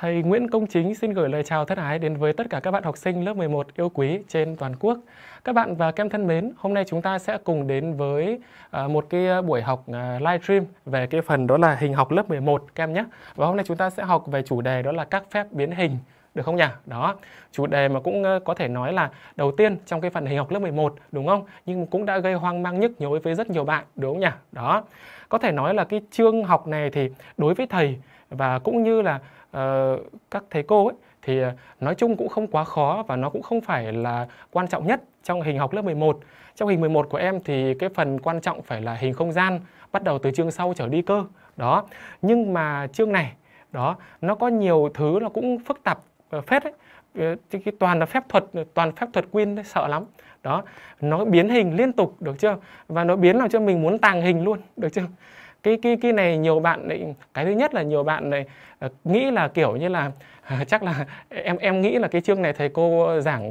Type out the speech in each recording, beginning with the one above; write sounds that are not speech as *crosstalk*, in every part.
Thầy Nguyễn Công Chính xin gửi lời chào thân ái đến với tất cả các bạn học sinh lớp 11 yêu quý trên toàn quốc. Các bạn và các em thân mến, hôm nay chúng ta sẽ cùng đến với à, một cái buổi học à, livestream về cái phần đó là hình học lớp 11 các em nhé. Và hôm nay chúng ta sẽ học về chủ đề đó là các phép biến hình được không nhỉ? Đó, chủ đề mà cũng có thể nói là đầu tiên trong cái phần hình học lớp 11 đúng không? Nhưng cũng đã gây hoang mang nhức nhối với rất nhiều bạn đúng không nhỉ? Đó. Có thể nói là cái chương học này thì đối với thầy và cũng như là Ờ, các thầy cô ấy thì ờ, nói chung cũng không quá khó và nó cũng không phải là quan trọng nhất trong hình học lớp 11. Trong hình 11 của em thì cái phần quan trọng phải là hình không gian bắt đầu từ chương sau trở đi cơ. Đó. Nhưng mà chương này đó nó có nhiều thứ nó cũng phức tạp ờ, phết ấy cái toàn là phép thuật toàn phép thuật quyên sợ lắm đó nó biến hình liên tục được chưa và nó biến làm cho mình muốn tàng hình luôn được chưa cái cái cái này nhiều bạn này, cái thứ nhất là nhiều bạn này ờ, nghĩ là kiểu như là *laughs* ờ, chắc là em em nghĩ là cái chương này thầy cô giảng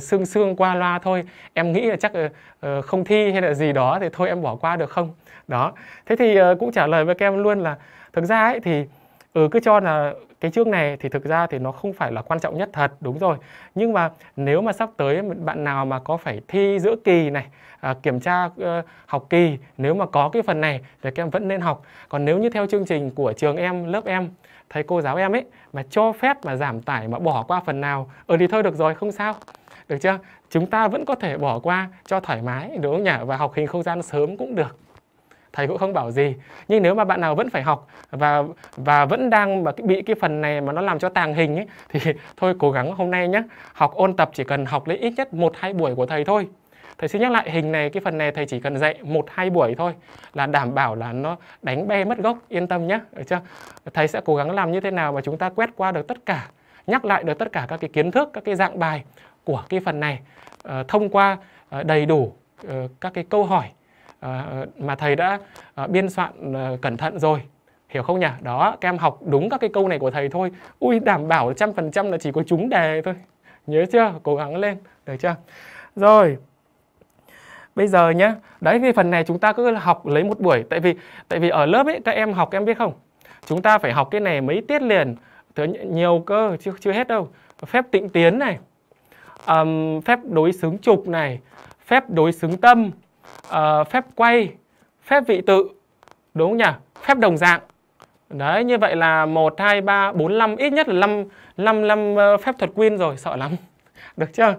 sương *laughs* sương qua loa thôi em nghĩ là chắc ờ, không thi hay là gì đó thì thôi em bỏ qua được không đó thế thì cũng trả lời với các em luôn là thực ra ấy thì ừ, cứ cho là cái chương này thì thực ra thì nó không phải là quan trọng nhất thật đúng rồi nhưng mà nếu mà sắp tới bạn nào mà có phải thi giữa kỳ này à, kiểm tra à, học kỳ nếu mà có cái phần này thì các em vẫn nên học còn nếu như theo chương trình của trường em lớp em thầy cô giáo em ấy mà cho phép mà giảm tải mà bỏ qua phần nào ờ thì thôi được rồi không sao được chưa chúng ta vẫn có thể bỏ qua cho thoải mái đúng không nhỉ và học hình không gian sớm cũng được thầy cũng không bảo gì nhưng nếu mà bạn nào vẫn phải học và và vẫn đang mà bị cái phần này mà nó làm cho tàng hình ấy, thì *laughs* thôi cố gắng hôm nay nhé học ôn tập chỉ cần học lấy ít nhất một hai buổi của thầy thôi thầy xin nhắc lại hình này cái phần này thầy chỉ cần dạy một hai buổi thôi là đảm bảo là nó đánh be mất gốc yên tâm nhé được chưa thầy sẽ cố gắng làm như thế nào mà chúng ta quét qua được tất cả nhắc lại được tất cả các cái kiến thức các cái dạng bài của cái phần này uh, thông qua uh, đầy đủ uh, các cái câu hỏi Ờ, mà thầy đã ờ, biên soạn ờ, cẩn thận rồi hiểu không nhỉ đó các em học đúng các cái câu này của thầy thôi ui đảm bảo trăm phần trăm là chỉ có chúng đề thôi nhớ chưa cố gắng lên được chưa rồi bây giờ nhá đấy cái phần này chúng ta cứ học lấy một buổi tại vì tại vì ở lớp ấy các em học em biết không chúng ta phải học cái này mấy tiết liền thứ nhiều cơ chưa chưa hết đâu phép tịnh tiến này um, phép đối xứng trục này phép đối xứng tâm uh, phép quay, phép vị tự, đúng không nhỉ? Phép đồng dạng. Đấy, như vậy là 1, 2, 3, 4, 5, ít nhất là 5, 5, 5 phép thuật Queen rồi, sợ lắm. *laughs* Được chưa?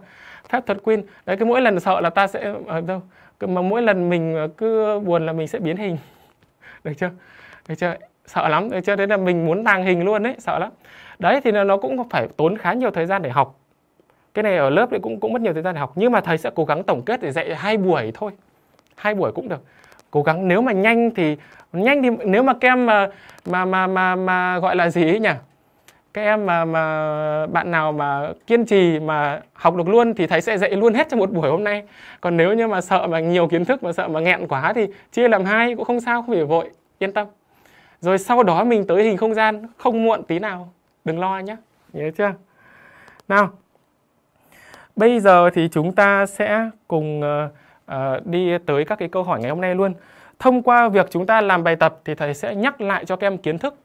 Phép thuật Queen. Đấy, cứ mỗi lần sợ là ta sẽ... ở ờ, đâu? Mà mỗi lần mình ờ, cứ buồn là mình sẽ biến hình. *laughs* Được chưa? Được chưa? Sợ lắm, được chưa? Thế là mình muốn tàng hình luôn đấy, sợ lắm. Đấy, thì nó cũng phải tốn khá nhiều thời gian để học cái này ở lớp thì cũng cũng mất nhiều thời gian để học nhưng mà thầy sẽ cố gắng tổng kết để dạy hai buổi thôi hai buổi cũng được cố gắng nếu mà nhanh thì nhanh thì nếu mà các em mà mà mà mà, mà gọi là gì ấy nhỉ các em mà mà bạn nào mà kiên trì mà học được luôn thì thầy sẽ dạy luôn hết trong một buổi hôm nay còn nếu như mà sợ mà nhiều kiến thức mà sợ mà nghẹn quá thì chia làm hai cũng không sao không phải vội yên tâm rồi sau đó mình tới hình không gian không muộn tí nào đừng lo nhé nhớ chưa nào bây giờ thì chúng ta sẽ cùng uh, Ờ, đi tới các cái câu hỏi ngày hôm nay luôn. Thông qua việc chúng ta làm bài tập thì thầy sẽ nhắc lại cho các em kiến thức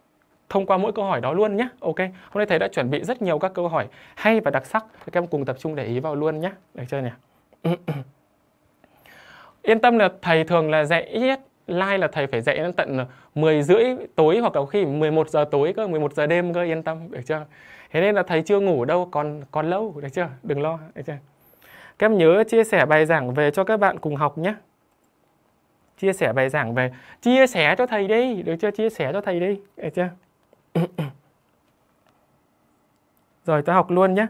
thông qua mỗi câu hỏi đó luôn nhé. Ok, hôm nay thầy đã chuẩn bị rất nhiều các câu hỏi hay và đặc sắc, các em cùng tập trung để ý vào luôn nhé. Được chưa nhỉ? *clears throat* Yên tâm là thầy thường là dạy ít nhất live là thầy phải dạy đến tận 10 rưỡi tối hoặc là khi 11 giờ tối cơ, 11 giờ đêm cơ yên tâm được chưa? Thế nên là thầy chưa ngủ đâu, còn còn lâu được chưa? Đừng lo được chưa? Các em nhớ chia sẻ bài giảng về cho các bạn cùng học nhé. Chia sẻ bài giảng về. Chia sẻ cho thầy đi. Được chưa? Chia sẻ cho thầy đi. Được chưa? *coughs* Rồi tôi học luôn nhé.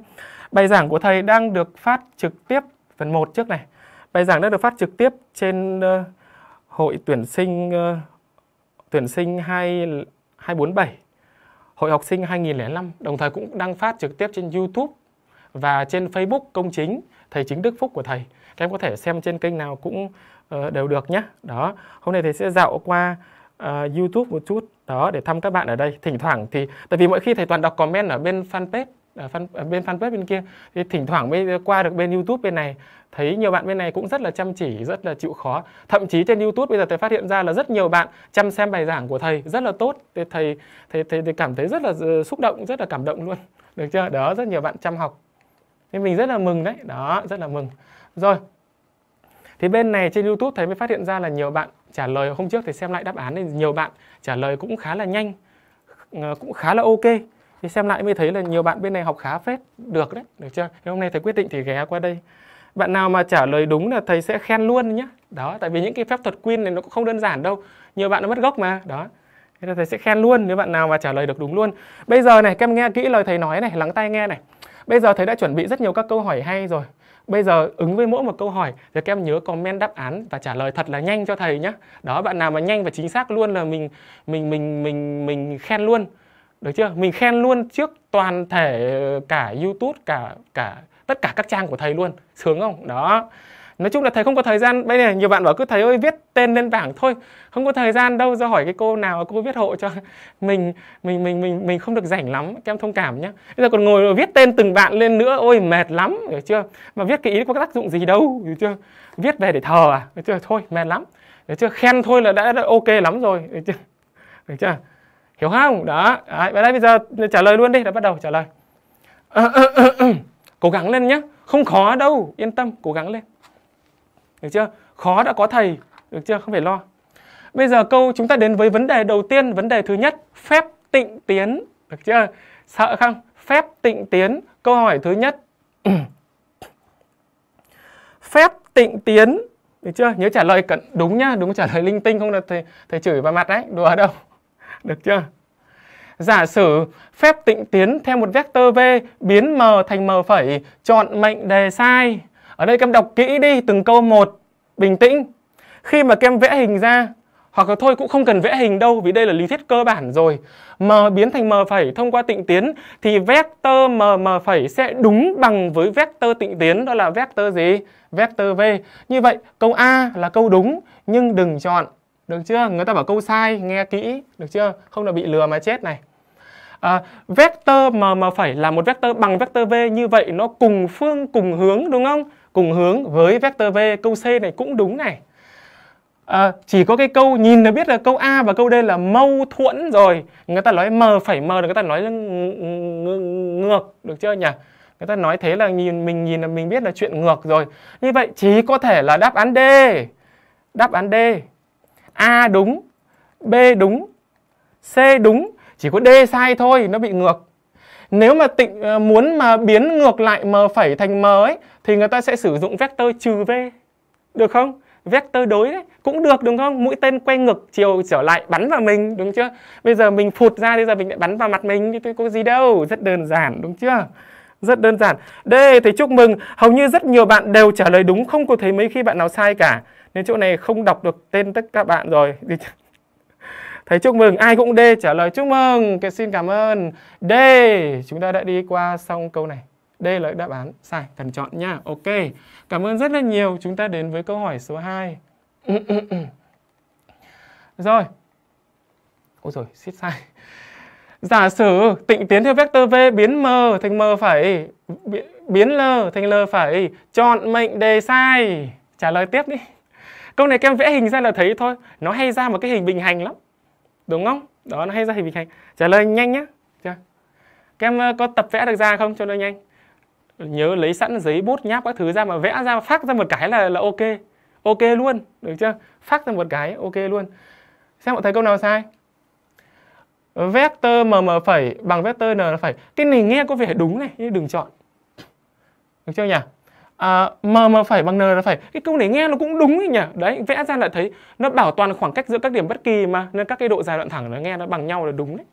Bài giảng của thầy đang được phát trực tiếp phần 1 trước này. Bài giảng đã được phát trực tiếp trên uh, hội tuyển sinh uh, tuyển sinh 2 247 hội học sinh 2005 đồng thời cũng đang phát trực tiếp trên YouTube và trên Facebook công chính thầy chính Đức Phúc của thầy. Các em có thể xem trên kênh nào cũng uh, đều được nhé. Đó, hôm nay thầy sẽ dạo qua uh, YouTube một chút đó để thăm các bạn ở đây. Thỉnh thoảng thì tại vì mỗi khi thầy toàn đọc comment ở bên fanpage ở, fan, ở bên fanpage bên kia thì thỉnh thoảng mới qua được bên YouTube bên này thấy nhiều bạn bên này cũng rất là chăm chỉ rất là chịu khó thậm chí trên YouTube bây giờ thầy phát hiện ra là rất nhiều bạn chăm xem bài giảng của thầy rất là tốt thầy thầy thầy, thầy cảm thấy rất là ờ, xúc động rất là cảm động luôn được chưa đó rất nhiều bạn chăm học Thế mình rất là mừng đấy, đó, rất là mừng. Rồi. Thì bên này trên YouTube thấy mới phát hiện ra là nhiều bạn trả lời hôm trước thì xem lại đáp án thì nhiều bạn trả lời cũng khá là nhanh, ờ, cũng khá là ok. Thì xem lại mới thấy là nhiều bạn bên này học khá phết, được đấy, được chưa? Thế hôm nay thầy quyết định thì ghé qua đây. Bạn nào mà trả lời đúng là thầy sẽ khen luôn nhé. Đó, tại vì những cái phép thuật Queen này nó cũng không đơn giản đâu. Nhiều bạn nó mất gốc mà, đó. Thế là thầy sẽ khen luôn nếu bạn nào mà trả lời được đúng luôn. Bây giờ này, các em nghe kỹ lời thầy nói này, lắng tai nghe này. Bây giờ thầy đã chuẩn bị rất nhiều các câu hỏi hay rồi. Bây giờ ứng với mỗi một câu hỏi thì các em nhớ comment đáp án và trả lời thật là nhanh cho thầy nhé. Đó bạn nào mà nhanh và chính xác luôn là mình mình mình mình mình khen luôn. Được chưa? Mình khen luôn trước toàn thể cả YouTube cả cả tất cả các trang của thầy luôn. Sướng không? Đó nói chung là thầy không có thời gian bây giờ nhiều bạn bảo cứ thầy ơi viết tên lên bảng thôi không có thời gian đâu do hỏi cái cô nào cô viết hộ cho *laughs* mình mình mình mình mình không được rảnh lắm các em thông cảm nhé bây giờ còn ngồi viết tên từng bạn lên nữa ôi mệt lắm hiểu chưa mà viết cái ý có tác dụng gì đâu hiểu chưa viết về để thờ à hiểu chưa thôi mệt lắm hiểu chưa khen thôi là đã, đã ok lắm rồi hiểu chưa hiểu chưa hiểu không đó đấy, đây bây giờ trả lời luôn đi đã bắt đầu trả lời ờ, ờ, ờ, cố gắng lên nhé không khó đâu yên tâm cố gắng lên được chưa? Khó đã có thầy, được chưa? Không phải lo. Bây giờ câu chúng ta đến với vấn đề đầu tiên, vấn đề thứ nhất, phép tịnh tiến, được chưa? Sợ không? Phép tịnh tiến, câu hỏi thứ nhất. *clears throat* phép tịnh tiến, được chưa? Nhớ trả lời cẩn đúng nhá, đúng trả lời linh tinh không được thầy thầy chửi vào mặt đấy, đùa đâu. *laughs* Được chưa? Giả sử phép tịnh tiến theo một vectơ v biến m thành m phẩy, chọn mệnh đề sai. Ở đây các em đọc kỹ đi từng câu một, bình tĩnh. Khi mà các em vẽ hình ra, hoặc là thôi cũng không cần vẽ hình đâu vì đây là lý thuyết cơ bản rồi. M biến thành M phẩy thông qua tịnh tiến thì vector M M phẩy sẽ đúng bằng với vector tịnh tiến đó là vector gì? Vector V. Như vậy câu A là câu đúng nhưng đừng chọn. Được chưa? Người ta bảo câu sai nghe kỹ, được chưa? Không là bị lừa mà chết này. À, vector m m phẩy là một vector bằng vector v như vậy nó cùng phương cùng hướng đúng không? cùng hướng với vector V câu C này cũng đúng này à, chỉ có cái câu nhìn là biết là câu A và câu D là mâu thuẫn rồi người ta nói M phải M là người ta nói ngược được chưa nhỉ người ta nói thế là nhìn mình nhìn là mình biết là chuyện ngược rồi như vậy chỉ có thể là đáp án D đáp án D A đúng B đúng C đúng chỉ có D sai thôi nó bị ngược nếu mà tịnh ờ, muốn mà biến ngược lại m phẩy thành m ấy thì người ta sẽ sử dụng vector trừ v. Được không? Vector đối đấy cũng được đúng không? Mũi tên quay ngược chiều trở lại bắn vào mình đúng chưa? Bây giờ mình phụt ra bây giờ mình lại bắn vào mặt mình thì tôi có gì đâu, rất đơn giản đúng chưa? Rất đơn giản. đây thì chúc mừng, hầu như rất nhiều bạn đều trả lời đúng, không có thấy mấy khi bạn nào sai cả. Nên chỗ này không đọc được tên tất cả bạn rồi. Thấy chúc mừng, ai cũng D trả lời chúc mừng. Cái xin cảm ơn. D, chúng ta đã đi qua xong câu này. D là đáp án sai, cần chọn nha. Ok. Cảm ơn rất là nhiều. Chúng ta đến với câu hỏi số 2. *clears throat* Rồi. Ôi rồi, suýt sai. Giả sử tịnh tiến theo vector V biến M thành M phải biến L thành L phải chọn mệnh đề sai. Trả lời tiếp đi. Câu này các em vẽ hình ra là thấy thôi. Nó hay ra một cái hình bình hành lắm đúng không đó nó hay ra hình bình hành trả lời nhanh nhé chưa các em ờ, có tập vẽ được ra không cho nó nhanh nhớ lấy sẵn giấy bút nháp các thứ ra mà vẽ ra phát ra một cái là là ok ok luôn được chưa phát ra một cái ok luôn xem bọn thấy câu nào sai vector mm phẩy bằng vector n là phải. cái này nghe có vẻ đúng này nhưng đừng chọn được chưa nhỉ à, m mà phải bằng n là phải cái câu này nghe nó cũng đúng nhỉ đấy vẽ ra lại thấy nó bảo toàn khoảng cách giữa các điểm bất kỳ mà nên các cái độ dài đoạn thẳng nó nghe nó bằng nhau là đúng đấy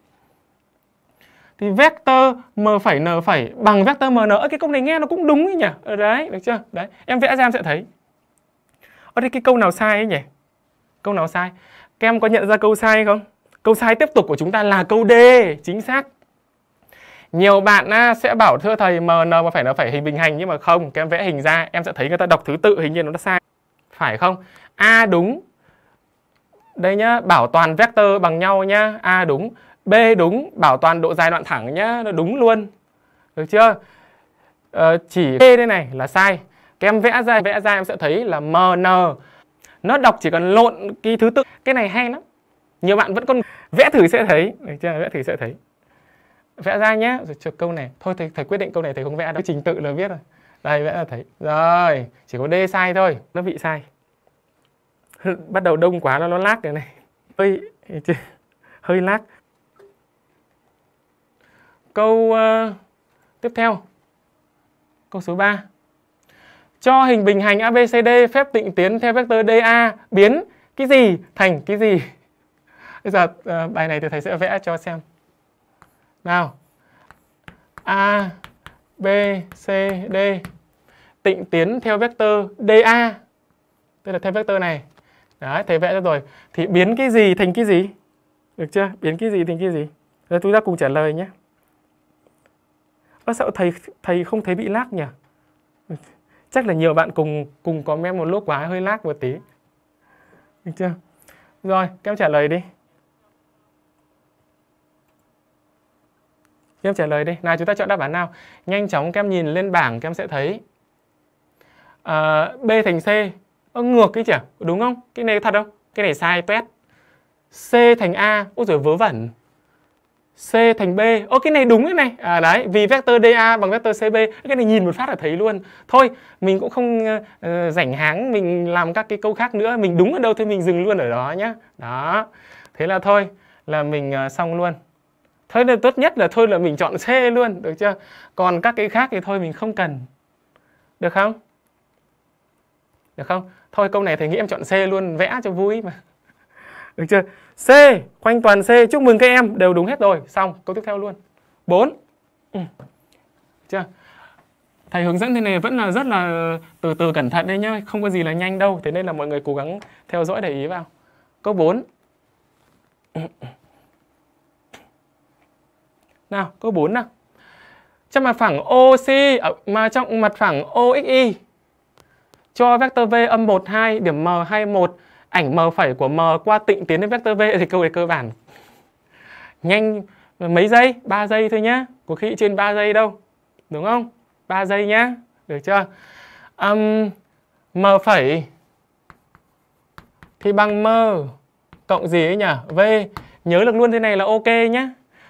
thì vector m phải n phải bằng vector m n cái câu này nghe nó cũng đúng nhỉ ờ, đấy được chưa đấy em vẽ ra em sẽ thấy ở đây cái câu nào sai ấy nhỉ câu nào sai các em có nhận ra câu sai không câu sai tiếp tục của chúng ta là câu d chính xác nhiều bạn á, sẽ bảo thưa thầy mn mà phải nó phải hình bình hành nhưng mà không các em vẽ hình ra em sẽ thấy người ta đọc thứ tự hình như nó sai phải không a đúng đây nhá bảo toàn vector bằng nhau nhá a đúng b đúng bảo toàn độ dài đoạn thẳng nhá nó đúng luôn được chưa ờ, chỉ b đây này là sai các em vẽ ra vẽ ra em sẽ thấy là mn nó đọc chỉ cần lộn cái thứ tự cái này hay lắm nhiều bạn vẫn còn vẽ thử sẽ thấy được chưa vẽ thử sẽ thấy vẽ ra nhé rồi chụp câu này thôi thầy, thầy quyết định câu này thầy không vẽ đâu trình tự là viết rồi đây vẽ là thấy rồi chỉ có d sai thôi nó bị sai *laughs* bắt đầu đông quá nó nó lác cái này hơi *laughs* hơi lác câu uh, tiếp theo câu số 3 cho hình bình hành ABCD phép tịnh tiến theo vectơ DA biến cái gì thành cái gì bây giờ uh, bài này thì thầy sẽ vẽ cho xem nào a b c d tịnh tiến theo vector da tức là theo vector này đấy thầy vẽ ra rồi thì biến cái gì thành cái gì được chưa biến cái gì thành cái gì rồi chúng ta cùng trả lời nhé Ơ sao thầy thầy không thấy bị lag nhỉ? Chắc là nhiều bạn cùng cùng comment một lúc quá hơi lag một tí. Được chưa? Rồi, các em trả lời đi. Các em trả lời đi. Nào chúng ta chọn đáp án nào. Nhanh chóng các em nhìn lên bảng các em sẽ thấy à, B thành C. Ơ, ngược cái chả? Đúng không? Cái này thật không? Cái này sai tuét. C thành A. Ôi rồi vớ vẩn. C thành B. Ơ cái này đúng cái này. À đấy, vì vector DA bằng vector CB. Cái này nhìn một phát là thấy luôn. Thôi, mình cũng không uh, rảnh háng mình làm các cái câu khác nữa, mình đúng ở đâu thì mình dừng luôn ở đó nhá. Đó. Thế là thôi, là mình uh, xong luôn thế nên tốt nhất là thôi là mình chọn C luôn được chưa còn các cái khác thì thôi mình không cần được không được không thôi câu này thầy nghĩ em chọn C luôn vẽ cho vui mà được chưa C khoanh toàn C chúc mừng các em đều đúng hết rồi xong câu tiếp theo luôn 4 ừ. chưa thầy hướng dẫn thế này vẫn là rất là từ từ cẩn thận đấy nhá không có gì là nhanh đâu thế nên là mọi người cố gắng theo dõi để ý vào câu 4 ừ. ừ. Nào, câu 4 nào. Trong mặt phẳng OC ở à, mà trong mặt phẳng OXY cho vector V âm 1 2 điểm M 21 ảnh M phẩy của M qua tịnh tiến đến vector V thì câu này cơ bản nhanh mấy giây? 3 giây thôi nhá. Có khi trên 3 giây đâu. Đúng không? 3 giây nhá. Được chưa? Um, M phẩy thì bằng M cộng gì ấy nhỉ? V. Nhớ được luôn thế này là ok nhá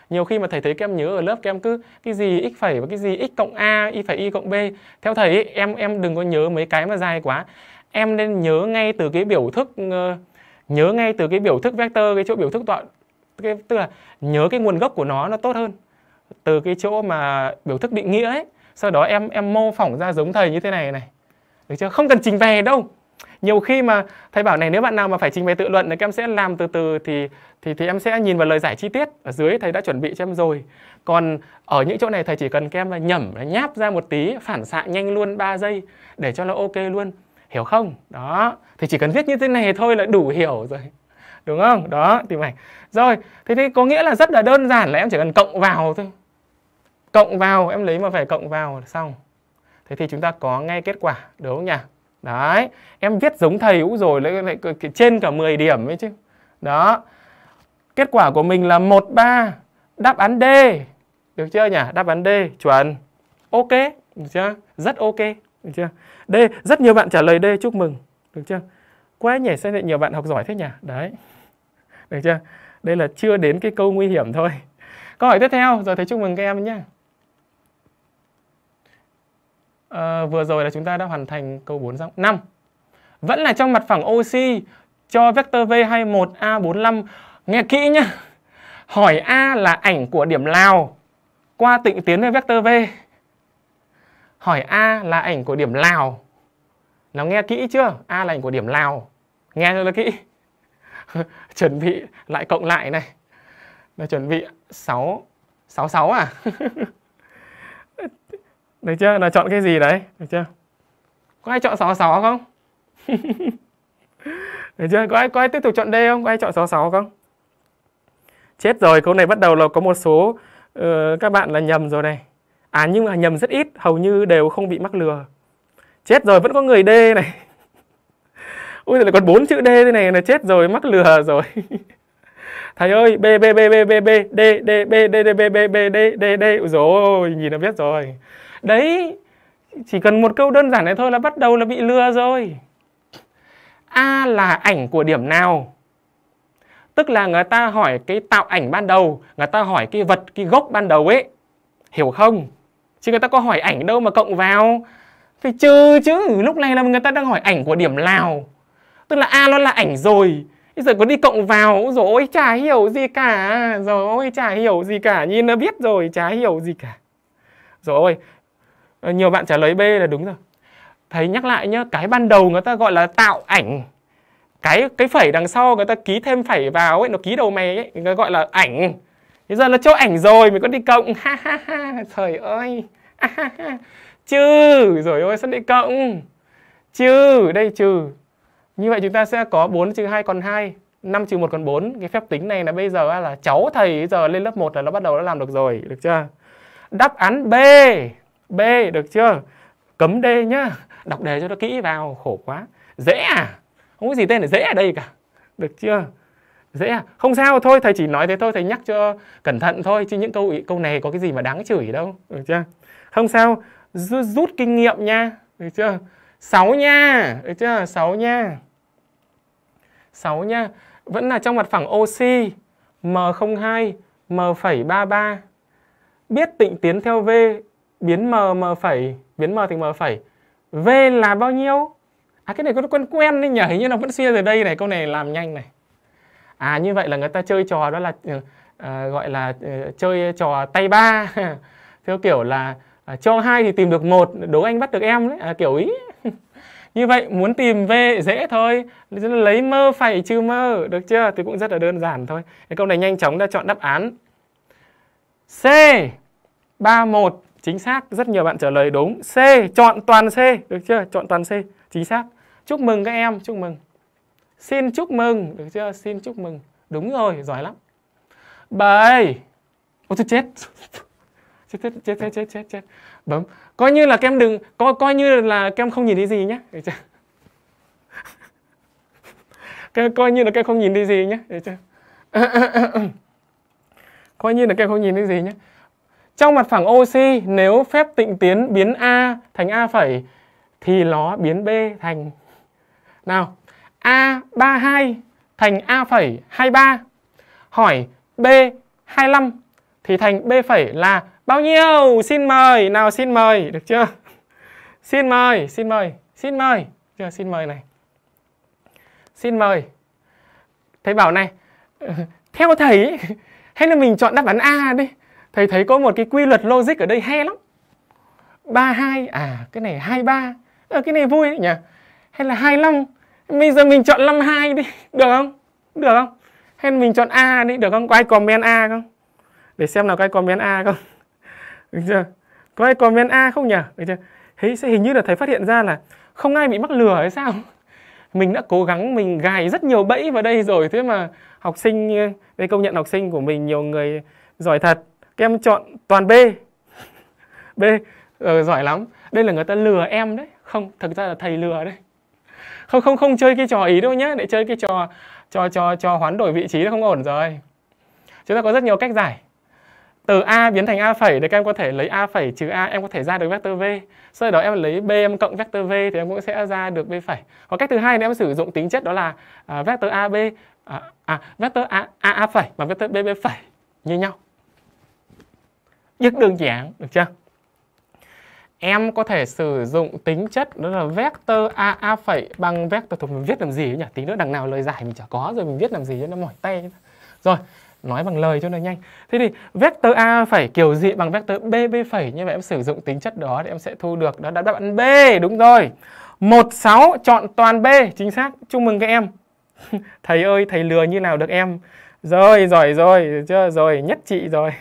nhiều khi mà thầy thấy các em nhớ ở lớp các em cứ cái gì x phẩy và cái gì x cộng a y phẩy y cộng b theo thầy ấy, em em đừng có nhớ mấy cái mà dài quá em nên nhớ ngay từ cái biểu thức ờ, nhớ ngay từ cái biểu thức vector cái chỗ biểu thức tọa cái, tức là nhớ cái nguồn gốc của nó nó tốt hơn từ cái chỗ mà biểu thức định nghĩa ấy sau đó em em mô phỏng ra giống thầy như thế này này được chưa không cần trình về đâu nhiều khi mà thầy bảo này nếu bạn nào mà phải trình bày tự luận thì các em sẽ làm từ từ thì thì thì em sẽ nhìn vào lời giải chi tiết ở dưới thầy đã chuẩn bị cho em rồi còn ở những chỗ này thầy chỉ cần các em là nhẩm là nháp ra một tí phản xạ nhanh luôn 3 giây để cho nó ok luôn hiểu không đó thì chỉ cần viết như thế này thôi là đủ hiểu rồi đúng không đó thì mày rồi thế thì có nghĩa là rất là đơn giản là em chỉ cần cộng vào thôi cộng vào em lấy mà phải cộng vào xong thế thì chúng ta có ngay kết quả đúng không nhỉ đấy em viết giống thầy ũ rồi lại, lại trên cả 10 điểm ấy chứ đó kết quả của mình là 13 đáp án D được chưa nhỉ đáp án D chuẩn ok được chưa rất ok được chưa D rất nhiều bạn trả lời D chúc mừng được chưa quá nhỉ sao lại nhiều bạn học giỏi thế nhỉ đấy được chưa đây là chưa đến cái câu nguy hiểm thôi câu hỏi tiếp theo rồi thầy chúc mừng các em nhé à, vừa rồi là chúng ta đã hoàn thành câu 4 dạng 5. Vẫn là trong mặt phẳng oxy cho vector V 21 A45 nghe kỹ nhá. Hỏi A là ảnh của điểm nào qua tịnh tiến với vector V. Hỏi A là ảnh của điểm Lào. Nó nghe kỹ chưa? A là ảnh của điểm Lào. Nghe cho nó kỹ. *laughs* chuẩn bị lại cộng lại này. Nó chuẩn bị 6 66 à? *laughs* Được chưa? Là chọn cái gì đấy? Được chưa? Có ai chọn 66 không? *laughs* Được chưa? Có ai, có ai tiếp tục chọn D không? Có ai chọn 66 không? Chết rồi, câu này bắt đầu là có một số uh, các bạn là nhầm rồi này. À nhưng mà nhầm rất ít, hầu như đều không bị mắc lừa. Chết rồi, vẫn có người D này. *laughs* Ui, lại còn bốn chữ D thế này là chết rồi, mắc lừa rồi. *laughs* Thầy ơi, B, B, B, B, B, B, D, D, B, D, D, B, B, B, D, D, D. Ôi dồi ôi, nhìn là biết rồi đấy chỉ cần một câu đơn giản này thôi là bắt đầu là bị lừa rồi a là ảnh của điểm nào tức là người ta hỏi cái tạo ảnh ban đầu người ta hỏi cái vật cái gốc ban đầu ấy hiểu không chứ người ta có hỏi ảnh đâu mà cộng vào phải trừ chứ lúc này là người ta đang hỏi ảnh của điểm nào tức là a nó là ảnh rồi bây giờ có đi cộng vào rồi ôi chả hiểu gì cả rồi ôi chả hiểu gì cả nhìn nó biết rồi chả hiểu gì cả rồi ôi Ờ, nhiều bạn trả lời B là đúng rồi thầy nhắc lại nhá cái ban đầu người ta gọi là tạo ảnh cái cái phẩy đằng sau người ta ký thêm phẩy vào ấy nó ký đầu mày ấy người ta gọi là ảnh thế giờ nó cho ảnh rồi mình có đi cộng ha ha ha trời ơi à, rồi ơi, sao đi cộng trừ đây trừ như vậy chúng ta sẽ có 4 trừ 2 còn 2 5 trừ 1 còn 4 Cái phép tính này là bây giờ là cháu thầy giờ lên lớp 1 là nó bắt đầu nó làm được rồi Được chưa? Đáp án B B được chưa? Cấm D nhá. Đọc đề cho nó kỹ vào khổ quá. Dễ à? Không có gì tên là dễ ở đây cả. Được chưa? Dễ à? Không sao thôi, thầy chỉ nói thế thôi, thầy nhắc cho cẩn thận thôi chứ những câu ý, câu này có cái gì mà đáng chửi đâu, được chưa? Không sao, rút, rút kinh nghiệm nha, được chưa? 6 nha, được chưa? 6 nha. 6 nha. Vẫn là trong mặt phẳng oxy M02 M33 biết tịnh tiến theo V biến m m phẩy biến m thành m phẩy v là bao nhiêu à cái này có quen quen đấy nhỉ hình như là vẫn xuyên rồi đây này câu này làm nhanh này à như vậy là người ta chơi trò đó là ờ, à, gọi là uh, chơi trò tay ba *laughs* theo kiểu là à, cho hai thì tìm được một đố anh bắt được em đấy à, kiểu ý *laughs* như vậy muốn tìm v dễ thôi lấy mơ phẩy trừ mơ được chưa thì cũng rất là đơn giản thôi cái câu này nhanh chóng đã chọn đáp án C 31 Chính xác, rất nhiều bạn trả lời đúng. C, chọn toàn C, được chưa? Chọn toàn C, chính xác. Chúc mừng các em, chúc mừng. Xin chúc mừng, được chưa? Xin chúc mừng. Đúng rồi, giỏi lắm. bảy Ôi tôi chết. *laughs* chết. Chết chết chết chết chết chết. Bấm. Coi như là kem đừng coi coi như là kem không nhìn thấy gì nhé. Được chưa? *laughs* Cái, coi như là kem không nhìn thấy gì nhé. Được chưa? *coughs* coi như là kem không nhìn thấy gì nhé. Trong mặt phẳng oxy, nếu phép tịnh tiến biến A thành A phẩy thì nó biến B thành nào A32 thành A phẩy 23. Hỏi B25 thì thành B phẩy là bao nhiêu? Xin mời, nào xin mời, được chưa? xin mời, xin mời, xin mời, chưa? Xin mời này. Xin mời. Thầy bảo này, *laughs* theo thầy hay là mình chọn đáp án A đi thầy thấy có một cái quy luật logic ở đây hay lắm 32 à cái này 23 à, ờ, cái này vui đấy nhỉ hay là 25 bây giờ mình chọn 52 đi được không được không hay mình chọn A đi được không có ai comment A không để xem nào có ai comment A không *laughs* được chưa có ai comment A không nhỉ được chưa thế sẽ hình như là thầy phát hiện ra là không ai bị mắc lừa hay sao mình đã cố gắng mình gài rất nhiều bẫy vào đây rồi thế mà học sinh đây công nhận học sinh của mình nhiều người giỏi thật các em chọn toàn B B ừ, giỏi lắm đây là người ta lừa em đấy không thực ra là thầy lừa đấy không không không chơi cái trò ý đâu nhá để chơi cái trò trò trò trò hoán đổi vị trí nó không ổn rồi chúng ta có rất nhiều cách giải từ a biến thành a phẩy thì các em có thể lấy a phẩy trừ a em có thể ra được vector v sau đó em lấy b em cộng vector v thì em cũng sẽ ra được b phẩy có cách thứ hai là em sử dụng tính chất đó là uh, vector ab à, à vector a a, a phẩy và vector b b phẩy như nhau rất đơn giản được chưa em có thể sử dụng tính chất đó là vector a phẩy bằng vector thuộc mình viết làm gì nhỉ? Tí nữa đằng nào lời giải mình chả có rồi mình viết làm gì cho nó mỏi tay. Rồi, nói bằng lời cho nó nhanh. Thế thì vector A phẩy kiểu gì bằng vector b phẩy như vậy em sử dụng tính chất đó thì em sẽ thu được đó đã đáp án B, đúng rồi. 16 chọn toàn B, chính xác. Chúc mừng các em. *laughs* thầy ơi, thầy lừa như nào được em. Rồi, giỏi rồi, chưa rồi, nhất trị rồi.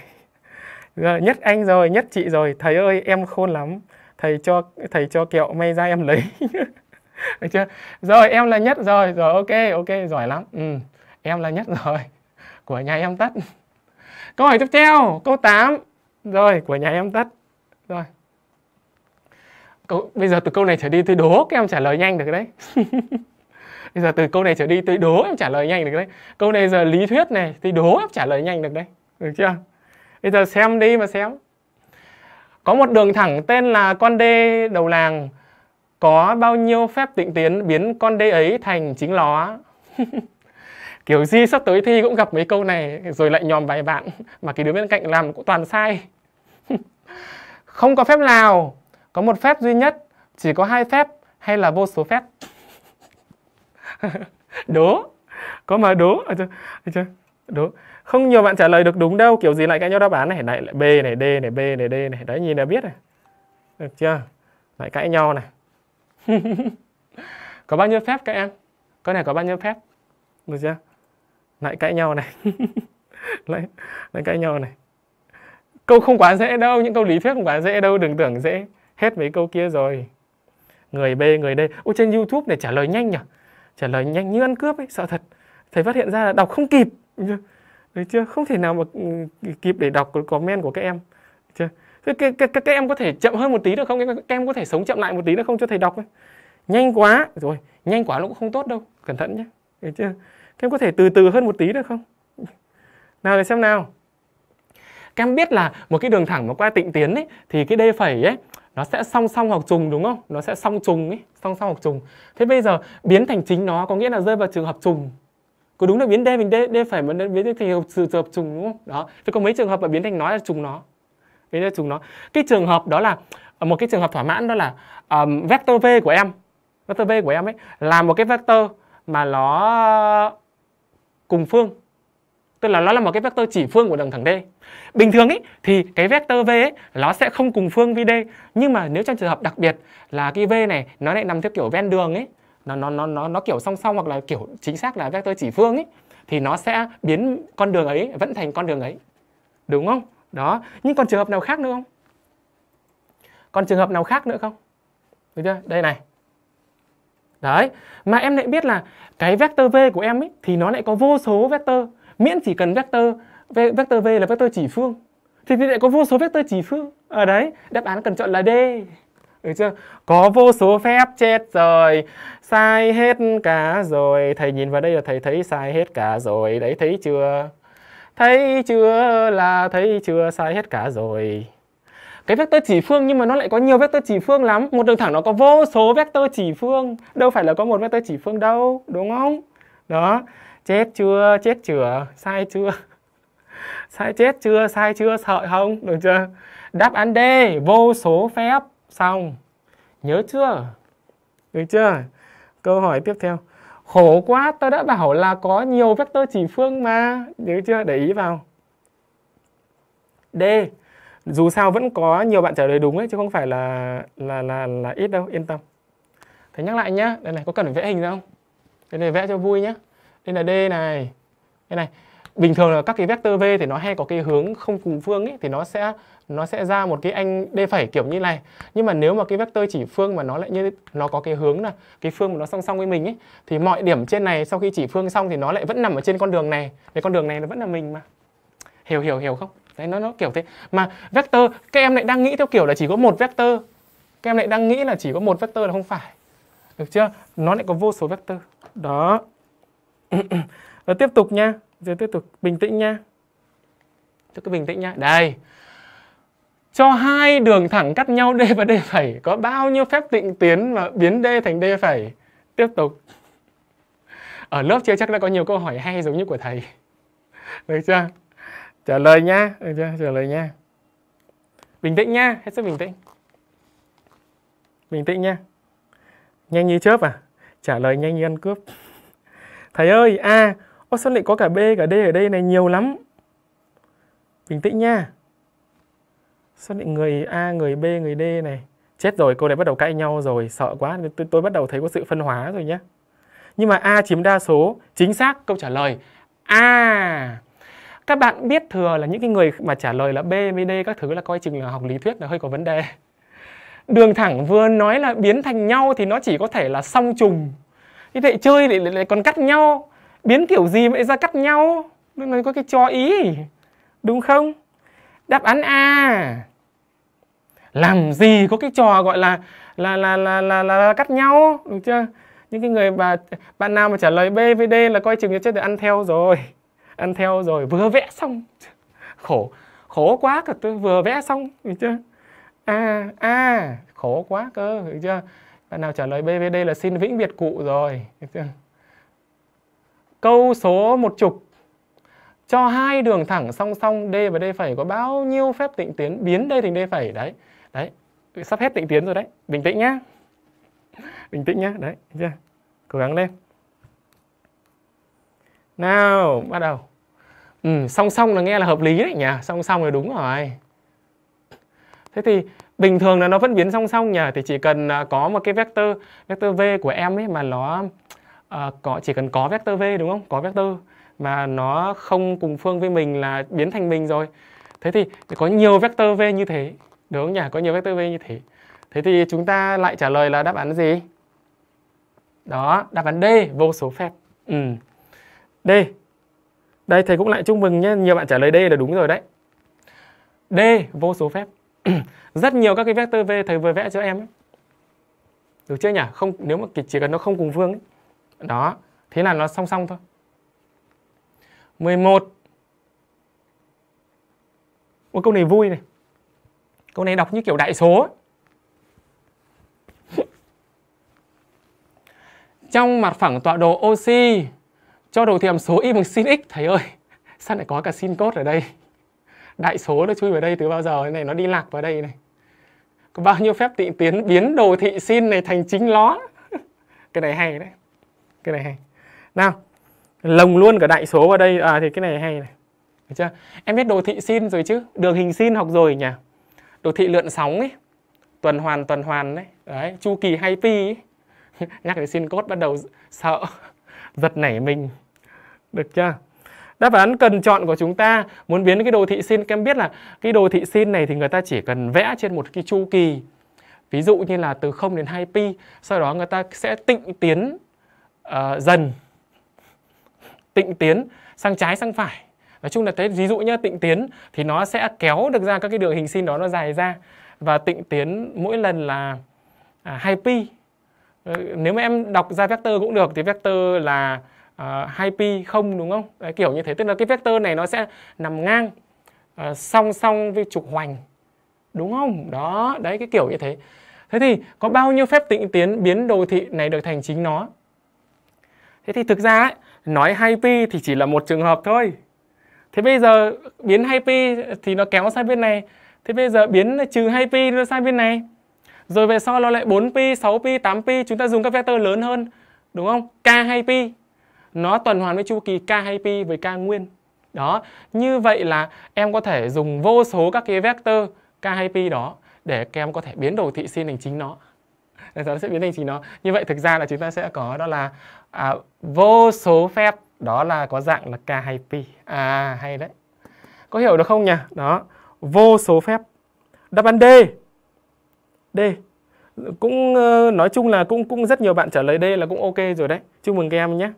Dạ, nhất anh rồi nhất chị rồi thầy ơi em khôn lắm thầy cho thầy cho kẹo may ra em lấy *laughs* được chưa rồi em là nhất rồi rồi ok ok giỏi lắm ừ, em là nhất rồi của nhà em tất câu hỏi tiếp theo câu 8 rồi của nhà em tất rồi câu, bây giờ từ câu này trở đi tôi đố các em trả lời nhanh được đấy *laughs* bây giờ từ câu này trở đi tôi đố em trả lời nhanh được đấy câu này giờ lý thuyết này tôi đố em trả lời nhanh được đấy được chưa bây giờ xem đi mà xem có một đường thẳng tên là con đê đầu làng có bao nhiêu phép tịnh tiến biến con đê ấy thành chính ló *laughs* kiểu gì sắp tới thi cũng gặp mấy câu này rồi lại nhòm vài bạn mà cái đứa bên cạnh làm cũng toàn sai *laughs* không có phép nào có một phép duy nhất chỉ có hai phép hay là vô số phép *laughs* đố có mà đố chưa? chưa? đúng không nhiều bạn trả lời được đúng đâu kiểu gì lại cãi nhau đáp án này lại lại b này d này b này d này đấy nhìn là biết này được chưa lại cãi nhau này *laughs* có bao nhiêu phép các em cái này có bao nhiêu phép được chưa lại cãi nhau này *laughs* lại lại cãi nhau này câu không quá dễ đâu những câu lý thuyết không quá dễ đâu đừng tưởng dễ hết mấy câu kia rồi người b người d ô trên youtube này trả lời nhanh nhỉ trả lời nhanh như ăn cướp ấy sợ thật thầy phát hiện ra là đọc không kịp Đấy chưa? Không thể nào mà ừ, kịp để đọc comment của các em. chưa? Thế các, các, các em có thể chậm hơn một tí được không? Các em có thể sống chậm lại một tí được không cho thầy đọc ấy. Nhanh quá, rồi, nhanh quá nó cũng không tốt đâu, cẩn thận nhé. Đấy chưa? Các em có thể từ từ hơn một tí được không? Nào để xem nào. Các em biết là một cái đường thẳng mà qua tịnh tiến ấy thì cái D phẩy ấy nó sẽ song song hoặc trùng đúng không? Nó sẽ song trùng ấy, song song hoặc trùng. Thế bây giờ biến thành chính nó có nghĩa là rơi vào trường hợp trùng có đúng là biến d mình d d phải mà biến thành hợp sự hợp trùng đúng không đó thế có mấy trường hợp mà biến thành nó là trùng nó biến thành trùng nó cái trường hợp đó là ờ, một cái trường hợp thỏa mãn đó là um, vector v của em vector v của em ấy là một cái vector mà nó cùng phương tức là nó là một cái vector chỉ phương của đường thẳng d bình thường ấy thì cái vector v ấy nó sẽ không cùng phương với d nhưng mà nếu trong trường hợp đặc biệt là cái v này nó lại nằm theo kiểu ven đường ấy nó nó nó nó nó kiểu song song hoặc là kiểu chính xác là vector chỉ phương ấy thì nó sẽ biến con đường ấy vẫn thành con đường ấy đúng không đó nhưng còn trường hợp nào khác nữa không còn trường hợp nào khác nữa không được chưa đây này đấy mà em lại biết là cái vector v của em ấy thì nó lại có vô số vector miễn chỉ cần vector v, vector v là vector chỉ phương thì lại có vô số vector chỉ phương ở ờ, đấy đáp án cần chọn là d được chưa có vô số phép chết rồi sai hết cả rồi thầy nhìn vào đây là thầy thấy sai hết cả rồi đấy thấy chưa thấy chưa là thấy chưa sai hết cả rồi cái vectơ chỉ phương nhưng mà nó lại có nhiều vectơ chỉ phương lắm một đường thẳng nó có vô số vectơ chỉ phương đâu phải là có một vectơ chỉ phương đâu đúng không đó chết chưa chết chưa sai chưa *laughs* sai chết chưa sai chưa sợ không được chưa đáp án D vô số phép xong. Nhớ chưa? Được chưa? Câu hỏi tiếp theo. Khổ quá, tôi đã bảo là có nhiều vectơ chỉ phương mà. nhớ chưa? Để ý vào. D. Dù sao vẫn có nhiều bạn trả lời đúng ấy chứ không phải là là là là ít đâu, yên tâm. Thế nhắc lại nhá, đây này có cần phải vẽ hình không? Đây này vẽ cho vui nhá. Đây là D này. Đây này. Bình thường là các cái vectơ V thì nó hay có cái hướng không cùng phương ấy thì nó sẽ nó sẽ ra một cái anh d phẩy kiểu như này nhưng mà nếu mà cái vector chỉ phương mà nó lại như nó có cái hướng là cái phương mà nó song song với mình ấy thì mọi điểm trên này sau khi chỉ phương xong thì nó lại vẫn nằm ở trên con đường này cái con đường này nó vẫn là mình mà hiểu hiểu hiểu không đấy nó nó kiểu thế mà vector các em lại đang nghĩ theo kiểu là chỉ có một vector các em lại đang nghĩ là chỉ có một vector là không phải được chưa nó lại có vô số vector đó *clears throat* rồi tiếp tục nha rồi tiếp tục bình tĩnh nha tôi cứ bình tĩnh nha đây cho hai đường thẳng cắt nhau D và D phẩy có bao nhiêu phép tịnh tiến mà biến D thành D phẩy tiếp tục ở lớp chưa chắc đã có nhiều câu hỏi hay giống như của thầy được chưa trả lời nhá được chưa trả lời nha. bình tĩnh nha, hết sức bình tĩnh bình tĩnh nha, nhanh như chớp à trả lời nhanh như ăn cướp thầy ơi a à, ô sao lại có cả b cả d ở đây này nhiều lắm bình tĩnh nha xác định người A, người B, người D này. Chết rồi, cô lại bắt đầu cãi nhau rồi, sợ quá, tôi, tôi bắt đầu thấy có sự phân hóa rồi nhé. Nhưng mà A chiếm đa số, chính xác câu trả lời A. Các bạn biết thừa là những cái người mà trả lời là B với D các thứ là coi chừng là học lý thuyết là hơi có vấn đề. Đường thẳng vừa nói là biến thành nhau thì nó chỉ có thể là song trùng. Như vậy chơi lại, lại còn cắt nhau, biến kiểu gì mà ra cắt nhau, nó có cái cho ý, đúng không? đáp án a làm gì có cái trò gọi là là là là là, là, là cắt nhau được chưa những cái người bà bạn nào mà trả lời b với d là coi chừng như chết được ăn theo rồi ăn theo rồi vừa vẽ xong khổ khổ quá cơ tôi vừa vẽ xong được chưa a a khổ quá cơ được chưa bạn nào trả lời b với d là xin vĩnh biệt cụ rồi được chưa câu số một chục cho hai đường thẳng song song d và d phẩy có bao nhiêu phép tịnh tiến biến d thành d phẩy đấy đấy sắp hết tịnh tiến rồi đấy bình tĩnh nhá bình tĩnh nhá đấy chưa cố gắng lên nào bắt đầu ừ, song song là nghe là hợp lý đấy nhỉ song song là đúng rồi thế thì bình thường là nó vẫn biến song song nhỉ thì chỉ cần à, có một cái vector vector v của em ấy mà nó uh, có chỉ cần có vector v đúng không có vector mà nó không cùng phương với mình là biến thành mình rồi thế thì có nhiều vector v như thế đúng không nhỉ có nhiều vector v như thế thế thì chúng ta lại trả lời là đáp án gì đó đáp án d vô số phép ừ. d đây thầy cũng lại chúc mừng nhé nhiều bạn trả lời d là đúng rồi đấy d vô số phép *clears throat* rất nhiều các cái vector v thầy vừa vẽ cho em ấy. được chưa nhỉ không nếu mà chỉ cần nó không cùng phương ấy. đó thế là nó song song thôi 11 Ôi câu này vui này Câu này đọc như kiểu đại số *laughs* Trong mặt phẳng tọa độ oxy Cho đồ thị hàm số y bằng sin x Thầy ơi *laughs* Sao lại có cả sin cốt ở đây Đại số nó chui vào đây từ bao giờ này Nó đi lạc vào đây này Có bao nhiêu phép tịnh tiến biến đồ thị sin này thành chính ló *laughs* Cái này hay đấy Cái này hay Nào lồng luôn cả đại số vào đây à thì cái này hay này được chưa em biết đồ thị sin rồi chứ đường hình sin học rồi nhỉ đồ thị lượn sóng ấy tuần hoàn tuần hoàn đấy đấy chu kỳ hay pi ấy. *laughs* nhắc đến sin cốt bắt đầu sợ *laughs* giật nảy mình được chưa đáp án cần chọn của chúng ta muốn biến cái đồ thị sin em biết là cái đồ thị sin này thì người ta chỉ cần vẽ trên một cái chu kỳ ví dụ như là từ 0 đến 2 pi sau đó người ta sẽ tịnh tiến uh, dần tịnh tiến sang trái sang phải nói chung là thế ví dụ nhá tịnh tiến thì nó sẽ kéo được ra các cái đường hình sin đó nó dài ra và tịnh tiến mỗi lần là à, 2 pi ờ, nếu mà em đọc ra vector cũng được thì vector là à, 2 pi không đúng không Đấy, kiểu như thế tức là cái vector này nó sẽ nằm ngang à, song song với trục hoành đúng không đó đấy cái kiểu như thế thế thì có bao nhiêu phép tịnh tiến biến đồ thị này được thành chính nó thế thì thực ra ấy, nói 2pi thì chỉ là một trường hợp thôi thế bây giờ biến 2pi thì nó kéo sang bên này thế bây giờ biến trừ 2pi nó sang bên này rồi về sau nó lại 4pi 6pi 8pi chúng ta dùng các vector lớn hơn đúng không k 2pi nó tuần hoàn với chu kỳ k 2pi với k nguyên đó như vậy là em có thể dùng vô số các cái vector k 2pi đó để các em có thể biến đồ thị sin thành chính nó để nó sẽ biến thành chính nó như vậy thực ra là chúng ta sẽ có đó là à, vô số phép đó là có dạng là k hay pi à hay đấy có hiểu được không nhỉ đó vô số phép đáp án d d cũng ờ, nói chung là cũng cũng rất nhiều bạn trả lời d là cũng ok rồi đấy chúc mừng các em nhé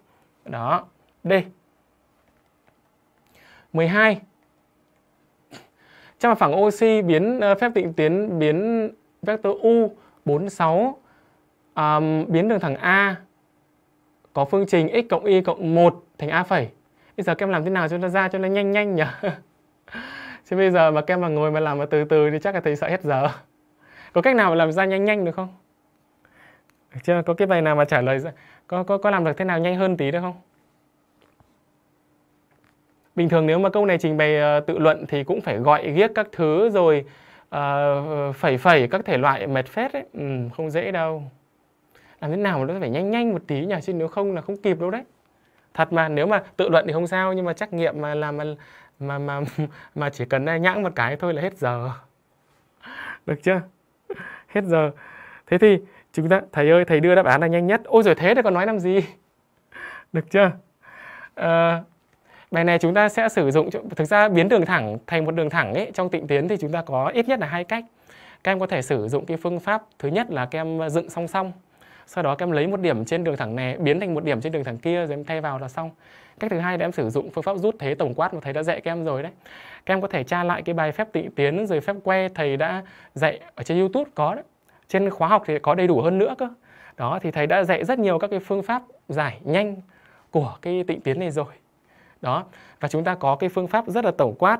đó d 12 trong phẳng oxy biến ờ, phép định tiến biến vector u 46 um, biến đường thẳng a có phương trình x cộng y cộng 1 thành a phẩy. Bây giờ các em làm thế nào cho nó ra cho nó nhanh nhanh nhỉ? *laughs* Chứ bây giờ mà các em mà ngồi mà làm mà từ từ thì chắc là thầy sợ hết giờ. Có cách nào mà làm ra nhanh nhanh được không? chưa? Có cái bài nào mà trả lời ra? có có có làm được thế nào nhanh hơn tí được không? Bình thường nếu mà câu này trình bày uh, tự luận thì cũng phải gọi viết các thứ rồi uh, phẩy phẩy các thể loại mệt phết ấy, ừ, không dễ đâu làm thế nào mà nó phải nhanh nhanh một tí nhỉ chứ nếu không là không kịp đâu đấy thật mà nếu mà tự luận thì không sao nhưng mà trắc nghiệm mà làm mà mà mà *laughs* mà chỉ cần nhãng một cái thôi là hết giờ được chưa *laughs* hết giờ thế thì chúng ta thầy ơi thầy đưa đáp án là nhanh nhất ôi rồi thế thì còn nói làm gì *laughs* được chưa à, bài này chúng ta sẽ sử dụng thực ra biến đường thẳng thành một đường thẳng ấy trong tịnh tiến thì chúng ta có ít nhất là hai cách các em có thể sử dụng cái phương pháp thứ nhất là các em dựng song song sau đó các em lấy một điểm trên đường thẳng này biến thành một điểm trên đường thẳng kia rồi em thay vào là xong cách thứ hai là em sử dụng phương pháp rút thế tổng quát mà thầy đã dạy các em rồi đấy các em có thể tra lại cái bài phép tịnh tiến rồi phép que thầy đã dạy ở trên youtube có đấy trên khóa học thì có đầy đủ hơn nữa cơ đó thì thầy đã dạy rất nhiều các cái phương pháp giải nhanh của cái tịnh tiến này rồi đó và chúng ta có cái phương pháp rất là tổng quát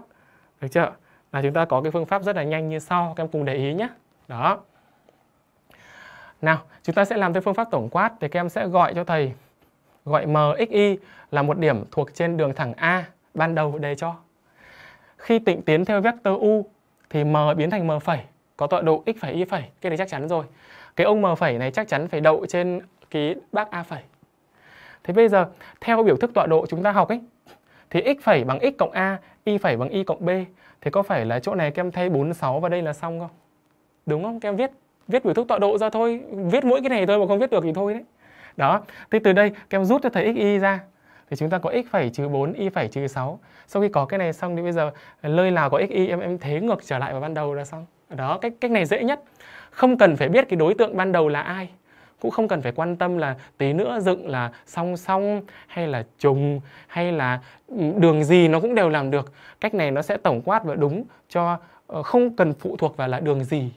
được chưa là chúng ta có cái phương pháp rất là nhanh như sau các em cùng để ý nhé đó nào, chúng ta sẽ làm theo phương pháp tổng quát thì các em sẽ gọi cho thầy gọi MXY là một điểm thuộc trên đường thẳng A ban đầu đề cho. Khi tịnh tiến theo vector U thì M biến thành M phẩy, có tọa độ x phẩy y phẩy, cái này chắc chắn rồi. Cái ông M phẩy này chắc chắn phải đậu trên ký bác A phẩy. Thế bây giờ theo biểu thức tọa độ chúng ta học ấy thì x phẩy bằng x cộng A, y phẩy bằng y cộng B thì có phải là chỗ này các em thay 46 và đây là xong không? Đúng không? Các em viết viết biểu thức tọa độ ra thôi viết mỗi cái này thôi mà không viết được thì thôi đấy đó thì từ đây các em rút cho thầy x y ra thì chúng ta có x phẩy trừ 4, y phẩy trừ 6. Sau khi có cái này xong thì bây giờ nơi nào có x, y em em thế ngược trở lại vào ban đầu là xong. Đó, cách cách này dễ nhất. Không cần phải biết cái đối tượng ban đầu là ai. Cũng không cần phải quan tâm là tí nữa dựng là song song hay là trùng hay là ừ, đường gì nó cũng đều làm được. Cách này nó sẽ tổng quát và đúng cho ờ, không cần phụ thuộc vào là đường gì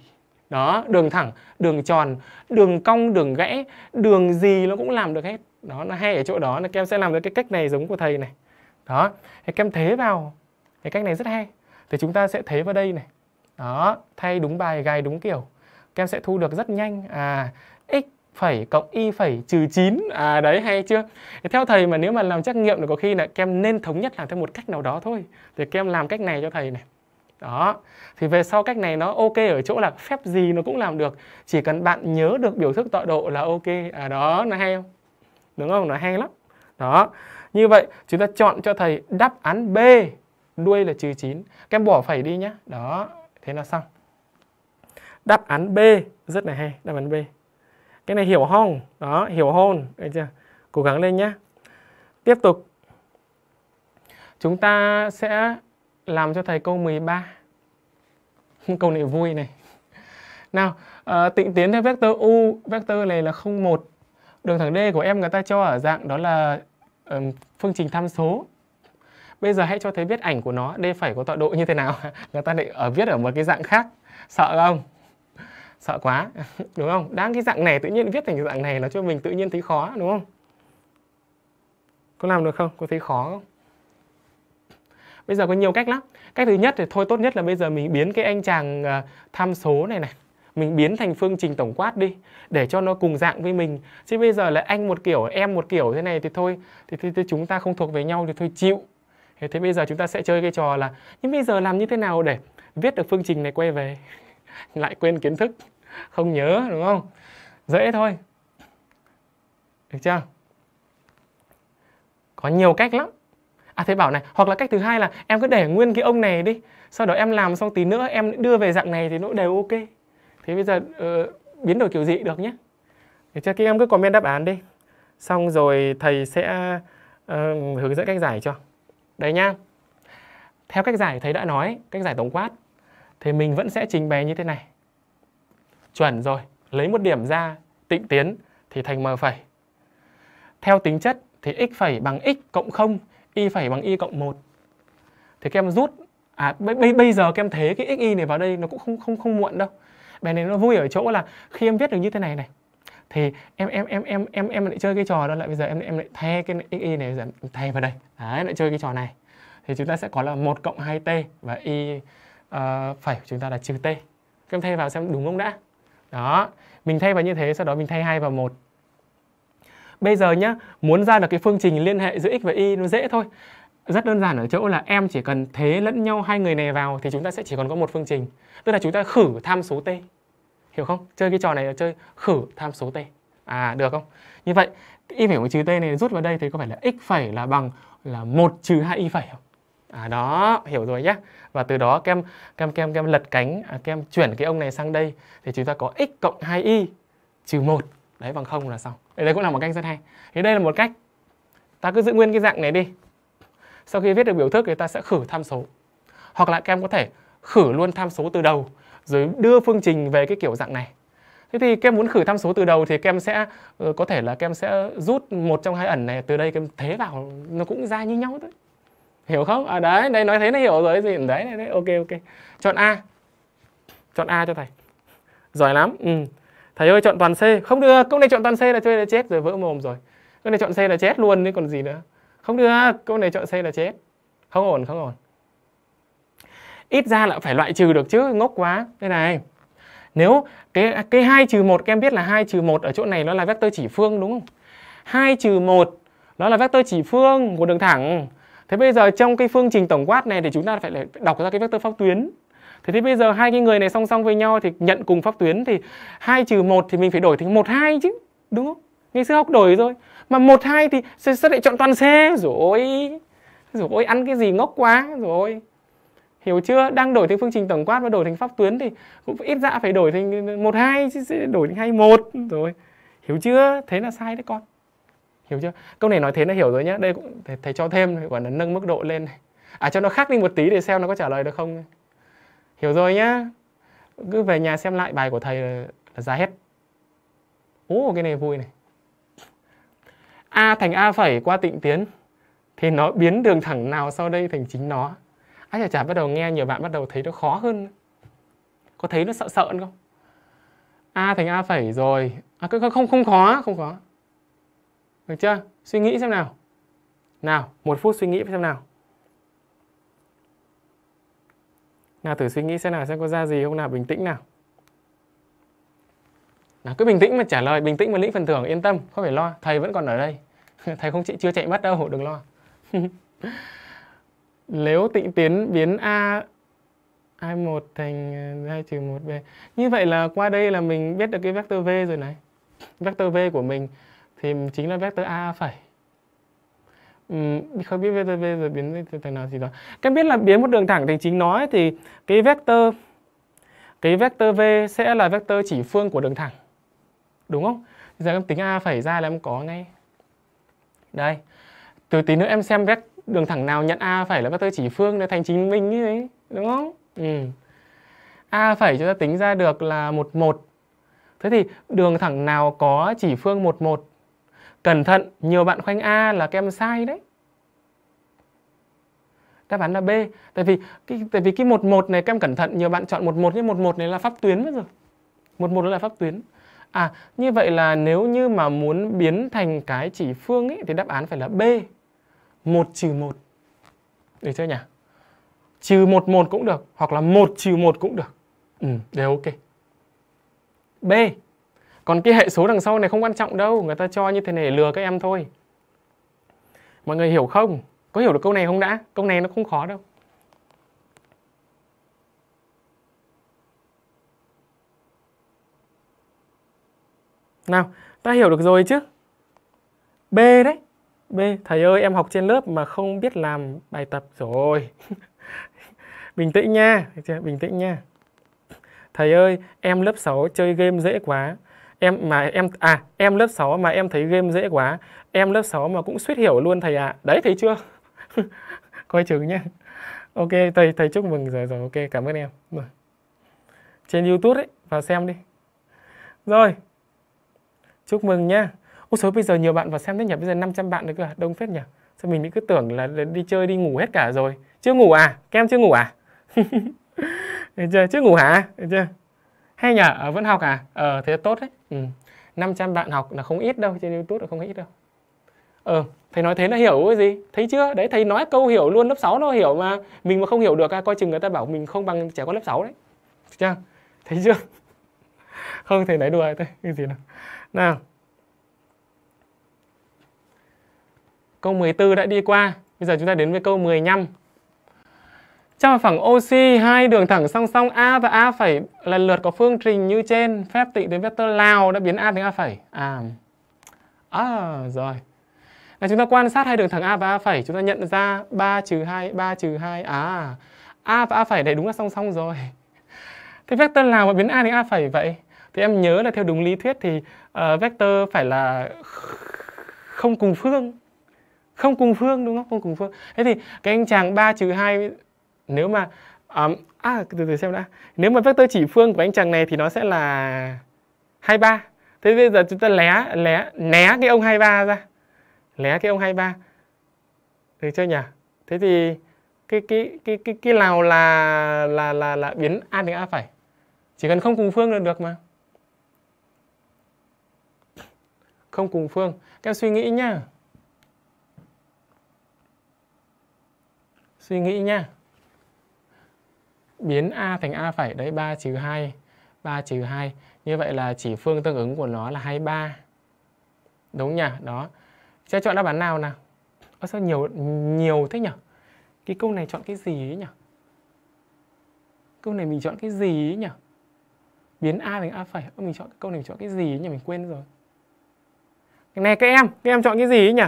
đó đường thẳng đường tròn đường cong đường gãy đường gì nó cũng làm được hết đó nó hay ở chỗ đó là các em sẽ làm được cái cách này giống của thầy này đó thì các em thế vào cái cách này rất hay thì chúng ta sẽ thế vào đây này đó thay đúng bài gài đúng kiểu các em sẽ thu được rất nhanh à x phẩy cộng y phẩy trừ 9 à đấy hay chưa thì theo thầy mà nếu mà làm trắc nghiệm thì có khi là các em nên thống nhất làm theo một cách nào đó thôi thì các em làm cách này cho thầy này đó thì về sau cách này nó ok ở chỗ là phép gì nó cũng làm được chỉ cần bạn nhớ được biểu thức tọa độ là ok à đó nó hay không đúng không nó hay lắm đó như vậy chúng ta chọn cho thầy đáp án B đuôi là trừ chín các em bỏ phẩy đi nhá đó thế là xong đáp án B rất là hay đáp án B cái này hiểu không đó hiểu hôn được chưa cố gắng lên nhá tiếp tục chúng ta sẽ làm cho thầy câu 13. *laughs* câu này vui này. Nào, uh, tịnh tiến theo vector U, vector này là 01. Đường thẳng D của em người ta cho ở dạng đó là um, phương trình tham số. Bây giờ hãy cho thấy viết ảnh của nó, D phẩy có tọa độ như thế nào. *laughs* người ta lại ở viết ở một cái dạng khác. Sợ không? Sợ quá, *laughs* đúng không? Đang cái dạng này tự nhiên viết thành cái dạng này nó cho mình tự nhiên thấy khó, đúng không? Có làm được không? Có thấy khó không? bây giờ có nhiều cách lắm cách thứ nhất thì thôi tốt nhất là bây giờ mình biến cái anh chàng à, tham số này này mình biến thành phương trình tổng quát đi để cho nó cùng dạng với mình chứ bây giờ là anh một kiểu em một kiểu thế này thì thôi thì, thì, thì chúng ta không thuộc về nhau thì thôi chịu thế, thế bây giờ chúng ta sẽ chơi cái trò là nhưng bây giờ làm như thế nào để viết được phương trình này quay về *laughs* lại quên kiến thức không nhớ đúng không dễ thôi được chưa có nhiều cách lắm à thế bảo này hoặc là cách thứ hai là em cứ để nguyên cái ông này đi sau đó em làm xong tí nữa em đưa về dạng này thì nó đều ok thế bây giờ uh, biến đổi kiểu gì được nhé để cho các em cứ comment đáp án đi xong rồi thầy sẽ uh, hướng dẫn cách giải cho đây nhá theo cách giải thầy đã nói cách giải tổng quát thì mình vẫn sẽ trình bày như thế này chuẩn rồi lấy một điểm ra tịnh tiến thì thành m phẩy theo tính chất thì x phẩy bằng x cộng 0 y phẩy bằng y cộng 1 thì kem rút à bây, bây giờ kem thế cái xy này vào đây nó cũng không không không muộn đâu bài này nó vui ở chỗ là khi em viết được như thế này này thì em em em em em em lại chơi cái trò đó lại bây giờ em em lại thay cái xy này bây thay vào đây đấy lại chơi cái trò này thì chúng ta sẽ có là một cộng 2t và y uh, ờ, phẩy chúng ta là trừ t các em thay vào xem đúng không đã đó mình thay vào như thế sau đó mình thay hai vào một bây giờ nhá muốn ra được cái phương trình liên hệ giữa x và y nó dễ thôi rất đơn giản ở chỗ là em chỉ cần thế lẫn nhau hai người này vào thì chúng ta sẽ chỉ còn có một phương trình tức là chúng ta khử tham số t hiểu không chơi cái trò này là chơi khử tham số t à được không như vậy y phẩy trừ t này rút vào đây thì có phải là x phẩy là bằng là một trừ hai y phẩy không à đó hiểu rồi nhá và từ đó kem kem kem kem lật cánh à, kem chuyển cái ông này sang đây thì chúng ta có x cộng 2y trừ một đấy bằng không là xong đấy, đấy cũng là một cách rất hay thì đây là một cách ta cứ giữ nguyên cái dạng này đi sau khi viết được biểu thức thì ta sẽ khử tham số hoặc là các em có thể khử luôn tham số từ đầu rồi đưa phương trình về cái kiểu dạng này thế thì các em muốn khử tham số từ đầu thì các em sẽ ờ, có thể là các em sẽ rút một trong hai ẩn này từ đây các em thế vào nó cũng ra như nhau thôi hiểu không à đấy đây nói thế này hiểu rồi gì đấy, đấy đấy ok ok chọn a chọn a cho thầy giỏi lắm ừ thầy ơi chọn toàn C không được câu này chọn toàn C là chơi là chết rồi vỡ mồm rồi câu này chọn C là chết luôn đấy còn gì nữa không được câu này chọn C là chết không ổn không ổn ít ra là phải loại trừ được chứ ngốc quá đây này nếu cái cái 2 trừ 1 các em biết là 2 trừ 1 ở chỗ này nó là vectơ chỉ phương đúng không 2 trừ 1 nó là vectơ chỉ phương của đường thẳng thế bây giờ trong cái phương trình tổng quát này thì chúng ta phải đọc ra cái vectơ pháp tuyến thế thì bây giờ hai cái người này song song với nhau thì nhận cùng pháp tuyến thì hai trừ một thì mình phải đổi thành một hai chứ đúng không ngày xưa học đổi rồi mà một hai thì sẽ lại chọn toàn xe rồi rồi ăn cái gì ngốc quá rồi hiểu chưa đang đổi thành phương trình tổng quát và đổi thành pháp tuyến thì cũng ít dạ phải đổi thành một hai chứ sẽ đổi thành hai một rồi hiểu chưa thế là sai đấy con hiểu chưa câu này nói thế là hiểu rồi nhá đây cũng thầy, thầy cho thêm gọi là nâng mức độ lên này à cho nó khác đi một tí để xem nó có trả lời được không hiểu rồi nhá cứ về nhà xem lại bài của thầy là, là ra hết ố cái này vui này a thành a phẩy qua tịnh tiến thì nó biến đường thẳng nào sau đây thành chính nó á chả chả bắt đầu nghe nhiều bạn bắt đầu thấy nó khó hơn có thấy nó sợ sợ không a thành a phẩy rồi à, không không khó không khó được chưa suy nghĩ xem nào nào một phút suy nghĩ xem nào nào thử suy nghĩ xem nào xem có ra gì không nào bình tĩnh nào nào cứ bình tĩnh mà trả lời bình tĩnh mà lĩnh phần thưởng yên tâm không phải lo thầy vẫn còn ở đây *laughs* thầy không chị chưa chạy mất đâu đừng lo *laughs* nếu tịnh tiến biến a i một thành hai ờ, trừ một b như vậy là qua đây là mình biết được cái vector v rồi này vector v của mình thì chính là vector a phẩy Ừ, không biết VTB rồi biến thành nào gì đó Các biết là biến một đường thẳng thành chính nó ấy, thì cái vector cái vector V sẽ là vector chỉ phương của đường thẳng đúng không? giờ em tính A phẩy ra là em có ngay đây từ tí nữa em xem vector đường thẳng nào nhận A phẩy là vector chỉ phương để thành chính mình như thế đúng không? Ừ. A phẩy chúng ta tính ra được là 1 1 Thế thì đường thẳng nào có chỉ phương 1 1 cẩn thận nhiều bạn khoanh a là các em sai đấy đáp án là b tại vì cái tại vì cái một một này các em cẩn thận nhiều bạn chọn một một nhưng một một này là pháp tuyến mất rồi một một là pháp tuyến à như vậy là nếu như mà muốn biến thành cái chỉ phương ấy thì đáp án phải là b 1 trừ 1 Được chưa nhỉ? Trừ 1 1 cũng được Hoặc là 1 trừ 1 cũng được ừ, Đều ok B còn cái hệ số đằng sau này không quan trọng đâu người ta cho như thế này để lừa các em thôi mọi người hiểu không có hiểu được câu này không đã câu này nó không khó đâu nào ta hiểu được rồi chứ b đấy b thầy ơi em học trên lớp mà không biết làm bài tập rồi *laughs* bình tĩnh nha bình tĩnh nha thầy ơi em lớp 6 chơi game dễ quá em mà em à em lớp 6 mà em thấy game dễ quá em lớp 6 mà cũng suýt hiểu luôn thầy ạ à. đấy thấy chưa *laughs* coi chừng nhé ok thầy thầy chúc mừng rồi rồi ok cảm ơn em rồi trên youtube đấy vào xem đi rồi chúc mừng nhá Ôi số bây giờ nhiều bạn vào xem thế nhỉ bây giờ 500 bạn được cơ à? đông phết nhỉ sao mình cứ tưởng là đi chơi đi ngủ hết cả rồi chưa ngủ à kem chưa ngủ à *laughs* chưa ngủ hả Được chưa hay nhỉ à, ờ, vẫn học à ờ thế tốt đấy ừ. 500 bạn học là không ít đâu trên youtube là không ít đâu ờ thầy nói thế nó hiểu cái gì thấy chưa đấy thầy nói câu hiểu luôn lớp 6 nó hiểu mà mình mà không hiểu được à, coi chừng người ta bảo mình không bằng trẻ con lớp 6 đấy thấy chưa thấy chưa *laughs* không thầy nói đùa thôi cái gì nào nào câu 14 đã đi qua bây giờ chúng ta đến với câu 15 trong phẳng oxy, hai đường thẳng song song A và A phẩy lần lượt có phương trình như trên. Phép tị đến vectơ lào đã biến A thành A phẩy. À, à rồi. Là chúng ta quan sát hai đường thẳng A và A phẩy, chúng ta nhận ra 3 trừ hai ba trừ hai À, A và A phẩy đấy đúng là song song rồi. Thế vectơ nào mà biến A thành A phẩy vậy? Thì em nhớ là theo đúng lý thuyết thì uh, ờ, vectơ phải là không cùng phương. Không cùng phương đúng không? Không cùng phương. Thế thì cái anh chàng 3 trừ hai nếu mà um, à từ từ xem đã nếu mà vector chỉ phương của anh chàng này thì nó sẽ là 23 thế bây giờ chúng ta lé lé né cái ông 23 ra lé cái ông 23 được chưa nhỉ thế thì cái cái cái cái cái nào là là là là biến a thành a phải chỉ cần không cùng phương là được mà không cùng phương các em suy nghĩ nhá suy nghĩ nhá biến a thành a phẩy đấy 3 trừ 2 3 trừ 2 như vậy là chỉ phương tương ứng của nó là 23 đúng nhỉ đó sẽ chọn đáp án nào nào Ơ sao nhiều nhiều thế nhỉ cái câu này chọn cái gì ấy nhỉ câu này mình chọn cái gì ấy nhỉ biến a thành a phẩy mình chọn câu này mình chọn cái gì ấy nhỉ mình quên rồi này các em các em chọn cái gì ấy nhỉ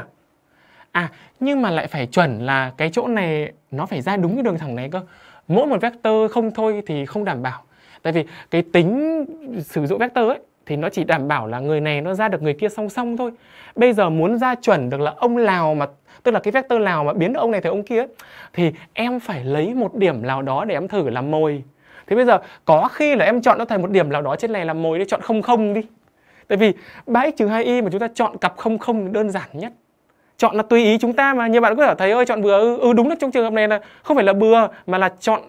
à nhưng mà lại phải chuẩn là cái chỗ này nó phải ra đúng cái đường thẳng này cơ mỗi một vector không thôi thì không đảm bảo tại vì cái tính sử dụng vector ấy thì nó chỉ đảm bảo là người này nó ra được người kia song song thôi bây giờ muốn ra chuẩn được là ông nào mà tức là cái vector nào mà biến được ông này thành ông kia ấy, thì em phải lấy một điểm nào đó để em thử làm mồi thế bây giờ có khi là em chọn nó thành một điểm nào đó trên này làm mồi để chọn không không đi tại vì ba x trừ hai y mà chúng ta chọn cặp không không đơn giản nhất chọn là tùy ý chúng ta mà nhiều bạn có thể thấy ơi chọn bừa ư ừ, ừ đúng là trong trường hợp này là không phải là bừa mà là chọn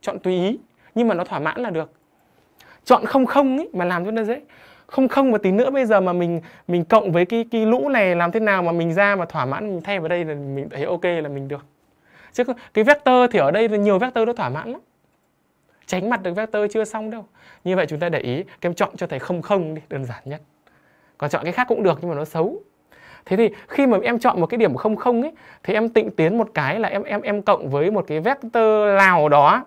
chọn tùy ý nhưng mà nó thỏa mãn là được chọn không không ấy mà làm cho nó dễ không không mà tí nữa bây giờ mà mình mình cộng với cái cái lũ này làm thế nào mà mình ra mà thỏa mãn mình thay vào đây là mình thấy ok là mình được chứ cái vector thì ở đây là nhiều vector nó thỏa mãn lắm tránh mặt được vector chưa xong đâu như vậy chúng ta để ý các chọn cho thầy không không đi đơn giản nhất còn chọn cái khác cũng được nhưng mà nó xấu thế thì khi mà em chọn một cái điểm không không ấy thì em tịnh tiến một cái là em em em cộng với một cái vector nào đó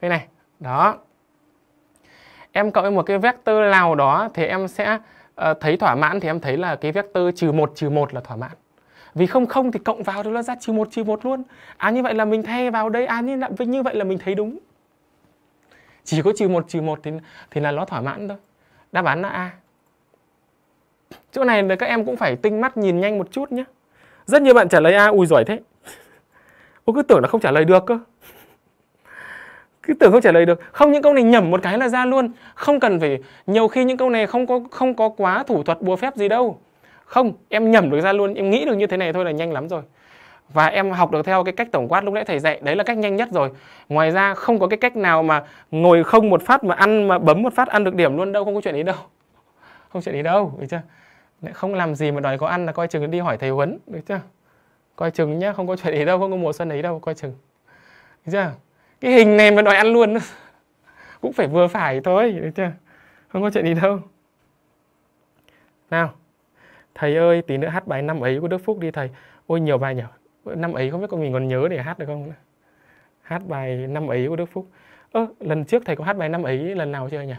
đây này đó em cộng với một cái vector nào đó thì em sẽ uh, thấy thỏa mãn thì em thấy là cái vector trừ một trừ một là thỏa mãn vì không không thì cộng vào thì nó ra trừ một trừ một luôn à như vậy là mình thay vào đây à như, vậy như vậy là mình thấy đúng chỉ có trừ một trừ một thì thì là nó thỏa mãn thôi đáp án là a chỗ này là các em cũng phải tinh mắt nhìn nhanh một chút nhé rất nhiều bạn trả lời a à, ui giỏi thế cô cứ tưởng là không trả lời được cơ cứ tưởng không trả lời được không những câu này nhẩm một cái là ra luôn không cần phải nhiều khi những câu này không có không có quá thủ thuật bùa phép gì đâu không em nhẩm được ra luôn em nghĩ được như thế này thôi là nhanh lắm rồi và em học được theo cái cách tổng quát lúc nãy thầy dạy đấy là cách nhanh nhất rồi ngoài ra không có cái cách nào mà ngồi không một phát mà ăn mà bấm một phát ăn được điểm luôn đâu không có chuyện ấy đâu không chuyện ấy đâu được chưa không làm gì mà đòi có ăn là coi chừng đi hỏi thầy huấn được chưa coi chừng nhá không có chuyện ấy đâu không có mùa xuân ấy đâu coi chừng được chưa cái hình này mà đòi ăn luôn *laughs* cũng phải vừa phải thôi được chưa không có chuyện gì đâu nào thầy ơi tí nữa hát bài năm ấy của đức phúc đi thầy ôi nhiều bài nhở năm ấy không biết con mình còn nhớ để hát được không hát bài năm ấy của đức phúc ơ ờ, lần trước thầy có hát bài năm ấy lần nào chưa nhỉ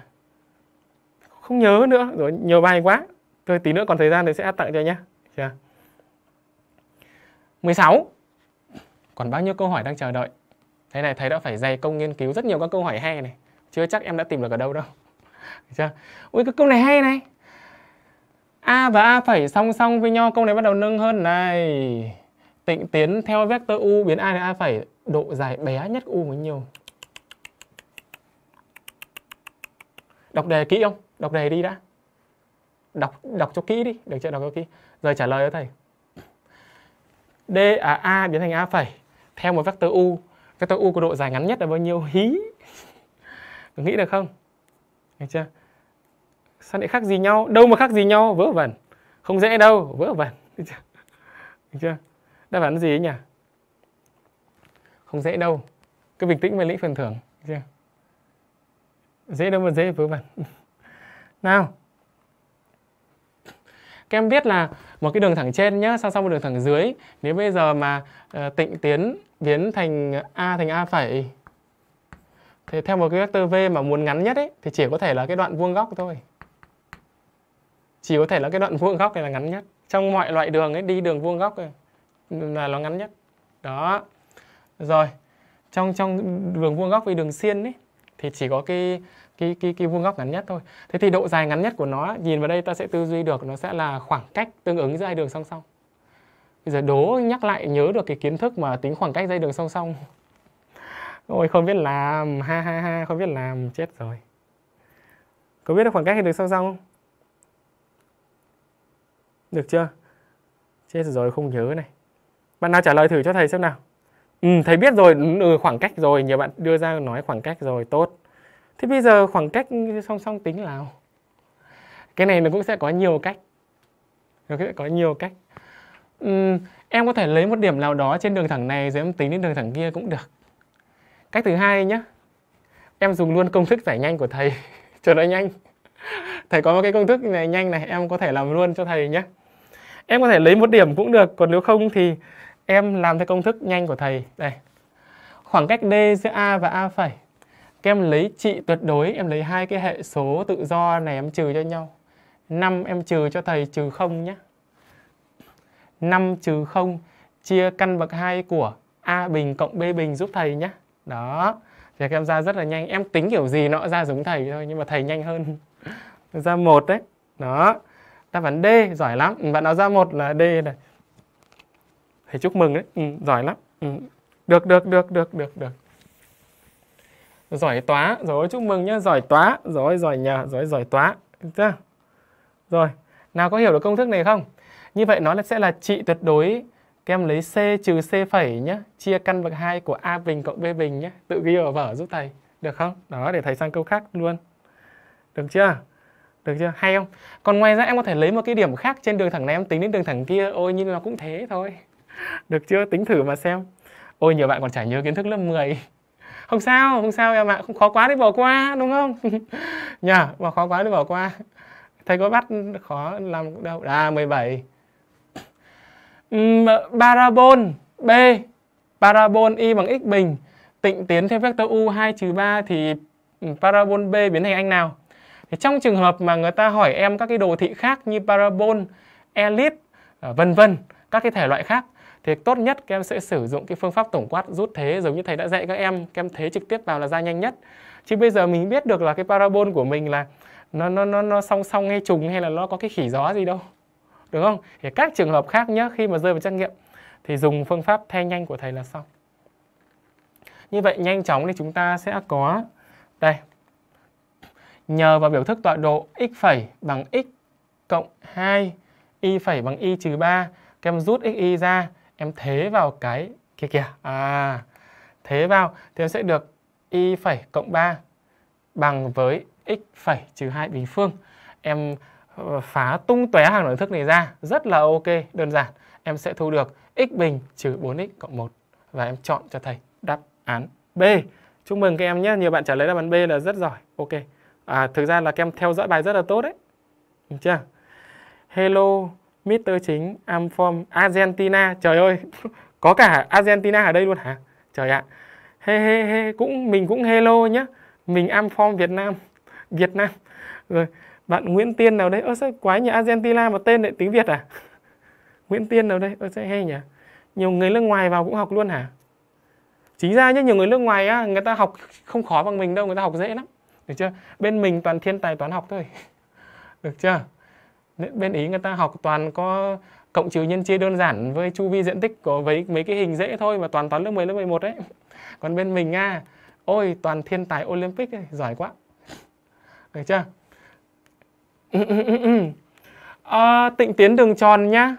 không nhớ nữa rồi nhiều bài quá Thôi tí nữa còn thời gian thì sẽ add tặng cho nhé. Chưa? 16. Còn bao nhiêu câu hỏi đang chờ đợi? Thế này thầy đã phải dày công nghiên cứu rất nhiều các câu hỏi hay này. Chưa chắc em đã tìm được ở đâu đâu. Chưa? Ui cái câu này hay này. A và A phẩy song song với nhau. Câu này bắt đầu nâng hơn này. Tịnh tiến theo vector U biến A này A phẩy. Độ dài bé nhất U bao nhiêu? Đọc đề kỹ không? Đọc đề đi đã đọc đọc cho kỹ đi được chưa đọc cho kỹ rồi trả lời cho thầy d à, a biến thành a phẩy theo một vector u vector u có độ dài ngắn nhất là bao nhiêu hí nghĩ được không được chưa sao lại khác gì nhau đâu mà khác gì nhau vỡ vẩn không dễ đâu vỡ vẩn được chưa, được chưa? đáp án gì ấy nhỉ không dễ đâu cứ bình tĩnh về lĩnh phần thưởng được chưa dễ đâu mà dễ vớ vẩn *laughs* nào các em biết là một cái đường thẳng trên nhá song song với đường thẳng dưới nếu bây giờ mà uh, tịnh tiến biến thành a thành a phẩy thì theo một cái vector v mà muốn ngắn nhất ấy thì chỉ có thể là cái đoạn vuông góc thôi chỉ có thể là cái đoạn vuông góc này là ngắn nhất trong mọi loại đường ấy đi đường vuông góc này là nó ngắn nhất đó rồi trong trong đường vuông góc với đường xiên ấy thì chỉ có cái cái cái cái vuông góc ngắn nhất thôi thế thì độ dài ngắn nhất của nó nhìn vào đây ta sẽ tư duy được nó sẽ là khoảng cách tương ứng giữa hai đường song song bây giờ đố nhắc lại nhớ được cái kiến thức mà tính khoảng cách dây đường song song ôi không biết làm ha ha ha không biết làm chết rồi có biết được khoảng cách hai đường song song không được chưa chết rồi không nhớ này bạn nào trả lời thử cho thầy xem nào ừ, thầy biết rồi ừ, khoảng cách rồi nhiều bạn đưa ra nói khoảng cách rồi tốt Thế bây giờ khoảng cách song song tính nào? Cái này nó cũng sẽ có nhiều cách. Nó sẽ có nhiều cách. Uhm, em có thể lấy một điểm nào đó trên đường thẳng này rồi em tính đến đường thẳng kia cũng được. Cách thứ hai nhé. Em dùng luôn công thức giải nhanh của thầy *laughs* cho nó nhanh. Thầy có một cái công thức này nhanh này, em có thể làm luôn cho thầy nhé. Em có thể lấy một điểm cũng được, còn nếu không thì em làm theo công thức nhanh của thầy. Đây. Khoảng cách D giữa A và A phẩy các em lấy trị tuyệt đối, em lấy hai cái hệ số tự do này em trừ cho nhau. 5 em trừ cho thầy trừ 0 nhé. 5 trừ 0 chia căn bậc 2 của A bình cộng B bình giúp thầy nhé. Đó. Thì các em ra rất là nhanh. Em tính kiểu gì nó ra giống thầy thôi nhưng mà thầy nhanh hơn. *laughs* ra một đấy. Đó. Đáp án D giỏi lắm. Ừ, bạn nào ra một là D này. Thầy chúc mừng đấy. Ừ, giỏi lắm. Ừ. Được được được được được được giỏi tóa rồi chúc mừng nhá giỏi tóa rồi giỏi nhờ rồi giỏi tóa được chưa rồi nào có hiểu được công thức này không như vậy nó sẽ là trị tuyệt đối các em lấy c trừ c phẩy nhá chia căn bậc 2 của a bình cộng b bình nhá tự ghi vào vở giúp thầy được không đó để thầy sang câu khác luôn được chưa được chưa hay không còn ngoài ra em có thể lấy một cái điểm khác trên đường thẳng này em tính đến đường thẳng kia ôi nhưng nó cũng thế thôi được chưa tính thử mà xem ôi nhiều bạn còn chả nhớ kiến thức lớp 10 không sao không sao em ạ à. không khó quá thì bỏ qua đúng không *laughs* nhờ mà khó quá thì bỏ qua thầy có bắt khó làm đâu à 17 um, parabol b parabol y bằng x bình tịnh tiến theo vector u 2 trừ ba thì parabol b biến thành anh nào thì trong trường hợp mà người ta hỏi em các cái đồ thị khác như parabol elip à, vân vân các cái thể loại khác thì tốt nhất các em sẽ sử dụng cái phương pháp tổng quát rút thế giống như thầy đã dạy các em các em thế trực tiếp vào là ra nhanh nhất chứ bây giờ mình biết được là cái parabol của mình là nó nó nó nó song song hay trùng hay là nó có cái khỉ gió gì đâu được không thì các trường hợp khác nhé khi mà rơi vào trắc nghiệm thì dùng phương pháp the nhanh của thầy là xong như vậy nhanh chóng thì chúng ta sẽ có đây nhờ vào biểu thức tọa độ x phẩy bằng x cộng 2 y phẩy bằng y trừ 3 kem rút x y ra em thế vào cái kia kìa à thế vào thì em sẽ được y phẩy cộng 3 bằng với x phẩy trừ 2 bình phương em ờ, phá tung tóe hàng nội thức này ra rất là ok đơn giản em sẽ thu được x bình trừ 4x cộng 1 và em chọn cho thầy đáp án B chúc mừng các em nhé nhiều bạn trả lời đáp án B là rất giỏi ok à, thực ra là các em theo dõi bài rất là tốt đấy Đúng chưa hello Mr. Chính I'm from Argentina Trời ơi *laughs* Có cả Argentina ở đây luôn hả Trời ạ He he he cũng, Mình cũng hello nhá Mình I'm from Việt Nam Việt Nam Rồi Bạn Nguyễn Tiên nào đây Ơ sao quái nhỉ Argentina mà tên lại tiếng Việt à *laughs* Nguyễn Tiên nào đây Ơ sao hay nhỉ Nhiều người nước ngoài vào cũng học luôn hả Chính ra nhá Nhiều người nước ngoài á Người ta học không khó bằng mình đâu Người ta học dễ lắm Được chưa Bên mình toàn thiên tài toán học thôi *laughs* Được chưa bên ý người ta học toàn có cộng trừ nhân chia đơn giản với chu vi diện tích của mấy mấy cái hình dễ thôi mà toàn toán lớp 10 lớp 11 đấy còn bên mình nga ôi toàn thiên tài olympic ấy, giỏi quá được chưa *laughs* à, tịnh tiến đường tròn nhá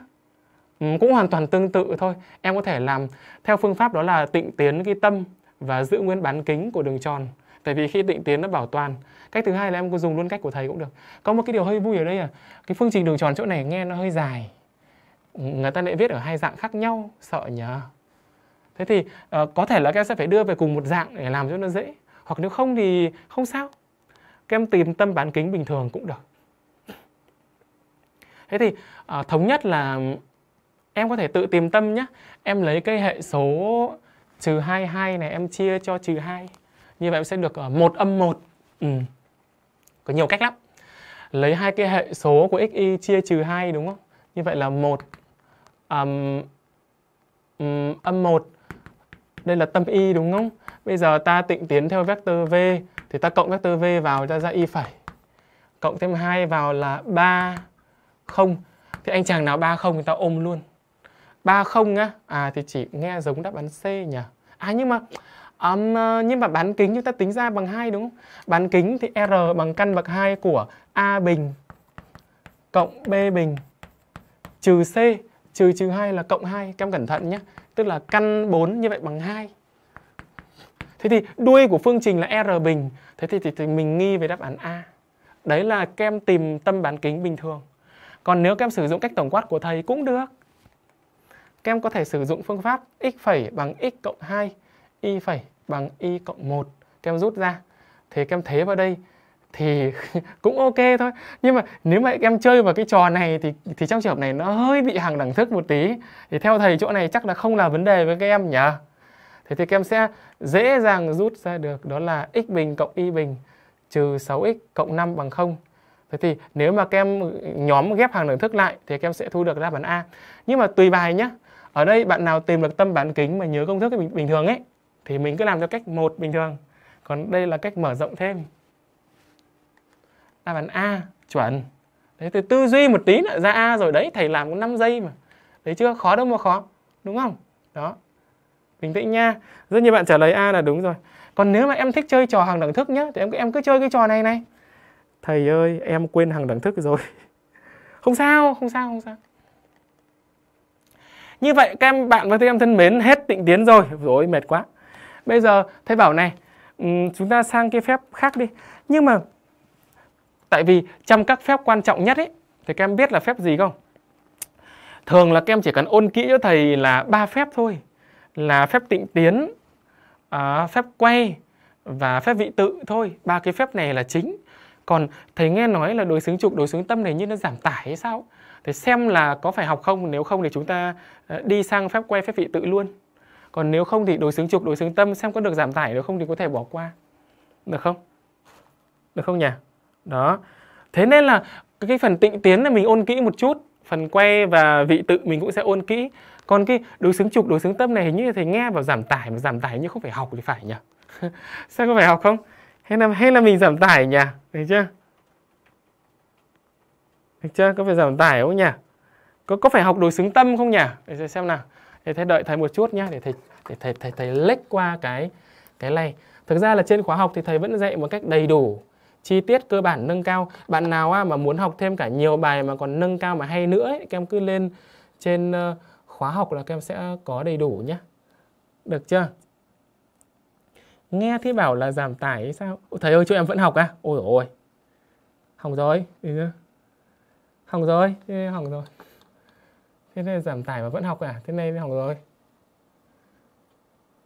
ừ, cũng hoàn toàn tương tự thôi em có thể làm theo phương pháp đó là tịnh tiến cái tâm và giữ nguyên bán kính của đường tròn tại vì khi định tiến nó bảo toàn cách thứ hai là em có dùng luôn cách của thầy cũng được có một cái điều hơi vui ở đây là cái phương trình đường tròn chỗ này nghe nó hơi dài người ta lại viết ở hai dạng khác nhau sợ nhờ thế thì uh, có thể là các em sẽ phải đưa về cùng một dạng để làm cho nó dễ hoặc nếu không thì không sao các em tìm tâm bán kính bình thường cũng được thế thì uh, thống nhất là em có thể tự tìm tâm nhé em lấy cái hệ số trừ 22 này em chia cho trừ 2 như vậy em sẽ được ờ, một âm một ừ. có nhiều cách lắm lấy hai cái hệ số của xy chia trừ hai đúng không như vậy là một um, um, âm một đây là tâm y đúng không bây giờ ta tịnh tiến theo vector v thì ta cộng vector v vào ra ra y phẩy cộng thêm hai vào là ba không thì anh chàng nào ba không thì ta ôm luôn ba không á à thì chỉ nghe giống đáp án C nhỉ à nhưng mà Um, nhưng mà bán kính chúng ta tính ra bằng 2 đúng không? Bán kính thì R bằng căn bậc 2 của A bình cộng B bình trừ C trừ trừ 2 là cộng 2. Các em cẩn thận nhé. Tức là căn 4 như vậy bằng 2. Thế thì đuôi của phương trình là R bình. Thế thì, thì, thì mình nghi về đáp án A. Đấy là các em tìm tâm bán kính bình thường. Còn nếu các em sử dụng cách tổng quát của thầy cũng được. Các em có thể sử dụng phương pháp x phẩy bằng x cộng 2 y phẩy bằng y cộng 1 các em rút ra thì các em thế vào đây thì *laughs* cũng ok thôi nhưng mà nếu mà em chơi vào cái trò này thì thì trong trường hợp này nó hơi bị hàng đẳng thức một tí thì theo thầy chỗ này chắc là không là vấn đề với các em nhỉ thế thì các em sẽ dễ dàng rút ra được đó là x bình cộng y bình trừ 6x cộng 5 bằng 0 thế thì nếu mà các em nhóm ghép hàng đẳng thức lại thì các em sẽ thu được đáp án A nhưng mà tùy bài nhé ở đây bạn nào tìm được tâm bán kính mà nhớ công thức bình, bình thường ấy thì mình cứ làm theo cách một bình thường còn đây là cách mở rộng thêm đáp án A chuẩn đấy từ tư duy một tí nữa ra A rồi đấy thầy làm cũng 5 giây mà đấy chưa khó đâu mà khó đúng không đó bình tĩnh nha rất nhiều bạn trả lời A là đúng rồi còn nếu mà em thích chơi trò hàng đẳng thức nhá thì em cứ em cứ chơi cái trò này này thầy ơi em quên hàng đẳng thức rồi *laughs* không sao không sao không sao như vậy các em bạn và các em thân mến hết tịnh tiến rồi rồi mệt quá bây giờ thầy bảo này ừ, chúng ta sang cái phép khác đi nhưng mà tại vì trong các phép quan trọng nhất ấy thì các em biết là phép gì không thường là các em chỉ cần ôn kỹ cho thầy là ba phép thôi là phép tịnh tiến à, phép quay và phép vị tự thôi ba cái phép này là chính còn thầy nghe nói là đối xứng trục đối xứng tâm này như nó giảm tải hay sao thì xem là có phải học không nếu không thì chúng ta ờ, đi sang phép quay phép vị tự luôn còn nếu không thì đối xứng trục đối xứng tâm xem có được giảm tải được không thì có thể bỏ qua được không được không nhỉ đó thế nên là cái phần tịnh tiến là mình ôn kỹ một chút phần quay và vị tự mình cũng sẽ ôn kỹ còn cái đối xứng trục đối xứng tâm này hình như thầy nghe vào giảm tải mà giảm tải như không phải học thì phải nhỉ *laughs* sao có phải học không hay là hay là mình giảm tải nhỉ được chưa được chưa có phải giảm tải không nhỉ có có phải học đối xứng tâm không nhỉ để xem nào để thầy đợi thầy một chút nhá để thầy để thầy thầy thầy lách qua cái cái này thực ra là trên khóa học thì thầy vẫn dạy một cách đầy đủ chi tiết cơ bản nâng cao bạn nào à, mà muốn học thêm cả nhiều bài mà còn nâng cao mà hay nữa ấy, các em cứ lên trên ờ, khóa học là các em sẽ có đầy đủ nhé được chưa nghe thì bảo là giảm tải hay sao Ô, thầy ơi cho em vẫn học à ôi ôi hỏng rồi hỏng rồi thế hỏng rồi thế này giảm tải mà vẫn học à thế này hỏng rồi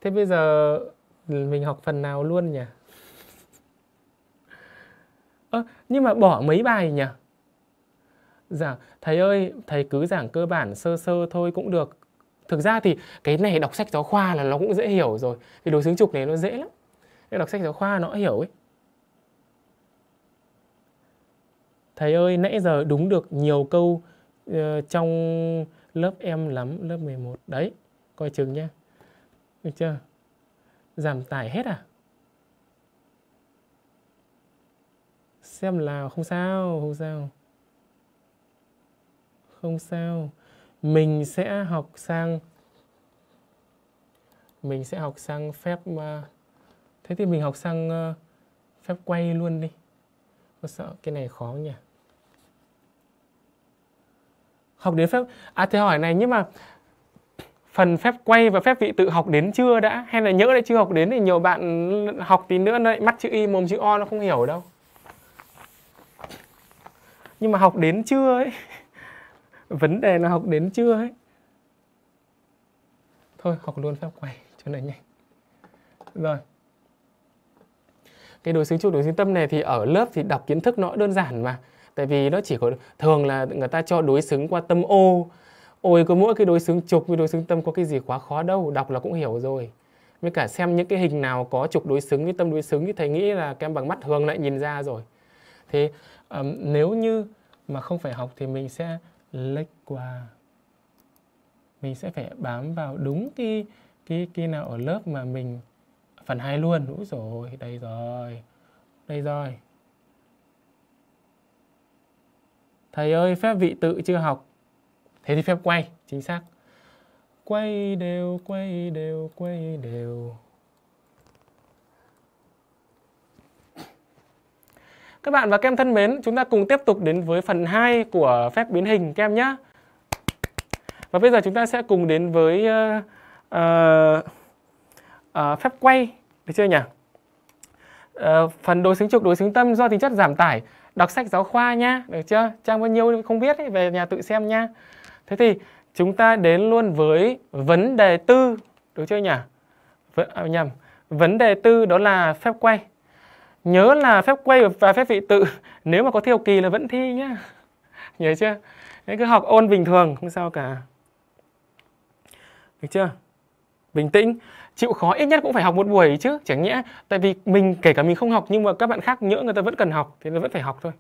Thế bây giờ mình học phần nào luôn nhỉ? Ơ, à, nhưng mà bỏ mấy bài nhỉ? Dạ, thầy ơi, thầy cứ giảng cơ bản sơ sơ thôi cũng được. Thực ra thì cái này đọc sách giáo khoa là nó cũng dễ hiểu rồi. Vì đối xứng trục này nó dễ lắm. Nên đọc sách giáo khoa nó hiểu ấy. Thầy ơi, nãy giờ đúng được nhiều câu uh, trong lớp em lắm, lớp 11. Đấy, coi chừng nha. Được chưa? Giảm tải hết à? Xem là không sao, không sao. Không sao. Mình sẽ học sang mình sẽ học sang phép uh, thế thì mình học sang à, phép quay luôn đi có sợ cái này khó nhỉ học đến phép à thế hỏi này nhưng mà phần phép quay và phép vị tự học đến chưa đã hay là nhớ lại chưa học đến thì nhiều bạn học tí nữa lại mắt chữ y mồm chữ o nó không hiểu đâu nhưng mà học đến chưa ấy *laughs* vấn đề là học đến chưa ấy thôi học luôn phép quay cho này nhanh rồi cái đối xứng trụ đối xứng tâm này thì ở lớp thì đọc kiến thức nó đơn giản mà tại vì nó chỉ có thường là người ta cho đối xứng qua tâm ô ôi có mỗi cái đối xứng trục với đối xứng tâm có cái gì quá khó đâu đọc là cũng hiểu rồi với cả xem những cái hình nào có trục đối xứng với tâm đối xứng thì thầy nghĩ là các em bằng mắt thường lại nhìn ra rồi thì um, nếu như mà không phải học thì mình sẽ lệch qua mình sẽ phải bám vào đúng cái cái cái nào ở lớp mà mình phần hai luôn Đủ rồi đây rồi đây rồi thầy ơi phép vị tự chưa học thế thì phép quay chính xác quay đều quay đều quay đều Các bạn và các em thân mến, chúng ta cùng tiếp tục đến với phần 2 của phép biến hình các em nhé. Và bây giờ chúng ta sẽ cùng đến với uh, uh, uh, phép quay, được chưa nhỉ? Uh, phần đối xứng trục, đối xứng tâm do tính chất giảm tải, đọc sách giáo khoa nhá được chưa? Trang bao nhiêu không biết ấy, về nhà tự xem nhá Thế thì chúng ta đến luôn với vấn đề tư đúng chưa nhỉ? V à, nhầm. Vấn đề tư đó là phép quay. Nhớ là phép quay và phép vị tự *laughs* nếu mà có thi kỳ là vẫn thi nhá. *laughs* Nhớ chưa? Đấy, cứ học ôn bình thường không sao cả. Được chưa? Bình tĩnh, chịu khó ít nhất cũng phải học một buổi chứ, chẳng nhẽ tại vì mình kể cả mình không học nhưng mà các bạn khác nhỡ người ta vẫn cần học thì nó vẫn phải học thôi.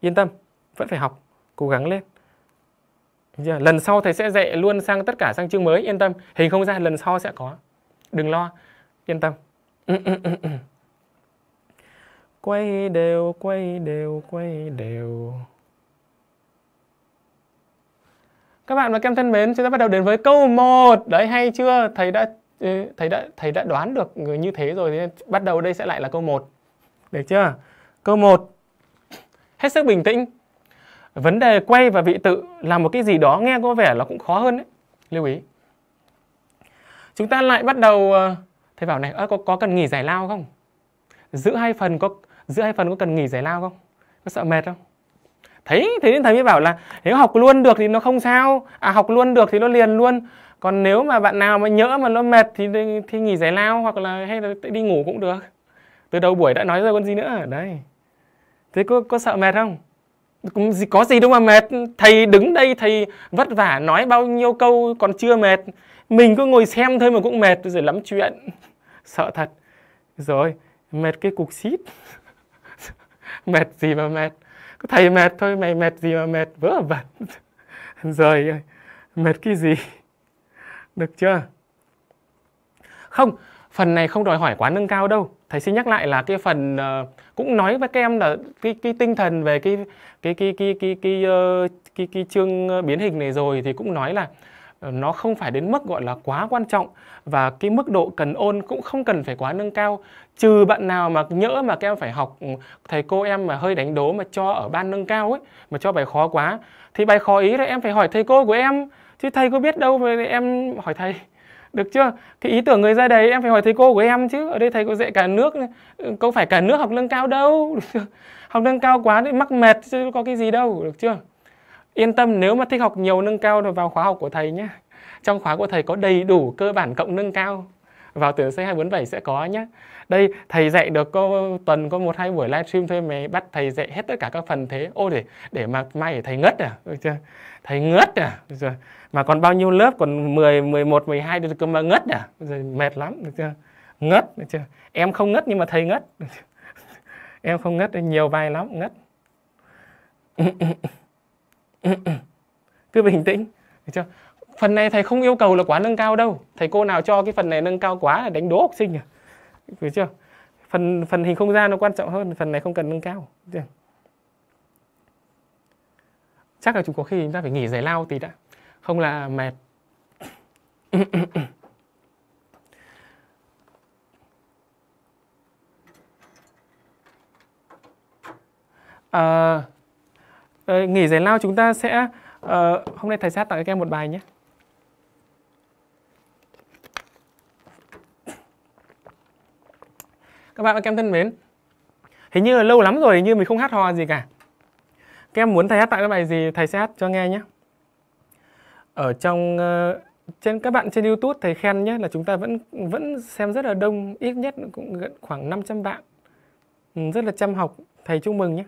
Yên tâm, vẫn phải học, cố gắng lên. Chưa? Lần sau thầy sẽ dạy luôn sang tất cả sang chương mới, yên tâm. Hình không ra lần sau sẽ có. Đừng lo, yên tâm. *laughs* quay đều, quay đều, quay đều. Các bạn và các em thân mến, chúng ta bắt đầu đến với câu 1. Đấy hay chưa? Thầy đã ừ, thầy đã thầy đã đoán được người như thế rồi nên bắt đầu đây sẽ lại là câu 1. Được chưa? Câu 1. Hết sức bình tĩnh, vấn đề quay và vị tự là một cái gì đó nghe có vẻ là cũng khó hơn đấy lưu ý chúng ta lại bắt đầu ờ, thầy bảo này có có cần nghỉ giải lao không giữ hai phần có giữ hai phần có cần nghỉ giải lao không có sợ mệt không thấy thế nên thầy mới bảo là nếu học luôn được thì nó không sao à học luôn được thì nó liền luôn còn nếu mà bạn nào mà nhỡ mà nó mệt thì thì nghỉ giải lao hoặc là hay là đi ngủ cũng được từ đầu buổi đã nói rồi còn gì nữa đây thế có có sợ mệt không cũng có gì đâu mà mệt thầy đứng đây thầy vất vả nói bao nhiêu câu còn chưa mệt mình cứ ngồi xem thôi mà cũng mệt rồi lắm chuyện sợ thật rồi mệt cái cục xít *laughs* mệt gì mà mệt cứ thầy mệt thôi mày mệt gì mà mệt vỡ vẩn *laughs* rồi mệt cái gì được chưa không phần này không đòi hỏi quá nâng cao đâu thầy xin nhắc lại là cái phần uh, cũng nói với các em là cái cái tinh thần về cái cái cái cái cái cái cái, ờ, cái, cái chương ờ, biến hình này rồi thì cũng nói là ờ, nó không phải đến mức gọi là quá quan trọng và cái mức độ cần ôn cũng không cần phải quá nâng cao trừ bạn nào mà nhỡ mà các em phải học ừ, thầy cô em mà hơi đánh đố mà cho ở ban nâng cao ấy mà cho bài khó quá thì bài khó ý là em phải hỏi thầy cô của em chứ thầy có biết đâu mà em hỏi thầy được chưa cái ý tưởng người ra đấy em phải hỏi thầy cô của em chứ ở đây thầy cô dạy cả nước không ừ, phải cả nước học nâng cao đâu được chưa? học nâng cao quá thì mắc mệt chứ có cái gì đâu được chưa yên tâm nếu mà thích học nhiều nâng cao thì vào khóa học của thầy nhé trong khóa của thầy có đầy đủ cơ bản cộng nâng cao vào tuyển sinh 247 sẽ có nhé đây thầy dạy được có tuần có một hai buổi livestream thôi mà bắt thầy dạy hết tất cả các phần thế ô để để mà mai thầy ngất à được chưa thầy ngất à rồi mà còn bao nhiêu lớp còn 10 11 12 được cơ mà ngất à rồi mệt lắm được chưa ngất được chưa em không ngất nhưng mà thầy ngất *laughs* em không ngất nhiều vai lắm ngất *laughs* cứ bình tĩnh được chưa phần này thầy không yêu cầu là quá nâng cao đâu thầy cô nào cho cái phần này nâng cao quá là đánh đố học sinh à được chưa phần phần hình không gian nó quan trọng hơn phần này không cần nâng cao được chưa? chắc là chúng có khi chúng ta phải nghỉ giải lao tí đã không là mệt à, *coughs* nghỉ giải lao chúng ta sẽ uh, hôm nay thầy sát tặng các em một bài nhé các bạn và các em thân mến hình như là lâu lắm rồi hình như mình không hát hò gì cả các em muốn thầy hát tặng cái bài gì thầy sẽ hát cho nghe nhé ở trong ờ, trên các bạn trên YouTube thầy khen nhé là chúng ta vẫn vẫn xem rất là đông ít nhất cũng gần khoảng 500 bạn ừ, rất là chăm học thầy chúc mừng nhé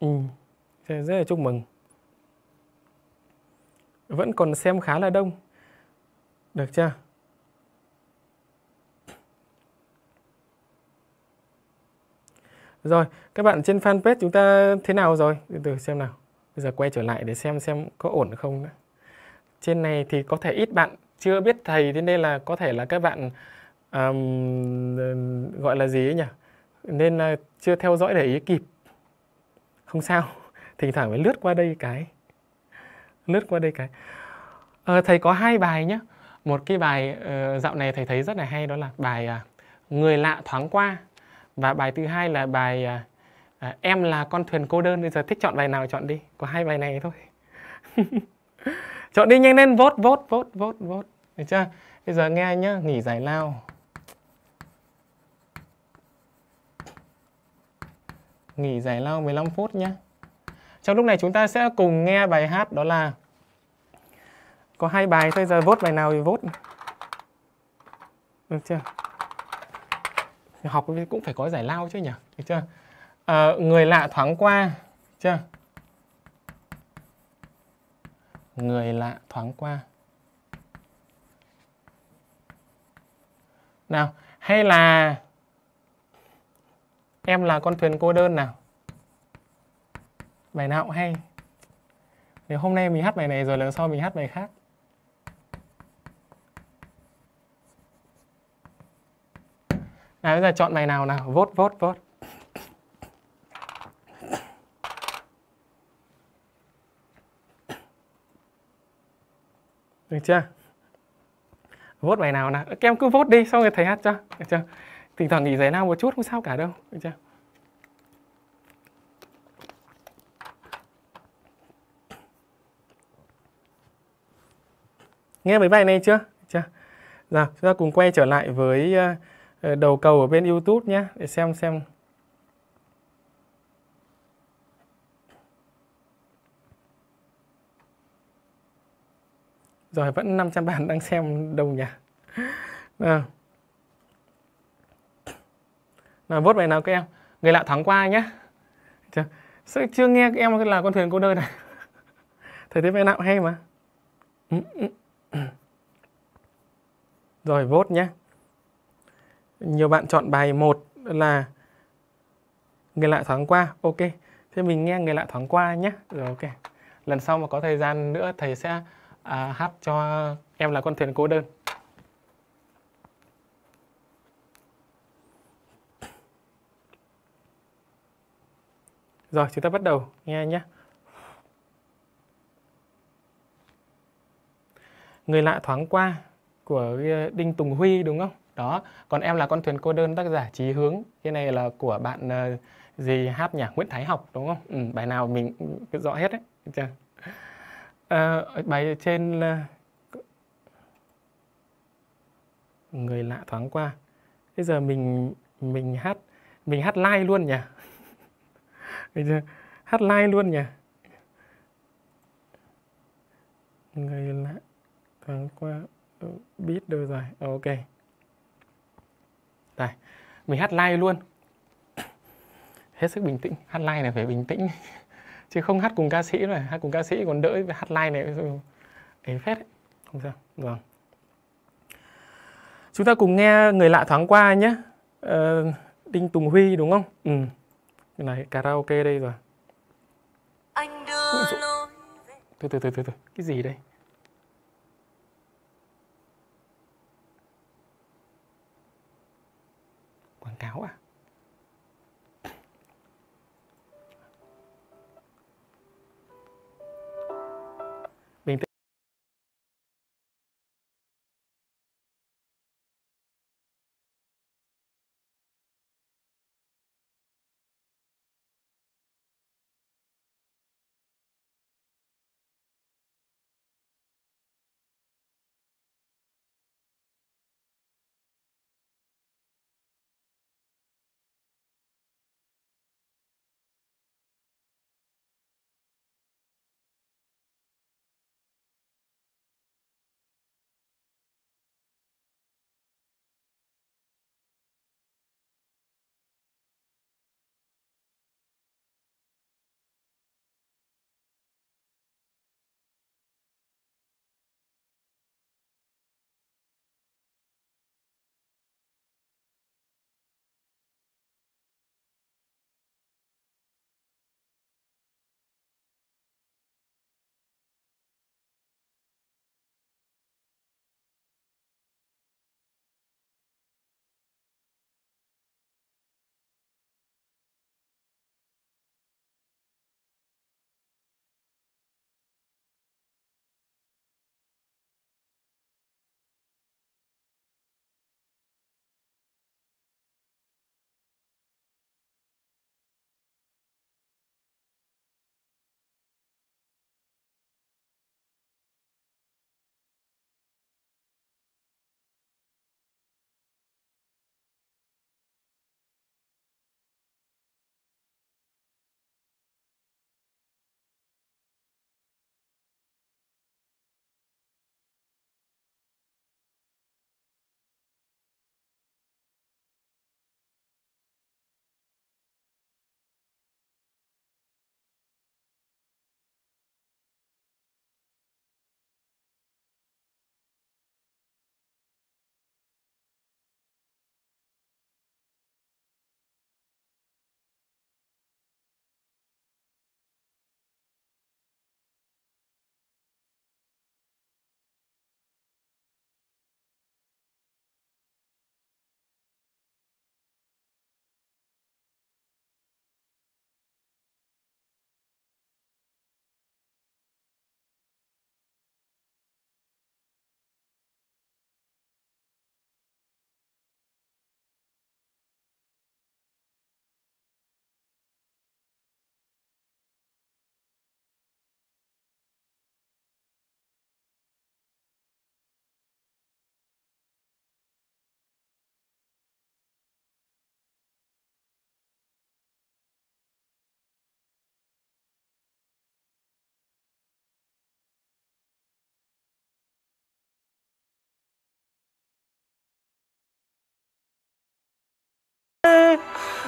ừ, thầy rất là chúc mừng vẫn còn xem khá là đông được chưa Rồi, các bạn trên fanpage chúng ta thế nào rồi? Từ từ xem nào. Bây giờ quay trở lại để xem xem có ổn không Trên này thì có thể ít bạn chưa biết thầy thế nên là có thể là các bạn um, gọi là gì ấy nhỉ? Nên là chưa theo dõi để ý kịp. Không sao, *laughs* thỉnh thoảng phải lướt qua đây cái. Lướt qua đây cái. À, thầy có hai bài nhé. Một cái bài uh, dạo này thầy thấy rất là hay đó là bài uh, Người lạ thoáng qua và bài thứ hai là bài à, à, em là con thuyền cô đơn bây giờ thích chọn bài nào chọn đi có hai bài này thôi *laughs* chọn đi nhanh lên vote vote vote vote vote được chưa bây giờ nghe nhá nghỉ giải lao nghỉ giải lao 15 phút nhá trong lúc này chúng ta sẽ cùng nghe bài hát đó là có hai bài thôi giờ vote bài nào thì vote được chưa học cũng phải có giải lao chứ nhỉ được chưa à, người lạ thoáng qua chưa người lạ thoáng qua nào hay là em là con thuyền cô đơn nào bài nào cũng hay nếu hôm nay mình hát bài này rồi lần sau mình hát bài khác à, bây giờ chọn bài nào nào vốt vốt vốt được chưa vốt bài nào nào các em cứ vốt đi xong rồi thầy hát cho được chưa thỉnh thoảng nghỉ giải lao một chút không sao cả đâu được chưa nghe mấy bài này chưa chưa rồi chúng ta cùng quay trở lại với uh, Ờ, đầu cầu ở bên YouTube nhé để xem xem rồi vẫn 500 bạn đang xem đồng nhỉ nào nào vốt bài nào các em người lạ thoáng qua nhé chưa, chưa nghe các em là con thuyền cô đơn này *laughs* thời tiết bài nào hay mà ừ, ừ, ừ. rồi vốt nhé nhiều bạn chọn bài một là người lạ thoáng qua ok thế mình nghe người lạ thoáng qua nhé rồi ok lần sau mà có thời gian nữa thầy sẽ à, hát cho em là con thuyền cô đơn rồi chúng ta bắt đầu nghe nhé người lạ thoáng qua của ờ, đinh tùng huy đúng không đó còn em là con thuyền cô đơn tác giả trí hướng cái này là của bạn uh, gì hát nhỉ nguyễn thái học đúng không ừ, bài nào mình cứ rõ hết đấy chưa uh, ờ, bài trên là ờ, người lạ thoáng qua bây giờ mình mình hát mình hát live luôn nhỉ *laughs* bây giờ hát live luôn nhỉ người lạ thoáng qua biết đâu rồi ok đây mình hát live luôn hết sức bình tĩnh hát live này phải bình tĩnh *laughs* chứ không hát cùng ca sĩ này hát cùng ca sĩ còn đỡ với hát live này ấy phết ấy. không sao vâng chúng ta cùng nghe người lạ thoáng qua nhé ờ, đinh tùng huy đúng không ừ này karaoke đây rồi anh đưa từ từ từ từ từ cái gì đây cáo à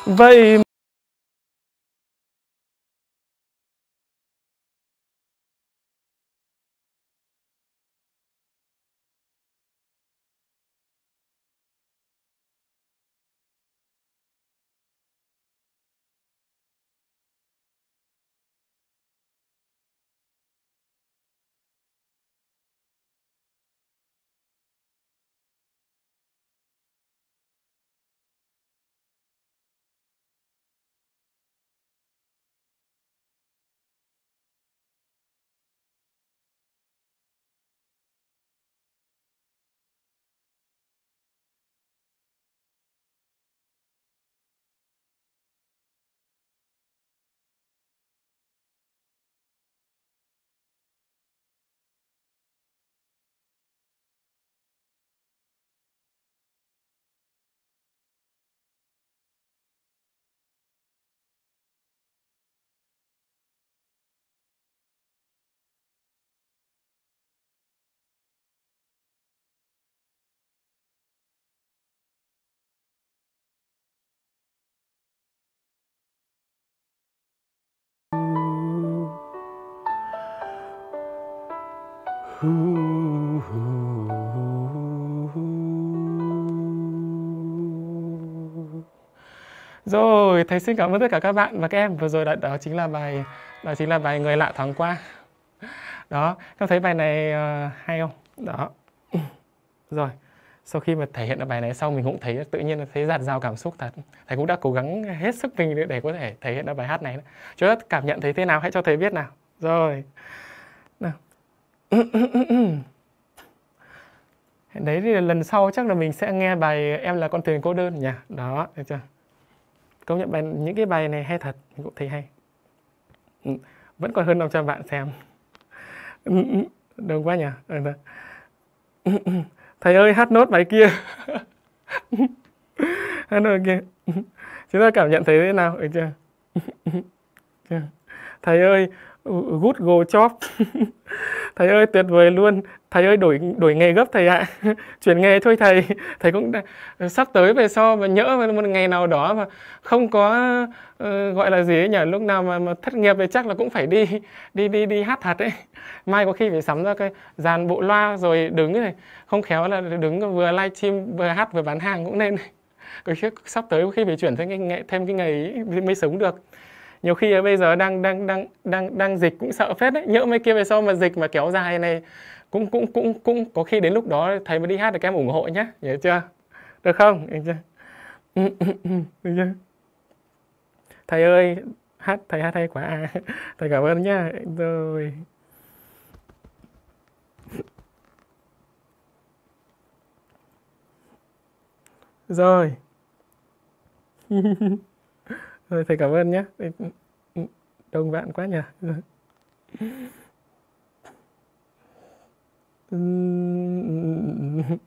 vậy Rồi, thầy xin cảm ơn tất cả các bạn và các em. Vừa rồi đó, đó chính là bài đó chính là bài người lạ thoáng qua. Đó, các thấy bài này uh, hay không? Đó. *clears throat* Rồi, sau khi mà thể hiện được bài này xong mình cũng thấy tự nhiên thấy dạt dào cảm xúc thật. Thầy cũng đã cố gắng hết sức mình để, có thể thể hiện được bài hát này. Chúng ta cảm nhận thấy thế nào hãy cho thầy biết nào. Rồi. Nào đấy thì lần sau chắc là mình sẽ nghe bài em là con thuyền cô đơn nhỉ đó được chưa công nhận bài những cái bài này hay thật mình cũng thấy hay ừ, vẫn còn hơn 500 bạn xem ừ, ừ đúng quá nhỉ ừ, thầy ơi hát nốt bài kia *laughs* hát nốt bài kia chúng ta cảm nhận thấy thế nào được *laughs* chưa thầy ơi good go job thầy ơi tuyệt vời luôn thầy ơi đổi đổi nghề gấp thầy ạ à. *laughs* chuyển nghề thôi thầy *laughs* thầy cũng ờ, sắp tới về sau mà nhỡ một ngày nào đó mà không có uh, gọi là gì ấy nhỉ lúc nào mà, mà thất nghiệp thì chắc là cũng phải đi *laughs* đi đi đi hát thật ấy mai có khi phải sắm ra cái dàn bộ loa rồi đứng này không khéo là đứng vừa live stream vừa hát vừa bán hàng cũng nên có khi sắp tới có khi phải chuyển thêm cái nghề thêm cái nghề ấy mới sống được nhiều khi bây giờ đang đang đang đang đang dịch cũng sợ phết đấy nhỡ mấy kia về sau mà dịch mà kéo dài này cũng cũng cũng cũng có khi đến lúc đó thầy mới đi hát được các em ủng hộ nhé nhớ chưa được không ừ, ừ, ừ, thầy ơi hát thầy hát hay quá à. *laughs* thầy cảm ơn nhá rồi rồi *laughs* Rồi thầy cảm ơn nhé. Ừ, ừ, đông vạn quá nhỉ. *laughs*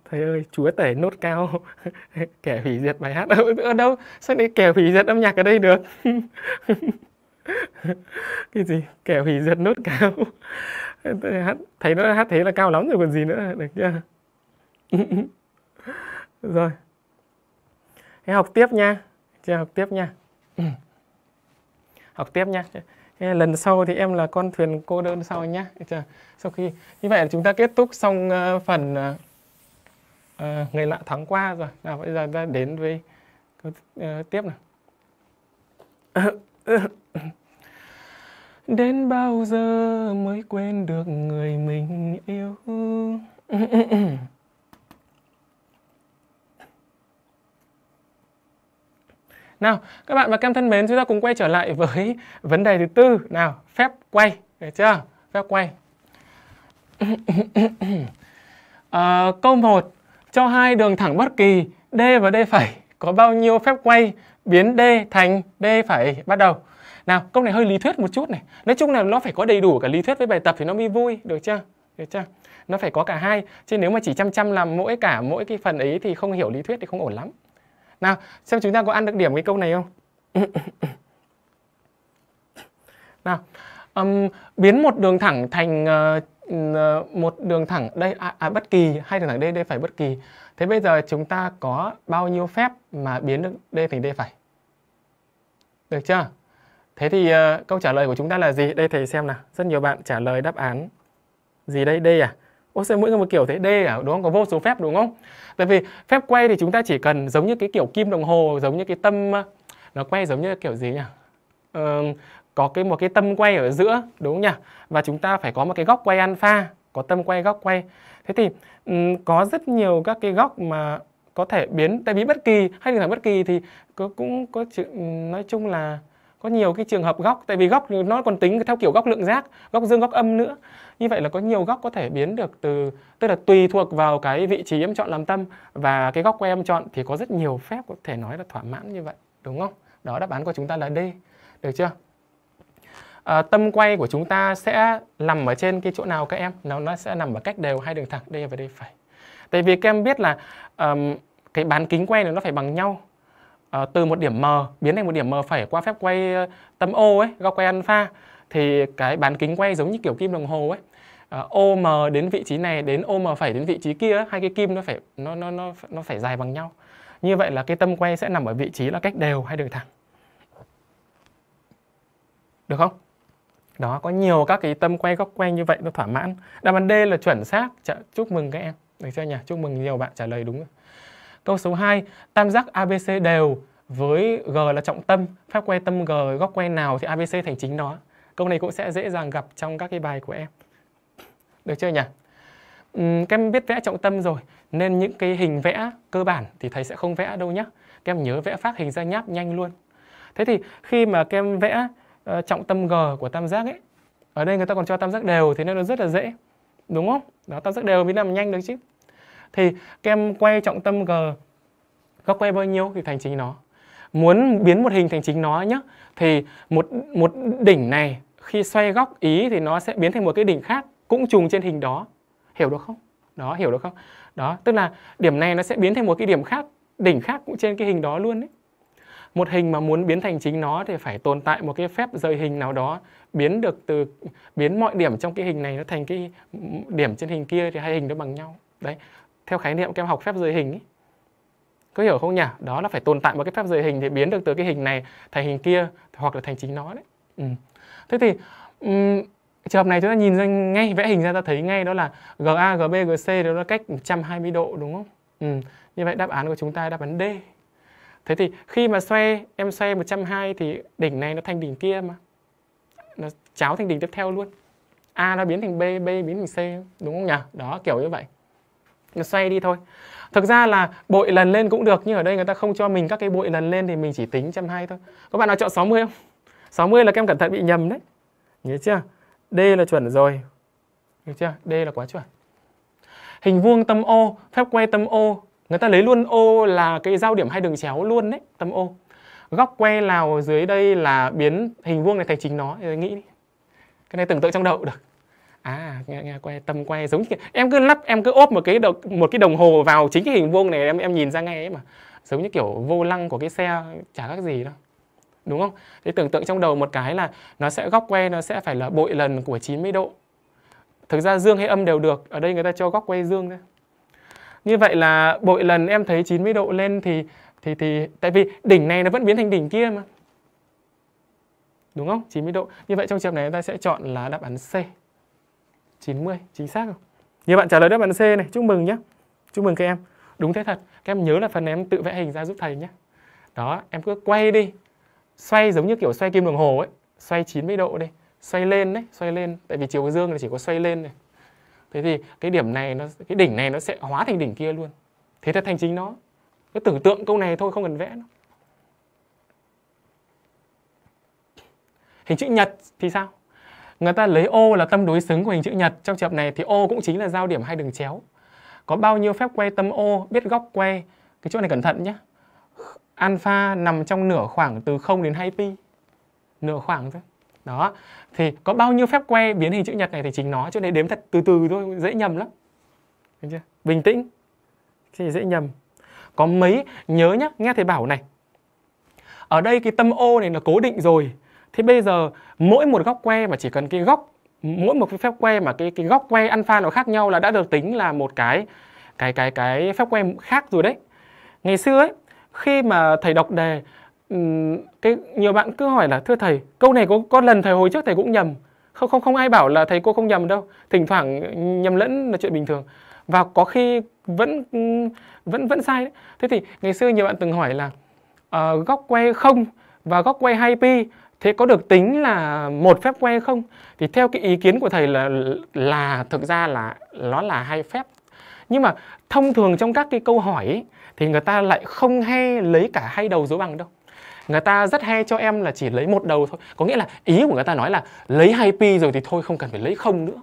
thầy ơi chúa tể nốt cao *laughs* kẻ hủy diệt bài hát ở đâu sao lại kẻ hủy diệt âm nhạc ở đây được *laughs* cái gì kẻ hủy diệt nốt cao hát thấy nó hát thế là cao lắm rồi còn gì nữa được chưa rồi hãy học tiếp nha chưa học tiếp nha Ừ. học tiếp nhé lần sau thì em là con thuyền cô đơn sau nhé sau khi như vậy là chúng ta kết thúc xong ờ, phần ờ, ờ, người lạ tháng qua rồi nào bây giờ ta đến với tiếp nào *coughs* đến bao giờ mới quên được người mình yêu *coughs* Nào, các bạn và các em thân mến, chúng ta cùng quay trở lại với vấn đề thứ tư. Nào, phép quay, được chưa? Phép quay. à, câu 1, cho hai đường thẳng bất kỳ D và D phẩy có bao nhiêu phép quay biến D thành D phẩy bắt đầu. Nào, câu này hơi lý thuyết một chút này. Nói chung là nó phải có đầy đủ cả lý thuyết với bài tập thì nó mới vui, được chưa? Được chưa? Nó phải có cả hai. Chứ nếu mà chỉ chăm chăm làm mỗi cả mỗi cái phần ấy thì không hiểu lý thuyết thì không ổn lắm. Nào, xem chúng ta có ăn được điểm cái câu này không? *laughs* Nào, um, biến một đường thẳng thành uh, một đường thẳng đây à, à, bất kỳ hai đường thẳng đây đây phải bất kỳ. Thế bây giờ chúng ta có bao nhiêu phép mà biến được d thành d phải? Được chưa? Thế thì uh, câu trả lời của chúng ta là gì? Đây thầy xem nào. Rất nhiều bạn trả lời đáp án gì đây? D à? ô sao mỗi người một kiểu thế d à đúng không có vô số phép đúng không tại vì phép quay thì chúng ta chỉ cần giống như cái kiểu kim đồng hồ giống như cái tâm ờ, nó quay giống như kiểu gì nhỉ ờ, có cái một cái tâm quay ở giữa đúng không nhỉ và chúng ta phải có một cái góc quay alpha có tâm quay góc quay thế thì um, có rất nhiều các cái góc mà có thể biến tại vì bất kỳ hay là bất kỳ thì có, cũng có ừ, nói chung là có nhiều cái trường hợp góc tại vì góc nó còn tính theo kiểu góc lượng giác góc dương góc âm nữa như vậy là có nhiều góc có thể biến được từ tức là tùy thuộc vào cái vị trí em chọn làm tâm và cái góc của em chọn thì có rất nhiều phép có thể nói là thỏa mãn như vậy đúng không đó đáp án của chúng ta là D được chưa à, tâm quay của chúng ta sẽ nằm ở trên cái chỗ nào các em nó nó sẽ nằm ở cách đều hai đường thẳng D và D phải tại vì các em biết là um, cái bán kính quay này nó phải bằng nhau à, từ một điểm M biến thành một điểm M phải qua phép quay ờ, tâm O ấy góc quay alpha thì cái bán kính quay giống như kiểu kim đồng hồ ấy ờ, OM đến vị trí này đến OM phải đến vị trí kia hai cái kim nó phải nó nó nó nó phải dài bằng nhau. Như vậy là cái tâm quay sẽ nằm ở vị trí là cách đều hay đường thẳng. Được không? Đó có nhiều các cái tâm quay góc quay như vậy nó thỏa mãn. Đáp án D là chuẩn xác. Chúc mừng các em. Được chưa nhỉ? Chúc mừng nhiều bạn trả lời đúng. Câu số 2, tam giác ABC đều với G là trọng tâm, phép quay tâm G góc quay nào thì ABC thành chính đó. Câu này cũng sẽ dễ dàng gặp trong các cái bài của em. Được chưa nhỉ? Uhm, các em biết vẽ trọng tâm rồi, nên những cái hình vẽ cơ bản thì thầy sẽ không vẽ đâu nhé. Các em nhớ vẽ phát hình ra nháp nhanh luôn. Thế thì khi mà các em vẽ uh, trọng tâm G của tam giác ấy, ở đây người ta còn cho tam giác đều thì nên nó rất là dễ. Đúng không? Đó, tam giác đều mới làm nhanh được chứ. Thì các em quay trọng tâm G, có quay bao nhiêu thì thành chính nó muốn biến một hình thành chính nó nhé thì một một đỉnh này khi xoay góc ý thì nó sẽ biến thành một cái đỉnh khác cũng trùng trên hình đó hiểu được không đó hiểu được không đó tức là điểm này nó sẽ biến thành một cái điểm khác đỉnh khác cũng trên cái hình đó luôn đấy một hình mà muốn biến thành chính nó thì phải tồn tại một cái phép rời hình nào đó biến được từ biến mọi điểm trong cái hình này nó thành cái điểm trên hình kia thì hai hình nó bằng nhau đấy theo khái niệm các em học phép rời hình ấy, có hiểu không nhỉ đó là phải tồn tại một cái phép rời hình để biến được từ cái hình này thành hình kia hoặc là thành chính nó đấy ừ. thế thì um, trường hợp này chúng ta nhìn ra ngay vẽ hình ra ta thấy ngay đó là GA, GB, GC đó là cách 120 độ đúng không? Ừ. Như vậy đáp án của chúng ta đáp án D. Thế thì khi mà xoay em xoay 120 thì đỉnh này nó thành đỉnh kia mà. Nó cháo thành đỉnh tiếp theo luôn. A nó biến thành B, B biến thành C đúng không nhỉ? Đó kiểu như vậy. Nó xoay đi thôi thực ra là bội lần lên cũng được nhưng ở đây người ta không cho mình các cái bội lần lên thì mình chỉ tính trăm hai thôi các bạn nào chọn 60 không 60 là các em cẩn thận bị nhầm đấy nhớ chưa D là chuẩn rồi nhớ chưa D là quá chuẩn hình vuông tâm ô phép quay tâm ô người ta lấy luôn ô là cái giao điểm hai đường chéo luôn đấy tâm ô góc que nào dưới đây là biến hình vuông này thành chính nó nghĩ đi. cái này tưởng tượng trong đầu được à nghe, nghe que tâm quay giống như em cứ lắp em cứ ốp một cái đồng, một cái đồng hồ vào chính cái hình vuông này em em nhìn ra ngay ấy mà giống như kiểu vô lăng của cái xe chả các gì đâu đúng không thế tưởng tượng trong đầu một cái là nó sẽ góc quay nó sẽ phải là bội lần của 90 độ thực ra dương hay âm đều được ở đây người ta cho góc quay dương thôi như vậy là bội lần em thấy 90 độ lên thì thì thì tại vì đỉnh này nó vẫn biến thành đỉnh kia mà đúng không 90 độ như vậy trong trường này chúng ta sẽ chọn là đáp án C 90, chính xác không? Nhiều bạn trả lời đáp án C này, chúc mừng nhé. Chúc mừng các em. Đúng thế thật, các em nhớ là phần em tự vẽ hình ra giúp thầy nhé. Đó, em cứ quay đi. Xoay giống như kiểu xoay kim đồng hồ ấy, xoay 90 độ đi, xoay lên đấy, xoay lên tại vì chiều dương là chỉ có xoay lên này. Thế thì cái điểm này nó cái đỉnh này nó sẽ hóa thành đỉnh kia luôn. Thế thật thành chính nó. Cứ tưởng tượng câu này thôi không cần vẽ nó. Hình chữ nhật thì sao? người ta lấy ô là tâm đối xứng của hình chữ nhật trong trường hợp này thì ô cũng chính là giao điểm hai đường chéo có bao nhiêu phép quay tâm ô biết góc quay cái chỗ này cẩn thận nhé alpha nằm trong nửa khoảng từ 0 đến 2 pi nửa khoảng thôi đó thì có bao nhiêu phép quay biến hình chữ nhật này thì chính nó chỗ này đếm thật từ từ thôi dễ nhầm lắm Được chưa? bình tĩnh thì dễ nhầm có mấy nhớ nhá nghe thầy bảo này ở đây cái tâm ô này là cố định rồi Thế bây giờ mỗi một góc que mà chỉ cần cái góc mỗi một cái phép que mà cái cái góc que alpha nó khác nhau là đã được tính là một cái cái cái cái phép que khác rồi đấy. Ngày xưa ấy khi mà thầy đọc đề cái nhiều bạn cứ hỏi là thưa thầy câu này có có lần thầy hồi trước thầy cũng nhầm không không không ai bảo là thầy cô không nhầm đâu thỉnh thoảng nhầm lẫn là chuyện bình thường và có khi vẫn vẫn vẫn sai đấy. thế thì ngày xưa nhiều bạn từng hỏi là uh, góc que không và góc quay hai pi thế có được tính là một phép que không thì theo cái ý kiến của thầy là là thực ra là nó là hai phép nhưng mà thông thường trong các cái câu hỏi ấy, thì người ta lại không hay lấy cả hai đầu dấu bằng đâu người ta rất hay cho em là chỉ lấy một đầu thôi có nghĩa là ý của người ta nói là lấy hai pi rồi thì thôi không cần phải lấy không nữa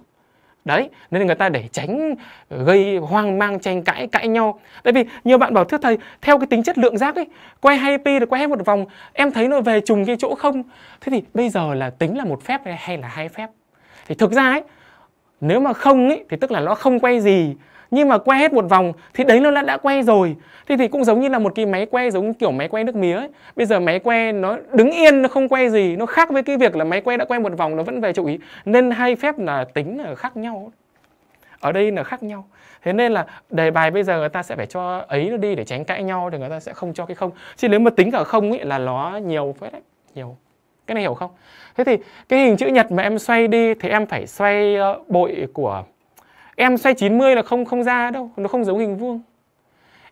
đấy nên người ta để tránh ờ, gây hoang mang tranh cãi cãi nhau tại vì nhiều bạn bảo thưa thầy theo cái tính chất lượng rác ấy quay hai pi rồi quay hết một vòng em thấy nó về trùng cái chỗ không thế thì bây giờ là tính là một phép hay là hai phép thì thực ra ấy nếu mà không ấy thì tức là nó không quay gì nhưng mà quay hết một vòng thì đấy nó đã, đã que rồi thì thì cũng giống như là một cái máy quay giống kiểu máy quay nước mía ấy. bây giờ máy quay nó đứng yên nó không quay gì nó khác với cái việc là máy quay đã quay một vòng nó vẫn về chỗ ý nên hai phép là tính là khác nhau ở đây là khác nhau thế nên là đề bài bây giờ người ta sẽ phải cho ấy nó đi để tránh cãi nhau thì người ta sẽ không cho cái không chứ nếu mà tính cả không ấy là nó nhiều phết đấy nhiều cái này hiểu không thế thì cái hình chữ nhật mà em xoay đi thì em phải xoay ờ, bội của em xoay 90 là không không ra đâu nó không giống hình vuông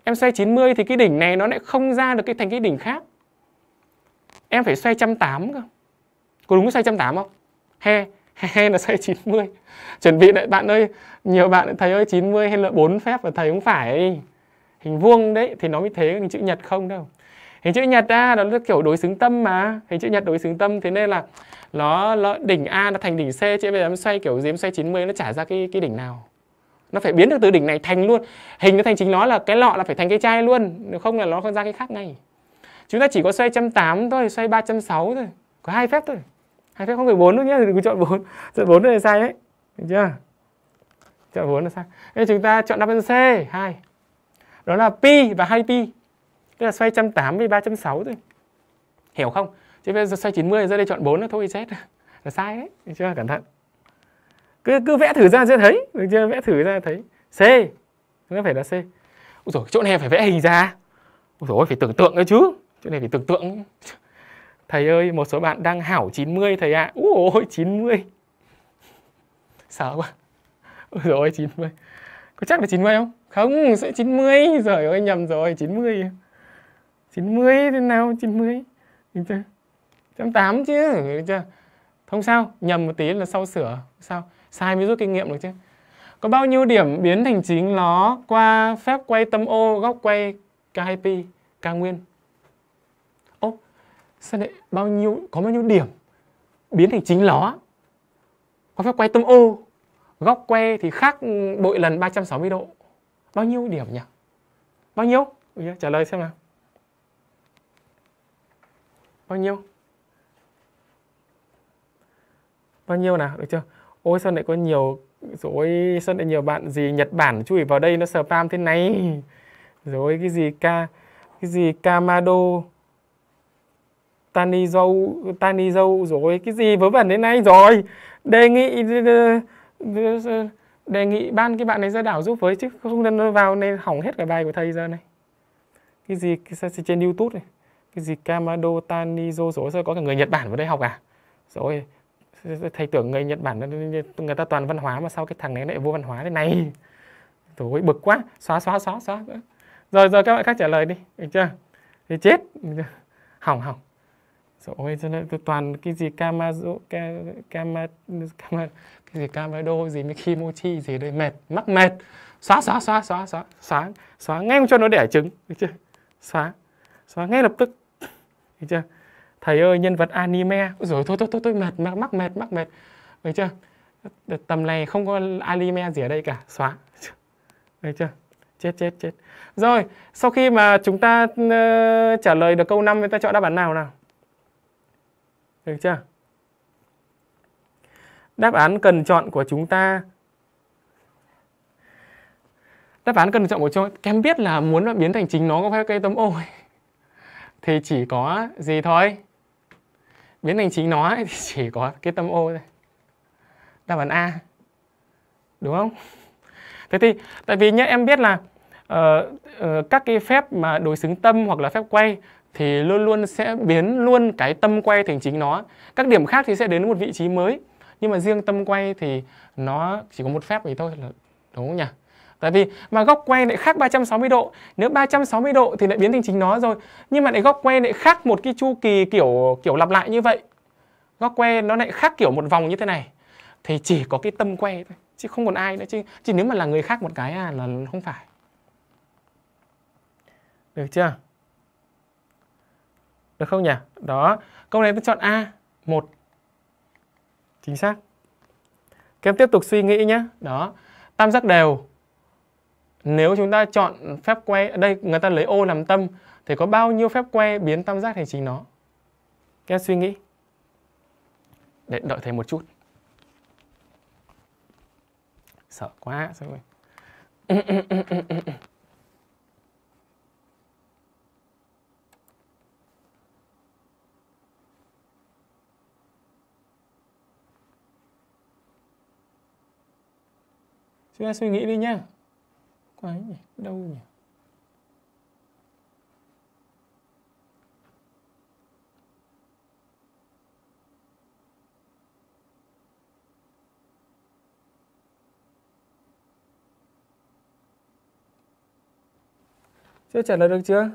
em xoay 90 thì cái đỉnh này nó lại không ra được cái thành cái đỉnh khác em phải xoay 180 cơ có đúng xoay 180 không he he là xoay 90 chuẩn bị lại bạn ơi nhiều bạn lại thầy ơi 90 hay là 4 phép và thầy cũng phải hình vuông đấy thì nó mới thế hình chữ nhật không đâu hình chữ nhật a nó là kiểu đối xứng tâm mà hình chữ nhật đối xứng tâm thế nên là nó, nó đỉnh a nó thành đỉnh c chứ bây giờ em xoay kiểu gì em xoay 90 nó trả ra cái cái đỉnh nào nó phải biến được từ đỉnh này thành luôn hình nó thành chính nó là cái lọ là phải thành cái chai luôn nếu không là nó không ra cái khác ngay chúng ta chỉ có xoay trăm tám thôi xoay ba trăm sáu thôi có hai phép thôi hai phép không phải bốn nữa nhé đừng chọn bốn *laughs* chọn bốn là sai đấy được chưa chọn bốn là sai nên chúng ta chọn đáp án C hai đó là pi và hai pi tức là xoay trăm tám với ba trăm sáu thôi hiểu không chứ bây giờ xoay chín mươi ra đây chọn bốn là thôi chết *laughs* là sai đấy được chưa cẩn thận cứ cứ vẽ thử ra sẽ thấy được chưa vẽ thử ra thấy c nó phải là c Ôi dồi, chỗ này phải vẽ hình ra Ôi dồi, phải tưởng tượng đấy chứ Chỗ này phải tưởng tượng Thầy ơi, một số bạn đang hảo 90 thầy ạ à. Ôi, 90 Sợ quá Ôi dồi, 90 Có chắc là 90 không? Không, sẽ 90 Rồi ơi, nhầm rồi, 90 90 thế nào, 90 Được chưa? 180 chứ, được chưa? Không sao, nhầm một tí là sau sửa Sao? sai mới rút kinh nghiệm được chứ có bao nhiêu điểm biến thành chính nó qua phép quay tâm ô góc quay K2P K nguyên ô sao lại bao nhiêu có bao nhiêu điểm biến thành chính nó có phép quay tâm ô góc quay thì khác bội lần 360 độ bao nhiêu điểm nhỉ bao nhiêu trả lời xem nào bao nhiêu bao nhiêu nào được chưa ôi sao lại có nhiều rồi sao lại nhiều bạn gì Nhật Bản chui vào đây nó spam thế này rồi cái gì ca cái gì Kamado Tani dâu Tani dâu rồi cái gì vớ vẩn thế này rồi đề nghị đề nghị ban cái bạn này ra đảo giúp với chứ không nên vào nên hỏng hết cả bài của thầy giờ này cái gì cái, trên YouTube này cái gì Kamado Tanizo rồi sao có cả người Nhật Bản vào đây học à rồi thầy tưởng người Nhật Bản người ta toàn văn hóa mà sao cái thằng này lại vô văn hóa thế này rồi bực quá xóa xóa xóa xóa rồi rồi các bạn khác trả lời đi được chưa thì chết hỏng hỏng rồi ôi cho nên toàn cái gì kamazo kama kama cái gì kamado gì mới kimochi gì đây mệt mắc mệt xóa xóa xóa xóa xóa xóa xóa ngay cho nó đẻ trứng được chưa xóa xóa ngay lập tức được chưa thầy ơi nhân vật anime rồi thôi thôi thôi tôi mệt mắc mắc mệt mắc mệt được chưa tầm này không có anime gì ở đây cả xóa được chưa chết chết chết rồi sau khi mà chúng ta uh, trả lời được câu 5 chúng ta chọn đáp án nào nào được chưa đáp án cần chọn của chúng ta đáp án cần chọn của chúng em biết là muốn biến thành chính nó có phải cây tấm ôi thì chỉ có gì thôi biến thành chính nó *laughs* thì chỉ có cái tâm ô thôi đáp án a đúng không thế thì tại vì nhá em biết là uh, uh, các cái phép mà đối xứng tâm hoặc là phép quay thì luôn luôn sẽ biến luôn cái tâm quay thành chính nó các điểm khác thì sẽ đến một vị trí mới nhưng mà riêng tâm quay thì nó chỉ có một phép vậy thôi là đúng không nhỉ Tại vì mà góc quay lại khác 360 độ Nếu 360 độ thì lại biến thành chính nó rồi Nhưng mà lại góc quay lại khác một cái chu kỳ kiểu kiểu lặp lại như vậy Góc quay nó lại khác kiểu một vòng như thế này Thì chỉ có cái tâm quay thôi Chứ không còn ai nữa Chứ, chỉ nếu mà là người khác một cái à, là không phải Được chưa? Được không nhỉ? Đó Câu này tôi chọn A một Chính xác Các em tiếp tục suy nghĩ nhé Đó Tam giác đều nếu chúng ta chọn phép que ở đây người ta lấy ô làm tâm thì có bao nhiêu phép que biến tam giác thành chính nó các em suy nghĩ để đợi thầy một chút sợ quá sợ quá chúng ta suy nghĩ đi nhá quá nhỉ đâu nhỉ chưa trả lời được chưa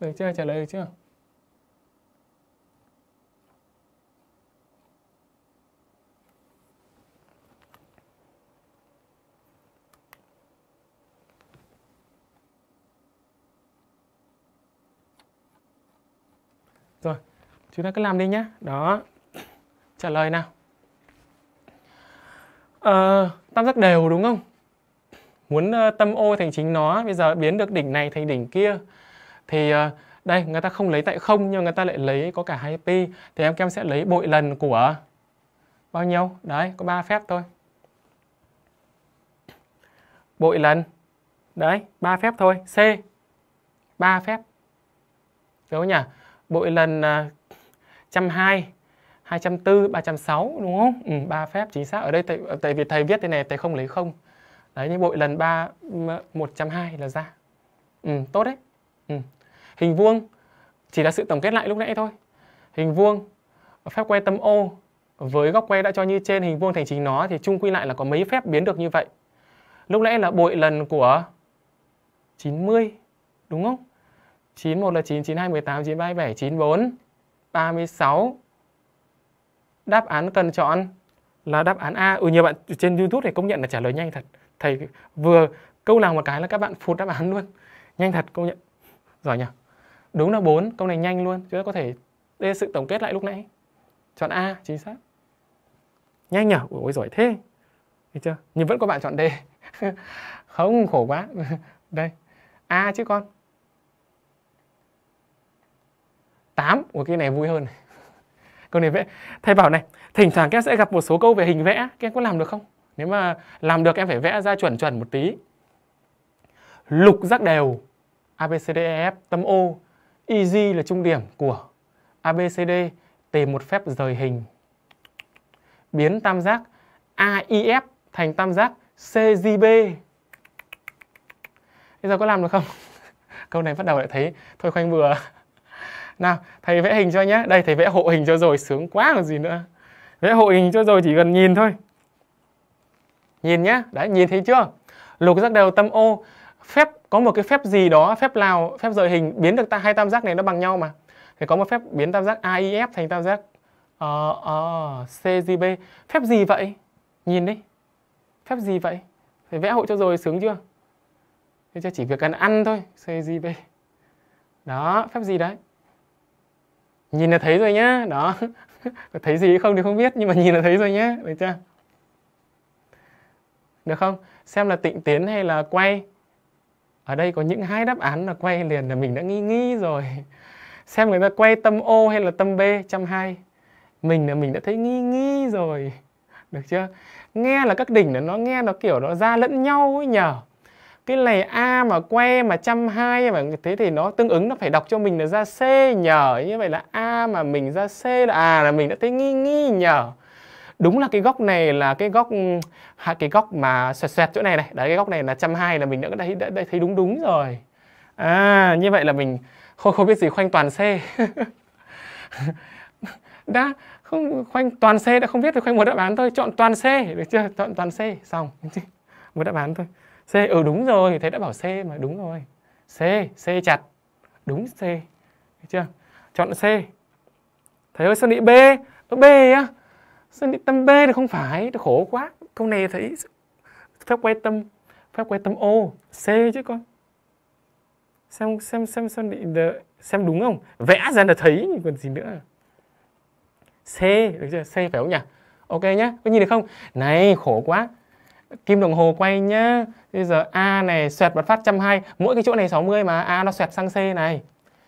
được chưa trả lời được chưa chúng ta cứ làm đi nhé đó trả lời nào ờ, tam giác đều đúng không muốn ờ, tâm ô thành chính nó bây giờ biến được đỉnh này thành đỉnh kia thì ờ, đây người ta không lấy tại không nhưng người ta lại lấy có cả hai pi thì em kem sẽ lấy bội lần của bao nhiêu đấy có ba phép thôi bội lần đấy ba phép thôi c ba phép đúng không nhỉ bội lần à, 120, 240, 306 đúng không? Ừ, 3 phép chính xác. Ở đây tại, tại vì thầy viết thế này thầy không lấy không. Đấy như bội lần 3 120 là ra. Ừ, tốt đấy. Ừ. Hình vuông chỉ là sự tổng kết lại lúc nãy thôi. Hình vuông phép que tâm ô với góc que đã cho như trên hình vuông thành chính nó thì chung quy lại là có mấy phép biến được như vậy. Lúc nãy là bội lần của 90 đúng không? 91 là 9, 92, 18, 93, 27, 94 36. Đáp án cần chọn là đáp án A. Ừ, nhiều bạn trên YouTube này công nhận là trả lời nhanh thật. Thầy vừa câu nào một cái là các bạn phụt đáp án luôn. Nhanh thật công nhận. Giỏi nhỉ? Đúng là 4, câu này nhanh luôn. Chúng ta có thể đây sự tổng kết lại lúc nãy. Chọn A chính xác. Nhanh nhỉ? Ôi giỏi thế. Thấy chưa? Nhưng vẫn có bạn chọn D. *laughs* Không khổ quá. *laughs* đây. A chứ con. 8 của cái này vui hơn *laughs* câu này vẽ thầy bảo này thỉnh thoảng các em sẽ gặp một số câu về hình vẽ các em có làm được không nếu mà làm được em phải vẽ ra chuẩn chuẩn một tí lục giác đều ABCDEF tâm O EG là trung điểm của ABCD tìm một phép rời hình biến tam giác AIF thành tam giác CJB bây giờ có làm được không *laughs* câu này bắt đầu lại thấy thôi khoanh vừa nào thầy vẽ hình cho nhé đây thầy vẽ hộ hình cho rồi sướng quá còn gì nữa vẽ hộ hình cho rồi chỉ cần nhìn thôi nhìn nhá đấy nhìn thấy chưa lục giác đều tâm ô phép có một cái phép gì đó phép nào phép rời hình biến được ta hai tam giác này nó bằng nhau mà thì có một phép biến tam giác AIF thành tam giác uh, ờ, uh, ờ, CGB phép gì vậy nhìn đi phép gì vậy thầy vẽ hộ cho rồi sướng chưa thế chứ chỉ việc cần ăn thôi CGB đó phép gì đấy nhìn là thấy rồi nhá đó *laughs* thấy gì không thì không biết nhưng mà nhìn là thấy rồi nhá được chưa được không xem là tịnh tiến hay là quay ở đây có những hai đáp án là quay liền là mình đã nghi nghi rồi *laughs* xem người ta quay tâm O hay là tâm B trăm hai mình là mình đã thấy nghi nghi rồi được chưa nghe là các đỉnh là nó nghe nó kiểu nó ra lẫn nhau ấy nhở cái này a mà que mà trăm hai mà thế thì nó tương ứng nó phải đọc cho mình là ra c nhờ như vậy là a mà mình ra c là à là mình đã thấy nghi nghi nhờ đúng là cái góc này là cái góc cái góc mà xoẹt xoẹt chỗ này này đấy cái góc này là trăm hai là mình đã thấy đã, đã thấy đúng đúng rồi à như vậy là mình không không biết gì khoanh toàn c *laughs* đã không khoanh toàn c đã không biết thì khoanh một đáp án thôi chọn toàn c được chưa chọn toàn c xong *laughs* một đáp án thôi C ừ đúng rồi thầy đã bảo C mà đúng rồi C C chặt đúng C thấy chưa chọn C thầy ơi sao lại B ở B á sao lại tâm B thì không phải thì khổ quá câu này thấy phép quay tâm phép quay tâm O C chứ con xem xem xem xem định xem đúng không vẽ ra là thấy còn gì nữa C được chưa C phải không nhỉ Ok nhá có nhìn được không này khổ quá kim đồng hồ quay nhá bây giờ a này xoẹt bật phát trăm mỗi cái chỗ này 60 mà a nó xoẹt sang c này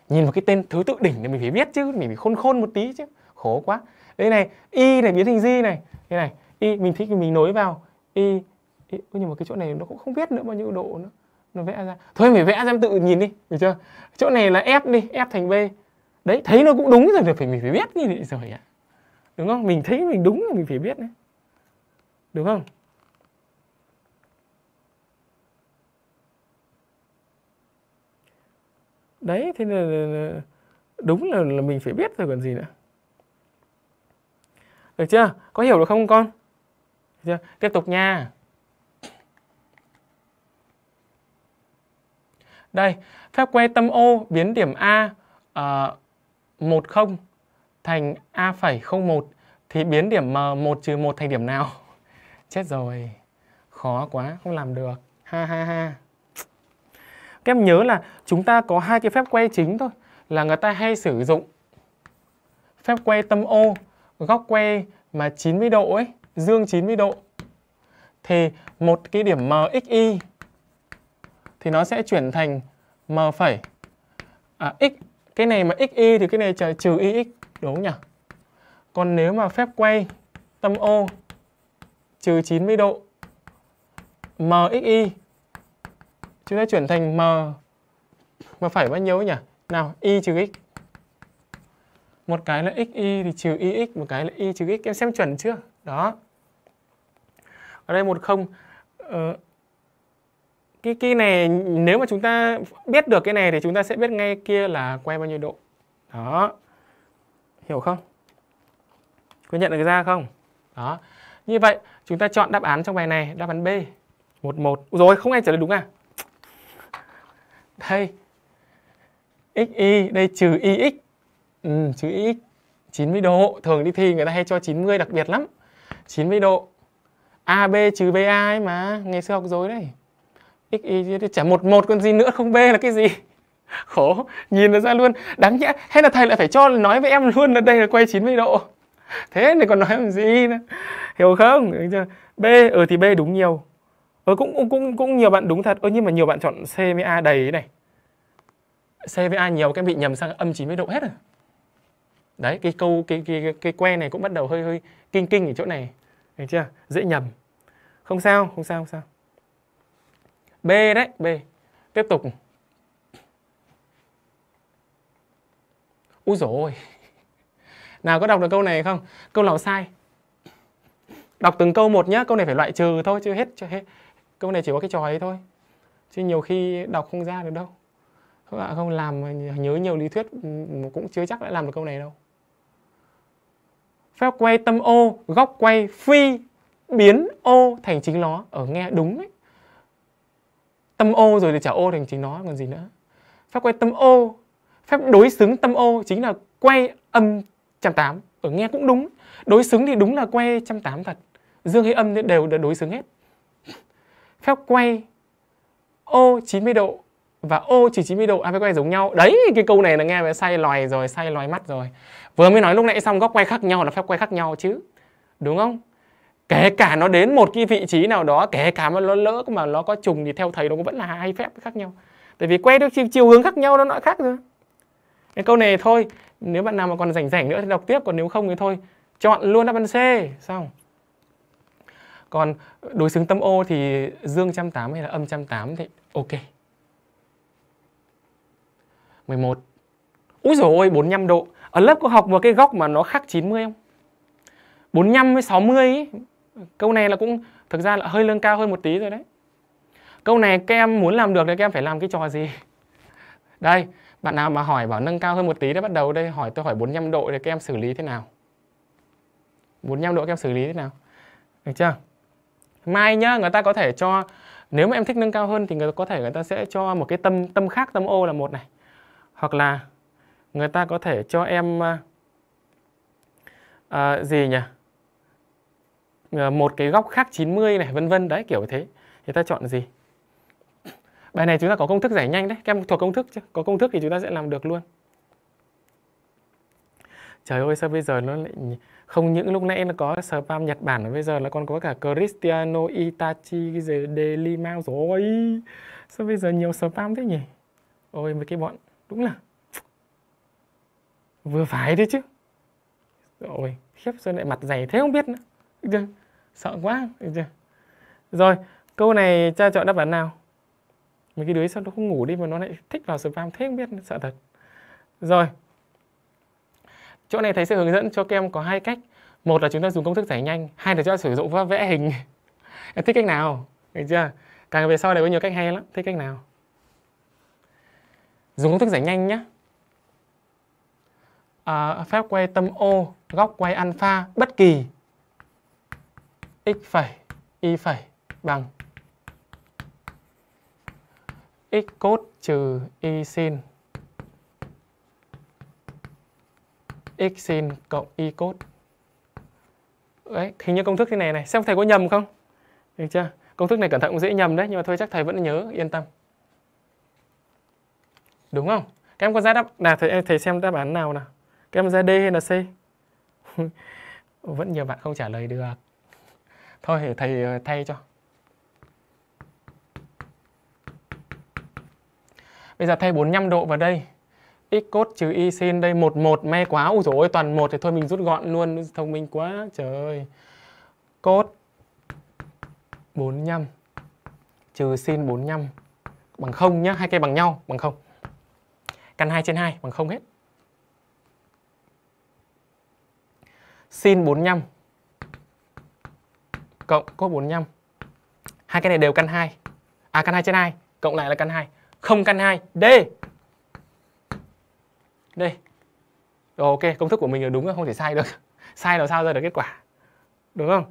nhìn vào cái tên thứ tự đỉnh thì mình phải biết chứ mình phải khôn khôn một tí chứ khổ quá đây này y này biến thành di này Đây này y mình thích thì mình nối vào y, y nhưng mà cái chỗ này nó cũng không biết nữa bao nhiêu độ nữa nó vẽ ra thôi mình vẽ ra em tự nhìn đi được chưa chỗ này là f đi f thành b đấy thấy nó cũng đúng rồi được phải mình phải biết như vậy rồi ạ đúng không mình thấy mình đúng rồi mình phải biết đấy đúng không đấy thế là đúng là, là mình phải biết rồi còn gì nữa được chưa có hiểu được không con được chưa? tiếp tục nha đây phép quay tâm ô biến điểm a ờ, một uh, không thành a phẩy không một thì biến điểm m một trừ một thành điểm nào *laughs* chết rồi khó quá không làm được ha ha ha các em nhớ là chúng ta có hai cái phép quay chính thôi là người ta hay sử dụng phép quay tâm ô, góc quay mà 90 độ ấy, dương 90 độ. Thì một cái điểm MXY thì nó sẽ chuyển thành M phẩy à, x. Cái này mà XY thì cái này trừ YX đúng không nhỉ? Còn nếu mà phép quay tâm ô trừ 90 độ MXY chúng ta chuyển thành m mà phải bao nhiêu nhỉ nào y trừ x một cái là x y thì trừ y x một cái là y trừ x em xem chuẩn chưa đó ở đây một không ờ, cái cái này nếu mà chúng ta biết được cái này thì chúng ta sẽ biết ngay kia là quay bao nhiêu độ đó hiểu không có nhận được ra không đó như vậy chúng ta chọn đáp án trong bài này đáp án b một một rồi không ai trả lời đúng à đây xy đây trừ yx ừ, trừ yx 90 độ thường đi thi người ta hay cho 90 đặc biệt lắm 90 độ AB trừ BA ấy mà ngày xưa học dối đấy xy chả một một con gì nữa không b là cái gì *laughs* khổ nhìn nó ra luôn đáng nhẽ hay là thầy lại phải cho nói với em luôn là đây là quay 90 độ thế này còn nói làm gì nữa hiểu không b ừ thì b đúng nhiều ờ, cũng cũng cũng nhiều bạn đúng thật ờ, nhưng mà nhiều bạn chọn C với A đầy này C với A nhiều các bị nhầm sang âm 90 độ hết rồi đấy cái câu cái cái cái, que này cũng bắt đầu hơi hơi kinh kinh ở chỗ này được chưa dễ nhầm không sao không sao không sao B đấy B tiếp tục Úi rồi *laughs* Nào có đọc được câu này không? Câu nào sai? Đọc từng câu một nhá, câu này phải loại trừ thôi chứ hết, chưa hết cái vấn đề chỉ có cái trò ấy thôi chứ nhiều khi đọc không ra được đâu các bạn không làm nhớ nhiều lý thuyết ừ, cũng chưa chắc đã làm được câu này đâu phép quay tâm ô góc quay phi biến ô thành chính nó ở nghe đúng ấy tâm ô rồi thì trả ô thành chính nó còn gì nữa phép quay tâm ô phép đối xứng tâm ô chính là quay âm trăm tám ở nghe cũng đúng đối xứng thì đúng là quay trăm tám thật dương hay âm đều đối xứng hết phép quay ô 90 độ và ô chỉ 90 độ hai phép quay giống nhau đấy cái câu này là nghe về say loài rồi say loài mắt rồi vừa mới nói lúc nãy xong góc quay khác nhau là phép quay khác nhau chứ đúng không kể cả nó đến một cái vị trí nào đó kể cả mà nó lỡ mà nó có trùng thì theo thầy nó cũng vẫn là hai phép khác nhau tại vì quay được chiều, hướng khác nhau nó lại khác rồi cái câu này thôi nếu bạn nào mà còn rảnh rảnh nữa thì đọc tiếp còn nếu không thì thôi chọn luôn đáp án C xong còn đối xứng tâm ô thì dương 180 hay là âm 180 thì ok 11 Úi dồi ôi 45 độ Ở lớp có học một cái góc mà nó khác 90 không? 45 với 60 ấy. Câu này là cũng thực ra là hơi lương cao hơn một tí rồi đấy Câu này các em muốn làm được thì các em phải làm cái trò gì? *laughs* Đây, bạn nào mà hỏi bảo nâng cao hơn một tí đã bắt đầu đây hỏi tôi hỏi 45 độ thì các em xử lý thế nào? 45 độ các em xử lý thế nào? Được chưa? mai nhá người ta có thể cho nếu mà em thích nâng cao hơn thì người có thể người ta sẽ cho một cái tâm tâm khác tâm ô là một này hoặc là người ta có thể cho em uh, gì nhỉ ờ, một cái góc khác 90 này vân vân đấy kiểu thế thì ta chọn gì bài này chúng ta có công thức giải nhanh đấy các em thuộc công thức chứ có công thức thì chúng ta sẽ làm được luôn trời ơi sao bây giờ nó lại không những lúc nãy nó có spam Nhật Bản mà bây giờ nó còn có cả Cristiano Itachi cái gì De Lima rồi sao bây giờ nhiều spam thế nhỉ ôi mấy cái bọn đúng là vừa phải đấy chứ ôi khiếp sao lại mặt dày thế không biết nữa sợ quá rồi câu này cha chọn đáp án nào mấy cái đứa sao nó không ngủ đi mà nó lại thích vào spam thế không biết sợ thật rồi chỗ này thầy sẽ hướng dẫn cho các em có hai cách một là chúng ta dùng công thức giải nhanh hai là cho sử dụng phương pháp vẽ hình *laughs* em thích cách nào được chưa càng về sau này có nhiều cách hay lắm thích cách nào dùng công thức giải nhanh nhé à, phép quay tâm ô góc quay alpha bất kỳ x phẩy y phẩy bằng x cốt trừ y sin x sin cộng y cos. Đấy, hình như công thức thế này này, xem thầy có nhầm không? Được chưa? Công thức này cẩn thận cũng dễ nhầm đấy, nhưng mà thôi chắc thầy vẫn nhớ, yên tâm. Đúng không? Các em có ra đáp là thầy thầy xem đáp án nào nào. Các em ra D hay là C? *laughs* vẫn nhiều bạn không trả lời được. Thôi thì thầy ờ, thay cho. Bây giờ thay 45 độ vào đây x cốt trừ y sin đây một một me quá ui dồi ôi toàn một thì thôi mình rút gọn luôn thông minh quá trời ơi cốt 45 trừ sin 45 bằng không nhá hai cây bằng nhau bằng không căn 2 trên 2 bằng không hết sin 45 cộng cốt 45 hai cái này đều căn 2 à căn 2 trên 2 cộng lại là căn 2 không căn 2 D đây rồi ok công thức của mình là đúng không thể sai được *laughs* sai là sao ra được kết quả đúng không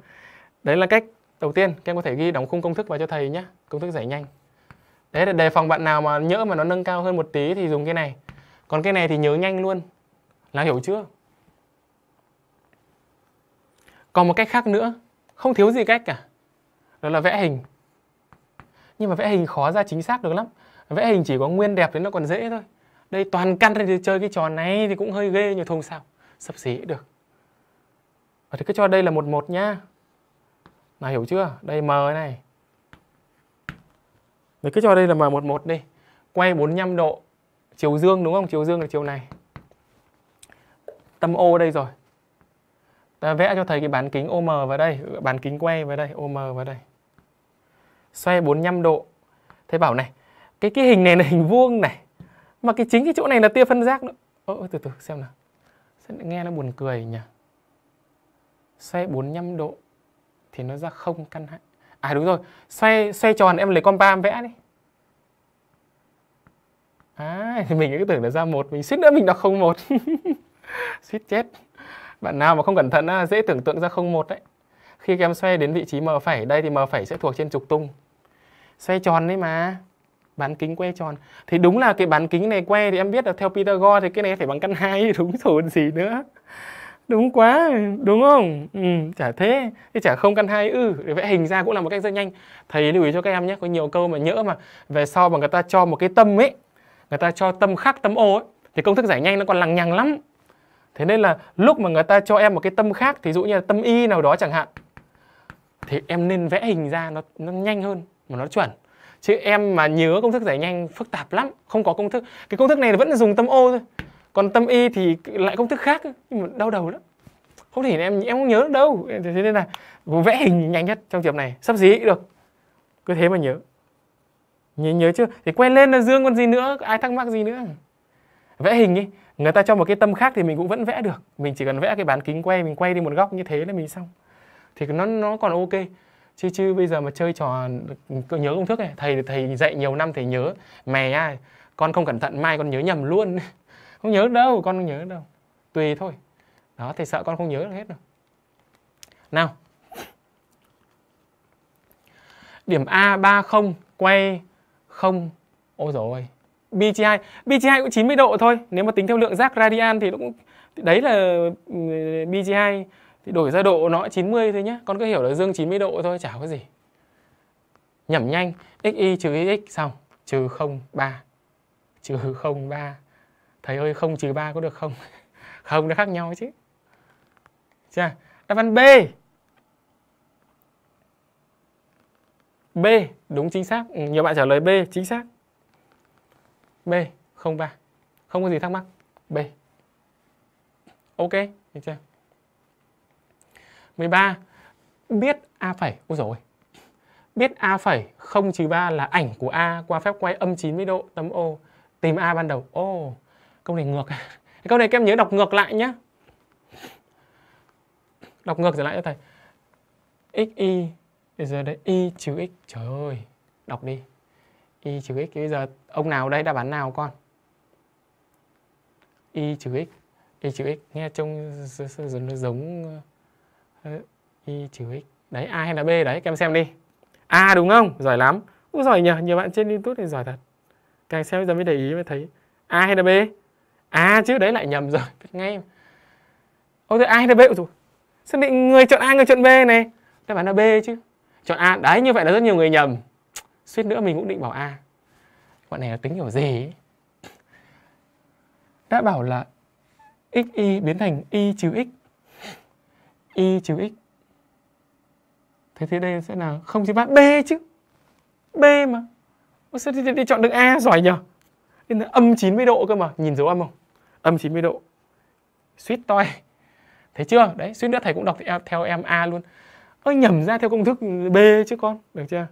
đấy là cách đầu tiên các em có thể ghi đóng khung công thức vào cho thầy nhé công thức giải nhanh đấy là đề phòng bạn nào mà nhỡ mà nó nâng cao hơn một tí thì dùng cái này còn cái này thì nhớ nhanh luôn là hiểu chưa còn một cách khác nữa không thiếu gì cách cả đó là vẽ hình nhưng mà vẽ hình khó ra chính xác được lắm vẽ hình chỉ có nguyên đẹp thì nó còn dễ thôi đây toàn căn thì chơi cái trò này thì cũng hơi ghê nhưng thùng sao sắp xỉ được và thì cứ cho đây là một một nhá nào hiểu chưa đây m này Đấy, cứ cho đây là m một đi Quay 45 độ Chiều dương đúng không? Chiều dương là chiều này Tâm O đây rồi Ta vẽ cho thầy cái bán kính OM vào đây Bán kính quay vào đây OM vào đây Xoay 45 độ Thế bảo này Cái cái hình này là hình vuông này mà cái chính cái chỗ này là tia phân giác nữa ơ từ từ xem nào sẽ nghe nó buồn cười nhỉ xoay 45 độ thì nó ra không căn hạnh à đúng rồi xoay xoay tròn em lấy con ba vẽ đi à, thì mình cứ tưởng là ra một mình suýt nữa mình đọc không một *laughs* suýt chết bạn nào mà không cẩn thận dễ tưởng tượng ra không một đấy khi các em xoay đến vị trí m phẩy đây thì m phẩy sẽ thuộc trên trục tung xoay tròn đấy mà bán kính que tròn thì đúng là cái bán kính này que thì em biết là theo Pythagore thì cái này phải bằng căn hai *laughs* đúng rồi gì nữa đúng quá đúng không ừ, chả thế thì chả không căn hai ư ừ, để vẽ hình ra cũng là một cách rất nhanh thầy lưu ý cho các em nhé có nhiều câu mà nhỡ mà về sau mà người ta cho một cái tâm ấy người ta cho tâm khác tâm ô ấy thì công thức giải nhanh nó còn lằng nhằng lắm thế nên là lúc mà người ta cho em một cái tâm khác thí dụ như là tâm y nào đó chẳng hạn thì em nên vẽ hình ra nó nó nhanh hơn mà nó chuẩn chứ em mà nhớ công thức giải nhanh phức tạp lắm không có công thức cái công thức này vẫn là dùng tâm ô thôi còn tâm y thì lại công thức khác nhưng mà đau đầu lắm không thể em em không nhớ đâu thế nên là vẽ hình nhanh nhất trong trường này sắp dí được cứ thế mà nhớ nhớ nhớ chưa thì quen lên là dương còn gì nữa ai thắc mắc gì nữa vẽ hình ấy người ta cho một cái tâm khác thì mình cũng vẫn vẽ được mình chỉ cần vẽ cái bán kính quay mình quay đi một góc như thế là mình xong thì nó nó còn ok chứ chứ bây giờ mà chơi trò nhớ công thức này thầy thầy dạy nhiều năm thầy nhớ mè ai con không cẩn thận mai con nhớ nhầm luôn *laughs* không nhớ đâu con không nhớ đâu tùy thôi đó thầy sợ con không nhớ được hết đâu nào điểm A 30 quay không ôi rồi BTI BTI cũng 90 độ thôi nếu mà tính theo lượng giác radian thì cũng đấy là ừ, BTI thì đổi ra độ nó 90 thôi nhé con cứ hiểu là dương 90 độ thôi chả có gì nhẩm nhanh xy trừ x xong trừ 0 3 trừ 0 3 thầy ơi 0 trừ 3 có được không *laughs* không nó khác nhau chứ chưa đáp án B B đúng chính xác ừ, nhiều bạn trả lời B chính xác B 03 không có gì thắc mắc B ok được chưa 13 biết A phẩy, ôi rồi biết A phẩy không trừ ba là ảnh của A qua phép quay âm 90 độ tâm ô tìm A ban đầu. Ô, oh, câu này ngược. *laughs* Câu này các em nhớ đọc ngược lại nhé. Đọc ngược trở lại cho thầy. X y bây giờ đấy y trừ x trời ơi, đọc đi. Y trừ x bây giờ ông nào đây đáp án nào con? Y trừ x, y trừ x nghe trông giống y trừ x đấy a hay là b đấy các em xem đi a đúng không giỏi lắm cũng giỏi nhờ nhiều bạn trên youtube thì giỏi thật càng xem giờ mới để ý mới thấy a hay là b a à, chứ đấy lại nhầm rồi biết ngay ôi thế a hay là b rồi xác định người chọn a người chọn b này đáp án là b chứ chọn a đấy như vậy là rất nhiều người nhầm suýt nữa mình cũng định bảo a bọn này là tính kiểu gì ấy. đã bảo là x y biến thành y trừ x y trừ x thế thì đây sẽ là không thì bác b chứ b mà Ôi, sao đi, đi, chọn được a giỏi nhờ nên là âm 90 độ cơ mà nhìn dấu âm không âm 90 độ suýt toi thấy chưa đấy suýt nữa thầy cũng đọc theo em a luôn ơ nhầm ra theo công thức b chứ con được chưa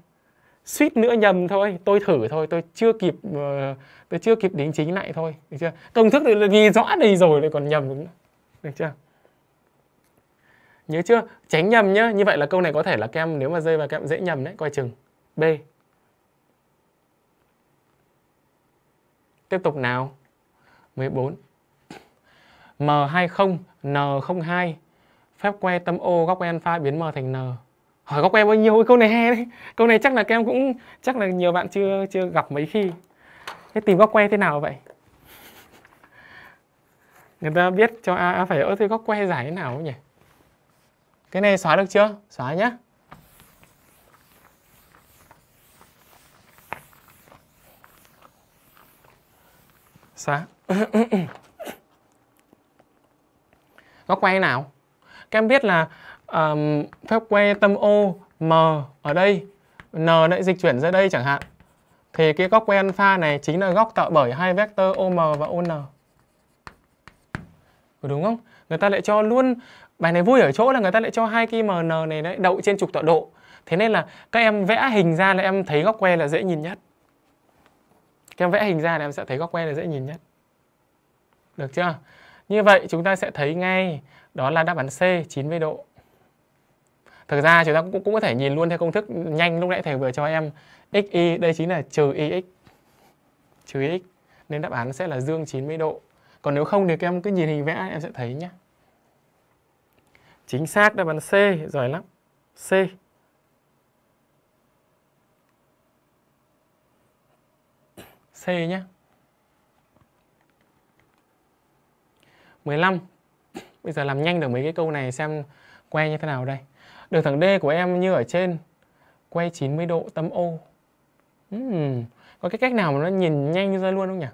suýt nữa nhầm thôi tôi thử thôi tôi chưa kịp ờ, tôi chưa kịp đính chính lại thôi được chưa công thức thì ghi rõ đây rồi lại còn nhầm đúng không? được chưa Nhớ chưa? Tránh nhầm nhá. Như vậy là câu này có thể là các em nếu mà rơi vào các em dễ nhầm đấy, coi chừng. B. Tiếp tục nào. 14. M20, N02. Phép que tâm O góc alpha biến M thành N. Hỏi góc que bao nhiêu? Câu này hay đấy. Câu này chắc là các em cũng chắc là nhiều bạn chưa chưa gặp mấy khi. Thế tìm góc que thế nào vậy? Người ta biết cho A, A phải ớt thì góc que giải thế nào không nhỉ? Cái này xóa được chưa? Xóa nhé. Xóa. *coughs* Góc quay nào? Các em biết là um, phép quay tâm O M ở đây N lại dịch chuyển ra đây chẳng hạn thì cái góc quay alpha này chính là góc tạo bởi hai vectơ OM và ON. Có đúng không? Người ta lại cho luôn bài này vui ở chỗ là người ta lại cho hai cái mn này đấy đậu trên trục tọa độ thế nên là các em vẽ hình ra là em thấy góc que là dễ nhìn nhất các em vẽ hình ra là em sẽ thấy góc que là dễ nhìn nhất được chưa như vậy chúng ta sẽ thấy ngay đó là đáp án C 90 độ thực ra chúng ta cũng, cũng có thể nhìn luôn theo công thức nhanh lúc nãy thầy vừa cho em x y đây chính là trừ y x trừ y x nên đáp án sẽ là dương 90 độ còn nếu không thì các em cứ nhìn hình vẽ em sẽ thấy nhé Chính xác đáp án C, giỏi lắm. C. C nhé. 15. Bây giờ làm nhanh được mấy cái câu này xem quay như thế nào đây. Đường thẳng D của em như ở trên, quay 90 độ tâm O. Uhm. Có cái cách nào mà nó nhìn nhanh ra luôn không nhỉ?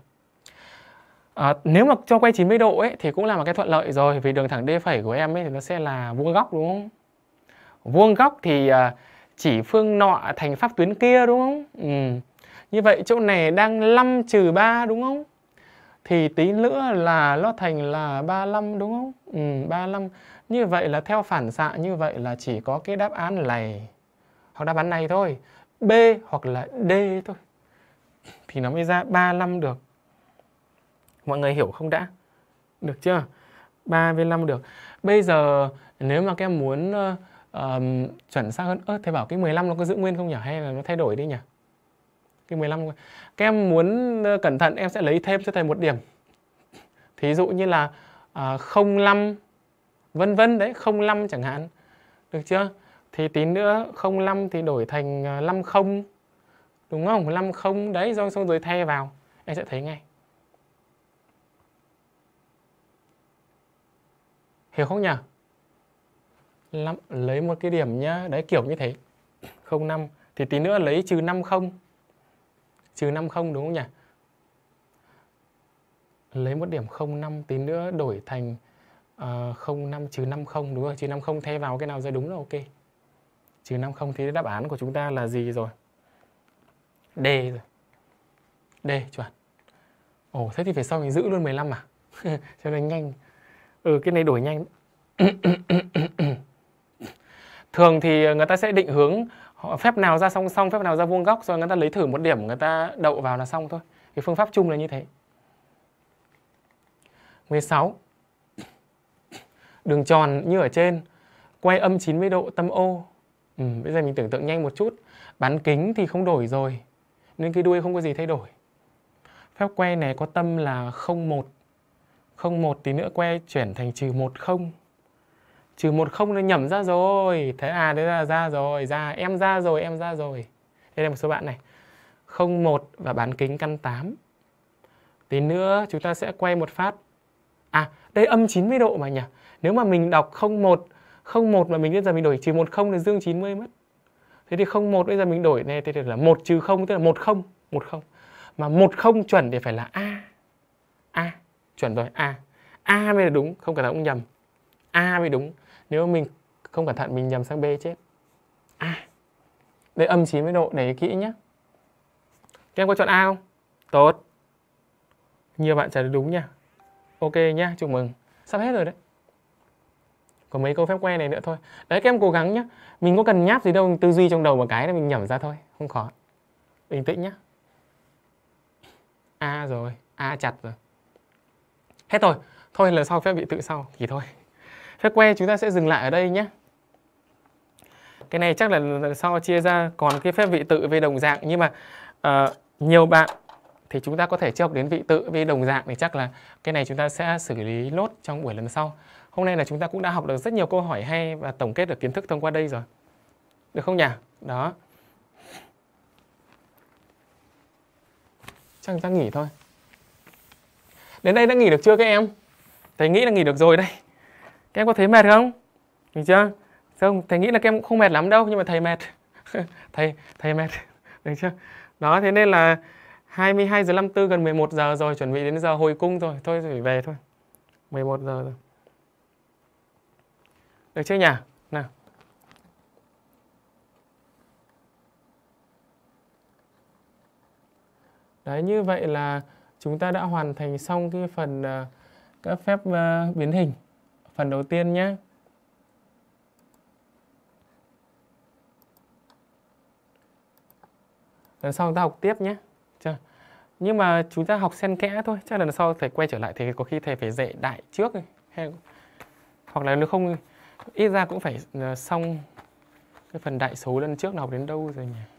À, nếu mà cho quay 90 độ ấy thì cũng là một cái thuận lợi rồi vì đường thẳng D phẩy của em ấy thì nó sẽ là vuông góc đúng không? Vuông góc thì à, chỉ phương nọ thành pháp tuyến kia đúng không? Ừ. Như vậy chỗ này đang 5 trừ 3 đúng không? Thì tí nữa là nó thành là 35 đúng không? Ừ, 35. Như vậy là theo phản xạ như vậy là chỉ có cái đáp án này hoặc đáp án này thôi. B hoặc là D thôi. Thì nó mới ra 35 được. Mọi người hiểu không đã? Được chưa? 3 với 5 được. Bây giờ nếu mà các em muốn uh, um, chuẩn xác hơn, ơ thế bảo cái 15 nó có giữ nguyên không nhỉ hay là nó thay đổi đi nhỉ? Cái 15 các em muốn uh, cẩn thận em sẽ lấy thêm cho thầy một điểm. Thí dụ như là uh, ờ, 05 vân vân đấy, 05 chẳng hạn. Được chưa? Thì tí nữa 05 thì đổi thành 50 ờ, đúng không? 50 đấy rồi xong rồi thay vào em sẽ thấy ngay. hiểu không nhỉ Lắm, lấy một cái điểm nhá đấy kiểu như thế 05 thì tí nữa lấy trừ 50 trừ 50 đúng không nhỉ lấy một điểm 05 tí nữa đổi thành uh, ờ, 05 trừ 50 đúng không trừ 50 thay vào cái nào ra đúng là ok trừ 50 thì đáp án của chúng ta là gì rồi D rồi D chuẩn Ồ thế thì phải sau mình giữ luôn 15 à *laughs* cho nên nhanh ừ cái này đổi nhanh thường thì người ta sẽ định hướng phép nào ra song song phép nào ra vuông góc rồi người ta lấy thử một điểm người ta đậu vào là xong thôi cái phương pháp chung là như thế 16 đường tròn như ở trên quay âm 90 độ tâm O ừ, bây giờ mình tưởng tượng nhanh một chút bán kính thì không đổi rồi nên cái đuôi không có gì thay đổi phép quay này có tâm là 01 không một tí nữa que chuyển thành trừ một không trừ một không nó nhẩm ra rồi thế à đấy là ra rồi ra em ra rồi em ra rồi đây là một số bạn này không một và bán kính căn 8 tí nữa chúng ta sẽ quay một phát à đây âm 90 độ mà nhỉ nếu mà mình đọc không một không một mà mình bây giờ mình đổi trừ một không là dương 90 mất thế thì không một bây giờ mình đổi này thì là một trừ không tức là một không một không mà một không chuẩn thì phải là a chuẩn rồi a a mới là đúng không cẩn thận cũng nhầm a mới đúng nếu mình không cẩn thận mình nhầm sang b chết a đây âm 90 độ để kỹ nhé các em có chọn a không tốt nhiều bạn trả lời đúng nha ok nhá chúc mừng sắp hết rồi đấy có mấy câu phép que này nữa thôi đấy các em cố gắng nhá mình có cần nháp gì đâu mình tư duy trong đầu một cái là mình nhẩm ra thôi không khó bình tĩnh nhá a rồi a chặt rồi hết rồi thôi lần sau phép bị tự sau thì thôi phép que chúng ta sẽ dừng lại ở đây nhé cái này chắc là lần sau chia ra còn cái phép vị tự về đồng dạng nhưng mà uh, nhiều bạn thì chúng ta có thể chưa học đến vị tự về đồng dạng thì chắc là cái này chúng ta sẽ xử lý nốt trong buổi lần sau hôm nay là chúng ta cũng đã học được rất nhiều câu hỏi hay và tổng kết được kiến thức thông qua đây rồi được không nhỉ đó chắc chúng ta nghỉ thôi Đến đây đã nghỉ được chưa các em? Thầy nghĩ là nghỉ được rồi đây. Các em có thấy mệt không? nghỉ chưa? Không, thầy nghĩ là các em cũng không mệt lắm đâu nhưng mà thầy mệt. *laughs* thầy thầy mệt. Được chưa? Đó thế nên là 22 giờ 54 gần 11 giờ rồi chuẩn bị đến giờ hồi cung rồi. Thôi phải về thôi. 11 giờ rồi. Được chưa nhỉ? Nào. Đấy như vậy là chúng ta đã hoàn thành xong cái phần uh, các phép uh, biến hình phần đầu tiên nhé lần sau chúng ta học tiếp nhé Chưa? nhưng mà chúng ta học xen kẽ thôi chắc lần sau thầy quay trở lại thì có khi thầy phải dạy đại trước hay hoặc là nếu không ít ra cũng phải à, xong cái phần đại số lần trước nào đến đâu rồi nhỉ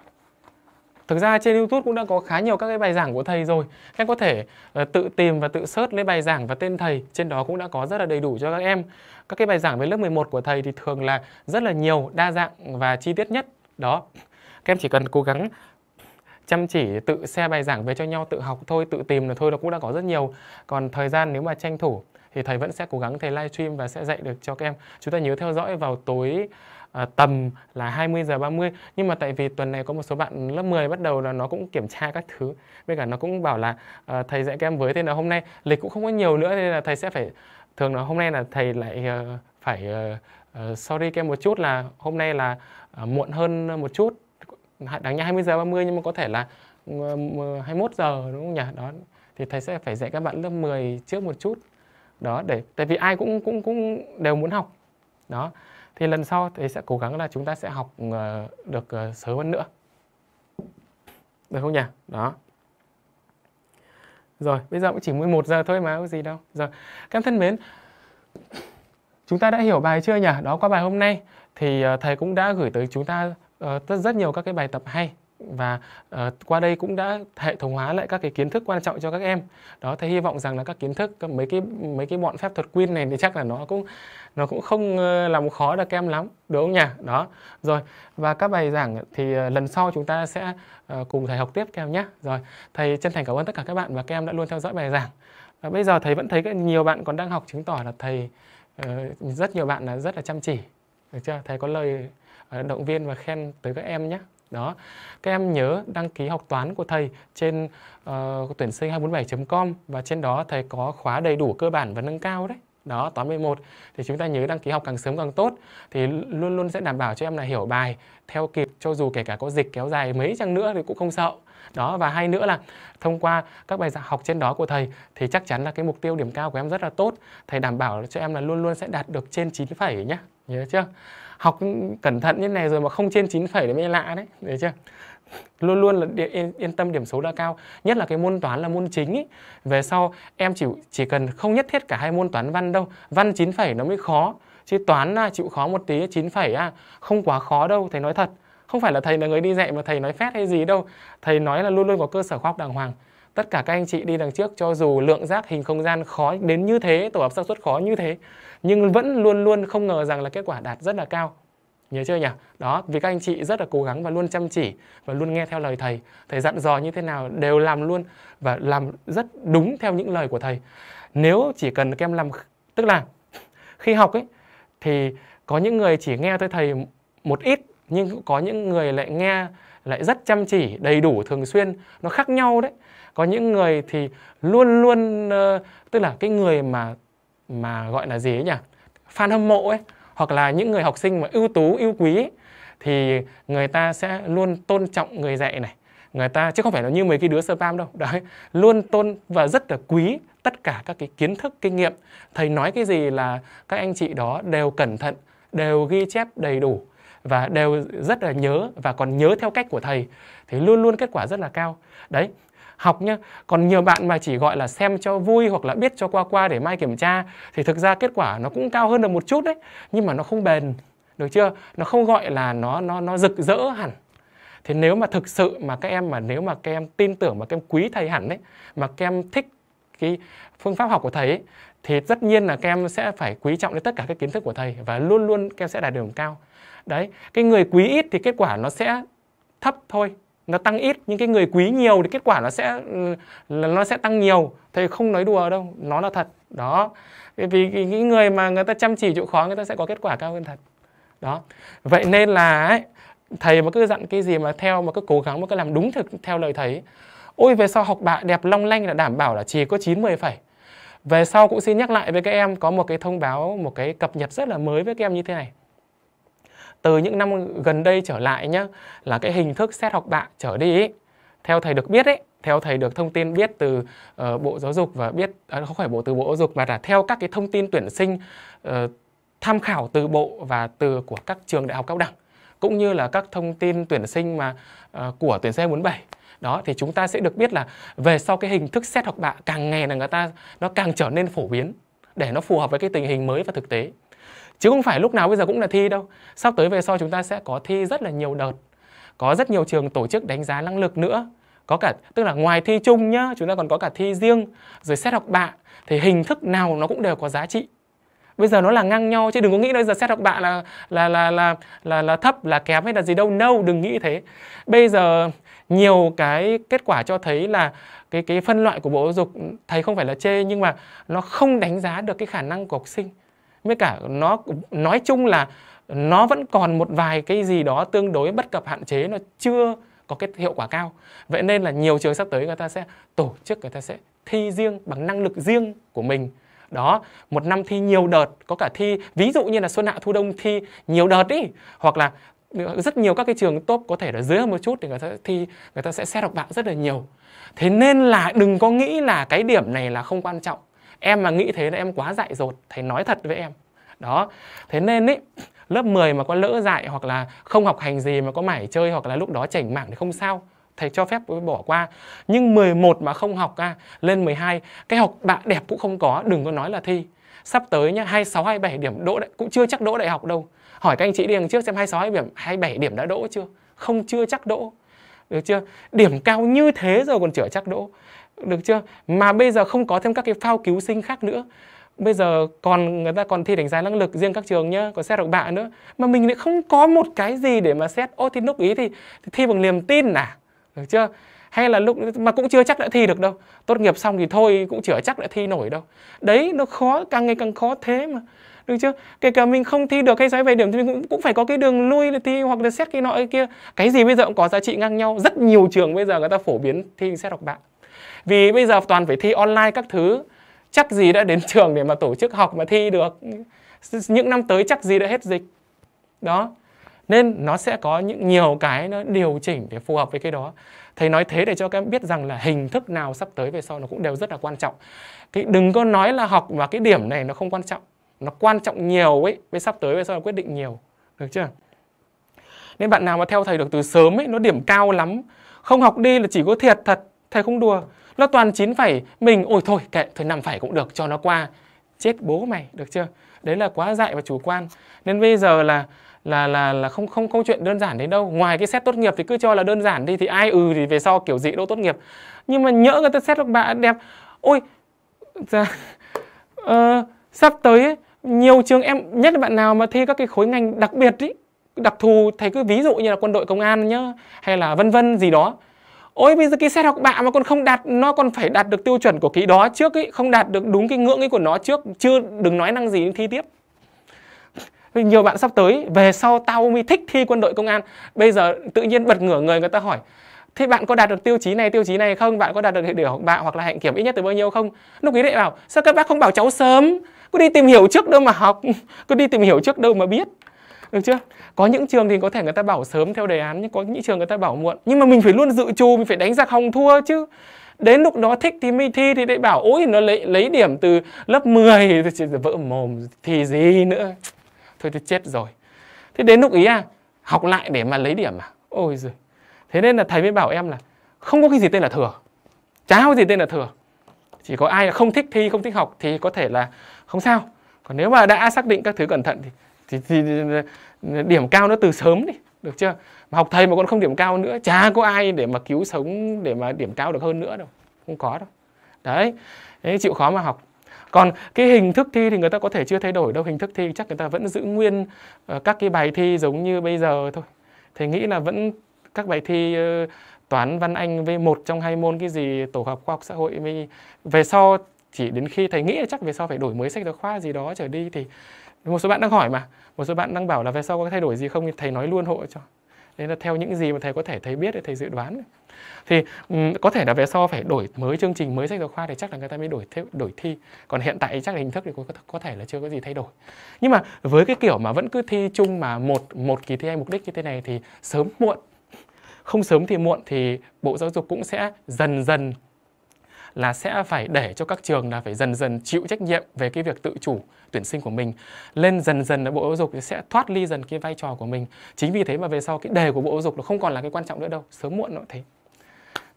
Thực ra trên YouTube cũng đã có khá nhiều các cái bài giảng của thầy rồi. Các em có thể uh, tự tìm và tự search lấy bài giảng và tên thầy, trên đó cũng đã có rất là đầy đủ cho các em. Các cái bài giảng về lớp 11 của thầy thì thường là rất là nhiều, đa dạng và chi tiết nhất. Đó. Các em chỉ cần cố gắng chăm chỉ tự xe bài giảng về cho nhau tự học thôi tự tìm là thôi nó cũng đã có rất nhiều còn thời gian nếu mà tranh thủ thì thầy vẫn sẽ cố gắng thầy livestream và sẽ dạy được cho các em chúng ta nhớ theo dõi vào tối À, tầm là 20 giờ 30 nhưng mà tại vì tuần này có một số bạn lớp 10 bắt đầu là nó cũng kiểm tra các thứ với cả nó cũng bảo là à, thầy dạy các em với thế là hôm nay lịch cũng không có nhiều nữa nên là thầy sẽ phải thường là hôm nay là thầy lại uh, phải uh, uh, sorry các em một chút là hôm nay là uh, muộn hơn một chút đáng nhẽ 20 giờ 30 nhưng mà có thể là 21 giờ đúng không nhỉ đó thì thầy sẽ phải dạy các bạn lớp 10 trước một chút đó để tại vì ai cũng cũng cũng đều muốn học đó thì lần sau thì sẽ cố gắng là chúng ta sẽ học ờ, được ờ, sớm hơn nữa được không nhỉ đó rồi bây giờ cũng chỉ 11 giờ thôi mà có gì đâu rồi các em thân mến chúng ta đã hiểu bài chưa nhỉ đó qua bài hôm nay thì ờ, thầy cũng đã gửi tới chúng ta rất rất nhiều các cái bài tập hay và uh, qua đây cũng đã hệ thống hóa lại các cái kiến thức quan trọng cho các em đó thầy hy vọng rằng là các kiến thức mấy cái mấy cái bọn phép thuật Queen này thì chắc là nó cũng nó cũng không uh, làm khó được các em lắm đúng không nhỉ đó rồi và các bài giảng thì uh, lần sau chúng ta sẽ uh, cùng thầy học tiếp các em nhé rồi thầy chân thành cảm ơn tất cả các bạn và các em đã luôn theo dõi bài giảng và bây giờ thầy vẫn thấy nhiều bạn còn đang học chứng tỏ là thầy uh, rất nhiều bạn là rất là chăm chỉ được chưa thầy có lời uh, động viên và khen tới các em nhé đó các em nhớ đăng ký học toán của thầy trên uh, tuyển sinh 247.com và trên đó thầy có khóa đầy đủ cơ bản và nâng cao đấy đó toán 11 thì chúng ta nhớ đăng ký học càng sớm càng tốt thì luôn luôn sẽ đảm bảo cho em là hiểu bài theo kịp cho dù kể cả có dịch kéo dài mấy chăng nữa thì cũng không sợ đó và hay nữa là thông qua các bài giảng dạ, học trên đó của thầy thì chắc chắn là cái mục tiêu điểm cao của em rất là tốt thầy đảm bảo cho em là luôn luôn sẽ đạt được trên 9 phẩy nhé nhớ chưa học cẩn thận như này rồi mà không trên 9 phẩy là mới lạ đấy được chưa luôn luôn là yên, yên tâm điểm số đã cao nhất là cái môn toán là môn chính ý. về sau em chỉ chỉ cần không nhất thiết cả hai môn toán văn đâu văn 9 phẩy nó mới khó chứ toán à, chịu khó một tí 9 phẩy à, không quá khó đâu thầy nói thật không phải là thầy là người đi dạy mà thầy nói phét hay gì đâu thầy nói là luôn luôn có cơ sở khoa học đàng hoàng tất cả các anh chị đi đằng trước cho dù lượng rác hình không gian khó đến như thế tổ hợp xác suất khó như thế nhưng vẫn luôn luôn không ngờ rằng là kết quả đạt rất là cao nhớ chưa nhỉ đó vì các anh chị rất là cố gắng và luôn chăm chỉ và luôn nghe theo lời thầy thầy dặn dò như thế nào đều làm luôn và làm rất đúng theo những lời của thầy nếu chỉ cần các em làm tức là *laughs* khi học ấy thì có những người chỉ nghe tới thầy một ít nhưng có những người lại nghe lại rất chăm chỉ đầy đủ thường xuyên nó khác nhau đấy có những người thì luôn luôn ờ, tức là cái người mà mà gọi là gì ấy nhỉ fan hâm mộ ấy hoặc là những người học sinh mà ưu tú ưu quý ấy, thì người ta sẽ luôn tôn trọng người dạy này người ta chứ không phải là như mấy cái đứa spam đâu *laughs* đấy luôn tôn và rất là quý tất cả các cái kiến thức kinh nghiệm thầy nói cái gì là các anh chị đó đều cẩn thận đều ghi chép đầy đủ và đều rất là nhớ và còn nhớ theo cách của thầy thì luôn luôn kết quả rất là cao đấy học nhé còn nhiều bạn mà chỉ gọi là xem cho vui hoặc là biết cho qua qua để mai kiểm tra thì thực ra kết quả nó cũng cao hơn được một chút đấy nhưng mà nó không bền được chưa nó không gọi là nó nó nó rực rỡ hẳn thế nếu mà thực sự mà các em mà nếu mà các em tin tưởng mà các em quý thầy hẳn đấy mà các em thích cái phương pháp học của thầy ấy, thì tất nhiên là các em sẽ phải quý trọng đến tất cả các kiến thức của thầy và luôn luôn các em sẽ đạt được cao đấy cái người quý ít thì kết quả nó sẽ thấp thôi nó tăng ít những cái người quý nhiều thì kết quả nó sẽ ừ, nó sẽ tăng nhiều thầy không nói đùa đâu nó là thật đó vì những người mà người ta chăm chỉ chịu khó người ta sẽ có kết quả cao hơn thật đó vậy nên là ấy, thầy mà cứ dặn cái gì mà theo mà cứ cố gắng mà cứ làm đúng thực theo lời thầy ôi về sau học bạ đẹp long lanh là đảm bảo là chỉ có 90 phẩy về sau cũng xin nhắc lại với các em có một cái thông báo một cái cập nhật rất là mới với các em như thế này từ những năm gần đây trở lại nhé là cái hình thức xét học bạ trở đi ấy, theo thầy được biết ấy theo thầy được thông tin biết từ uh, bộ giáo dục và biết à, không phải bộ từ bộ giáo dục mà là theo các cái thông tin tuyển sinh uh, tham khảo từ bộ và từ của các trường đại học cao đẳng cũng như là các thông tin tuyển sinh mà uh, của tuyển sinh 47 đó thì chúng ta sẽ được biết là về sau cái hình thức xét học bạ càng ngày là người ta nó càng trở nên phổ biến để nó phù hợp với cái tình hình mới và thực tế chứ không phải lúc nào bây giờ cũng là thi đâu sắp tới về sau chúng ta sẽ có thi rất là nhiều đợt có rất nhiều trường tổ chức đánh giá năng lực nữa có cả tức là ngoài thi chung nhá chúng ta còn có cả thi riêng rồi xét học bạ thì hình thức nào nó cũng đều có giá trị bây giờ nó là ngang nhau chứ đừng có nghĩ bây giờ xét học bạ là là là là là, là thấp là kém hay là gì đâu no đừng nghĩ thế bây giờ nhiều cái kết quả cho thấy là cái cái phân loại của bộ giáo dục ừ, thầy không phải là chê nhưng mà nó không đánh giá được cái khả năng của học sinh với cả nó nói chung là nó vẫn còn một vài cái gì đó tương đối bất cập hạn chế nó chưa có cái hiệu quả cao vậy nên là nhiều trường sắp tới người ta sẽ tổ chức người ta sẽ thi riêng bằng năng lực riêng của mình đó một năm thi nhiều đợt có cả thi ví dụ như là xuân hạ thu đông thi nhiều đợt ý hoặc là rất nhiều các cái trường top có thể là dưới hơn một chút thì người ta thi người ta sẽ xét học bạ rất là nhiều thế nên là đừng có nghĩ là cái điểm này là không quan trọng em mà nghĩ thế là em quá dại dột thầy nói thật với em đó thế nên ý lớp 10 mà có lỡ dạy hoặc là không học hành gì mà có mải chơi hoặc là lúc đó chảnh mảng thì không sao thầy cho phép bỏ qua nhưng 11 mà không học à, lên 12 cái học bạn đẹp cũng không có đừng có nói là thi sắp tới nhá 26 27 điểm đỗ đại, cũng chưa chắc đỗ đại học đâu hỏi các anh chị đi đằng trước xem 26 27 điểm 27 điểm đã đỗ chưa không chưa chắc đỗ được chưa điểm cao như thế rồi còn chưa chắc đỗ được chưa mà bây giờ không có thêm các cái phao cứu sinh khác nữa bây giờ còn người ta còn thi đánh giá năng lực riêng các trường nhá còn xét học bạ nữa mà mình lại không có một cái gì để mà xét ô thì lúc ý thì, thì thi bằng niềm tin à được chưa hay là lúc mà cũng chưa chắc đã thi được đâu tốt nghiệp xong thì thôi cũng chưa chắc đã thi nổi đâu đấy nó khó càng ngày càng khó thế mà được chưa kể cả mình không thi được hay xoáy về điểm thì mình cũng, cũng phải có cái đường lui để thi hoặc là xét cái nọ cái kia cái gì bây giờ cũng có giá trị ngang nhau rất nhiều trường bây giờ người ta phổ biến thi xét học bạ vì bây giờ toàn phải thi online các thứ chắc gì đã đến *laughs* trường để mà tổ chức học mà thi được những năm tới chắc gì đã hết dịch đó nên nó sẽ có những nhiều cái nó điều chỉnh để phù hợp với cái đó thầy nói thế để cho các em biết rằng là hình thức nào sắp tới về sau nó cũng đều rất là quan trọng cái đừng có nói là học và cái điểm này nó không quan trọng nó quan trọng nhiều ấy với sắp tới về sau nó quyết định nhiều được chưa nên bạn nào mà theo thầy được từ sớm ấy nó điểm cao lắm không học đi là chỉ có thiệt thật thầy không đùa nó toàn 9 phẩy mình ôi thôi kệ thôi 5 phẩy cũng được cho nó qua chết bố mày được chưa đấy là quá dại và chủ quan nên bây giờ là là là là không không câu chuyện đơn giản đến đâu ngoài cái xét tốt nghiệp thì cứ cho là đơn giản đi thì ai ừ thì về sau kiểu gì đâu tốt nghiệp nhưng mà nhỡ người ta xét các bạn đẹp ôi dạ, uh, sắp tới ấy, nhiều trường em nhất là bạn nào mà thi các cái khối ngành đặc biệt ý đặc thù thầy cứ ví dụ như là quân đội công an nhá hay là vân vân gì đó ôi bây giờ cái xét học bạ mà còn không đạt nó còn phải đạt được tiêu chuẩn của cái đó trước ấy không đạt được đúng cái ngưỡng ấy của nó trước chưa đừng nói năng gì thi tiếp nhiều bạn sắp tới về sau tao mới thích thi quân đội công an bây giờ tự nhiên bật ngửa người người ta hỏi thế bạn có đạt được tiêu chí này tiêu chí này không bạn có đạt được hệ điểm học bạ hoặc là hạnh kiểm ít nhất từ bao nhiêu không lúc ấy lại bảo sao các bác không bảo cháu sớm cứ đi tìm hiểu trước đâu mà học *laughs* cứ đi tìm hiểu trước đâu mà biết được chưa có những trường thì có thể người ta bảo sớm theo đề án nhưng có những trường người ta bảo muộn nhưng mà mình phải luôn dự trù mình phải đánh giặc hồng thua chứ đến lúc đó thích thì mới thi thì lại bảo ôi nó lấy lấy điểm từ lớp 10 thì vỡ mồm thì gì nữa thôi tôi chết rồi thế đến lúc ý à học lại để mà lấy điểm à ôi giời thế nên là thầy mới bảo em là không có cái gì tên là thừa chả có gì tên là thừa chỉ có ai không thích thi không thích học thì có thể là không sao còn nếu mà đã xác định các thứ cẩn thận thì thì, thì điểm cao nó từ sớm đi được chưa mà học thầy mà con không điểm cao nữa chả có ai để mà cứu sống để mà điểm cao được hơn nữa đâu không có đâu đấy đấy chịu khó mà học còn cái hình thức thi thì người ta có thể chưa thay đổi đâu hình thức thi chắc người ta vẫn giữ nguyên ờ, các cái bài thi giống như bây giờ thôi thầy nghĩ là vẫn các bài thi ờ, toán văn anh với một trong hai môn cái gì tổ hợp khoa học xã hội với về sau chỉ đến khi thầy nghĩ là chắc về sau phải đổi mới sách giáo khoa gì đó trở đi thì một số bạn đang hỏi mà một số bạn đang bảo là về sau có thay đổi gì không thì thầy nói luôn hộ cho nên là theo những gì mà thầy có thể thầy biết để thầy dự đoán thì um, có thể là về sau phải đổi mới chương trình mới sách giáo khoa thì chắc là người ta mới đổi thi, đổi thi còn hiện tại chắc là hình thức thì có, có thể là chưa có gì thay đổi nhưng mà với cái kiểu mà vẫn cứ thi chung mà một một kỳ thi hay mục đích như thế này thì sớm muộn không sớm thì muộn thì bộ giáo dục cũng sẽ dần dần là sẽ phải để cho các trường là phải dần dần chịu trách nhiệm về cái việc tự chủ tuyển sinh của mình lên dần dần là bộ giáo dục sẽ thoát ly dần cái vai trò của mình chính vì thế mà về sau cái đề của bộ giáo dục nó không còn là cái quan trọng nữa đâu sớm muộn nó thế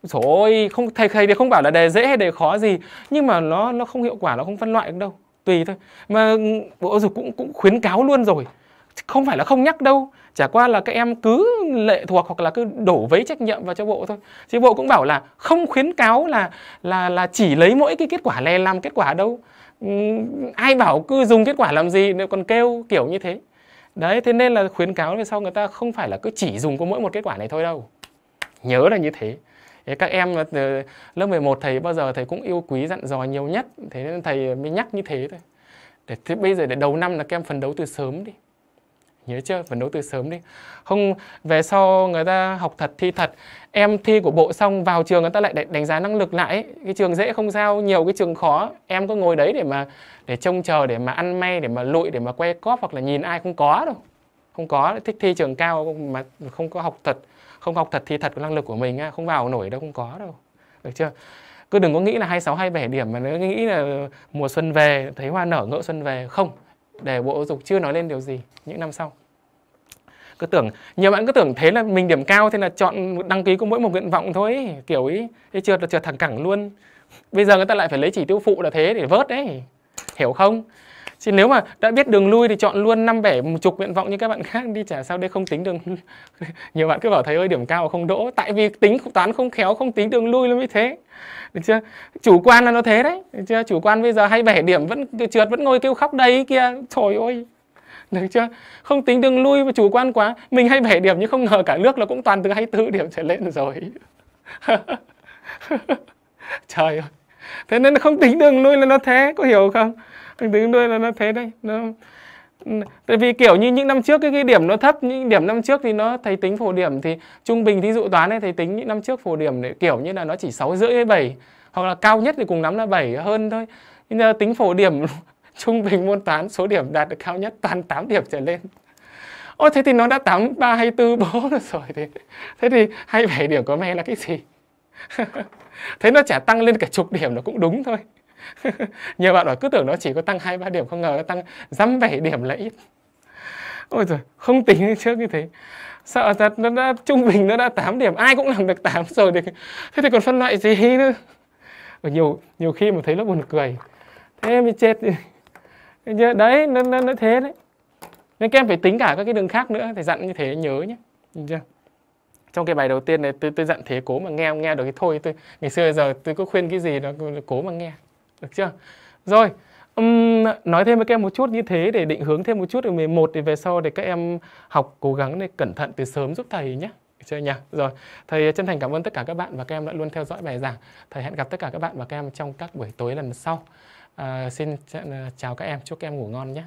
Trời ơi, không thầy thầy thì không bảo là đề dễ hay đề khó gì, nhưng mà nó nó không hiệu quả, nó không phân loại được đâu, tùy thôi. Mà Bộ Giáo dục cũng cũng khuyến cáo luôn rồi, không phải là không nhắc đâu, chả qua là các em cứ lệ thuộc hoặc là cứ đổ vấy trách nhiệm vào cho bộ thôi chứ bộ cũng bảo là không khuyến cáo là là là chỉ lấy mỗi cái kết quả này làm kết quả đâu ai bảo cứ dùng kết quả làm gì nếu còn kêu kiểu như thế đấy thế nên là khuyến cáo về sau người ta không phải là cứ chỉ dùng có mỗi một kết quả này thôi đâu nhớ là như thế các em ờ, lớp 11 thầy bao giờ thầy cũng yêu quý dặn dò nhiều nhất Thế nên thầy mới nhắc như thế thôi để thế bây giờ để đầu năm là các em phấn đấu từ sớm đi nhớ chưa phải nối từ sớm đi không về sau người ta học thật thi thật em thi của bộ xong vào trường người ta lại đánh giá năng lực lại cái trường dễ không sao nhiều cái trường khó em có ngồi đấy để mà để trông chờ để mà ăn may để mà lụi để mà quay cóp hoặc là nhìn ai không có đâu không có thích thi trường cao mà không có học thật không học thật thi thật của năng lực của mình không vào nổi đâu không có đâu được chưa cứ đừng có nghĩ là 26 27 điểm mà nó nghĩ là mùa xuân về thấy hoa nở ngỡ xuân về không để bộ giáo dục chưa nói lên điều gì những năm sau cứ tưởng nhiều bạn cứ tưởng thế là mình điểm cao thế là chọn đăng ký có mỗi một nguyện vọng thôi kiểu ý thế trượt là trượt thẳng cẳng luôn bây giờ người ta lại phải lấy chỉ tiêu phụ là thế để vớt đấy hiểu không thì nếu mà đã biết đường lui thì chọn luôn năm bẻ một chục nguyện vọng như các bạn khác đi chả sao đây không tính đường *laughs* nhiều bạn cứ bảo thầy ơi điểm cao không đỗ tại vì tính toán không khéo không tính đường lui là mới thế được chưa chủ quan là nó thế đấy được chưa chủ quan bây giờ hay bẻ điểm vẫn trượt vẫn ngồi kêu khóc đây kia trời ơi được chưa không tính đường lui và chủ quan quá mình hay bẻ điểm nhưng không ngờ cả nước là cũng toàn từ tư điểm trở lên rồi *laughs* trời ơi thế nên không tính đường lui là nó thế có hiểu không thành tính đuôi là nó thế đây, nó tại vì kiểu như những năm trước cái, cái điểm nó thấp những điểm năm trước thì nó thầy tính phổ điểm thì trung bình thí dụ toán này thầy tính những năm trước phổ điểm để kiểu như là nó chỉ sáu rưỡi bảy hoặc là cao nhất thì cùng lắm là bảy hơn thôi nhưng giờ tính phổ điểm *laughs* trung bình môn toán số điểm đạt được cao nhất toàn 8 điểm trở lên ôi thế thì nó đã tám ba hay tư bố *laughs* rồi thế thế thì hai bảy điểm có mẹ là cái gì *laughs* thế nó chả tăng lên cả chục điểm nó cũng đúng thôi *laughs* nhiều bạn bảo cứ tưởng nó chỉ có tăng hai ba điểm không ngờ nó tăng dăm bảy điểm là ít ôi rồi không tính trước như thế sợ thật nó đã trung bình nó đã 8 điểm ai cũng làm được 8 rồi thì thế thì còn phân loại gì nữa Ở nhiều nhiều khi mà thấy nó buồn cười thế mới chết đấy nó, nó, nó thế đấy nên các em phải tính cả các cái đường khác nữa thầy dặn như thế nhớ nhé chưa? trong cái bài đầu tiên này tôi tôi dặn thế cố mà nghe nghe được cái thôi tôi ngày xưa giờ tôi có khuyên cái gì đó cố mà nghe được chưa? Rồi, um, nói thêm với các em một chút như thế để định hướng thêm một chút ở 11 thì về sau để các em học cố gắng để cẩn thận từ sớm giúp thầy nhé. chơi chưa nhỉ? Rồi, thầy chân thành cảm ơn tất cả các bạn và các em đã luôn theo dõi bài giảng. Thầy hẹn gặp tất cả các bạn và các em trong các buổi tối lần sau. À, xin à, chào các em, chúc các em ngủ ngon nhé.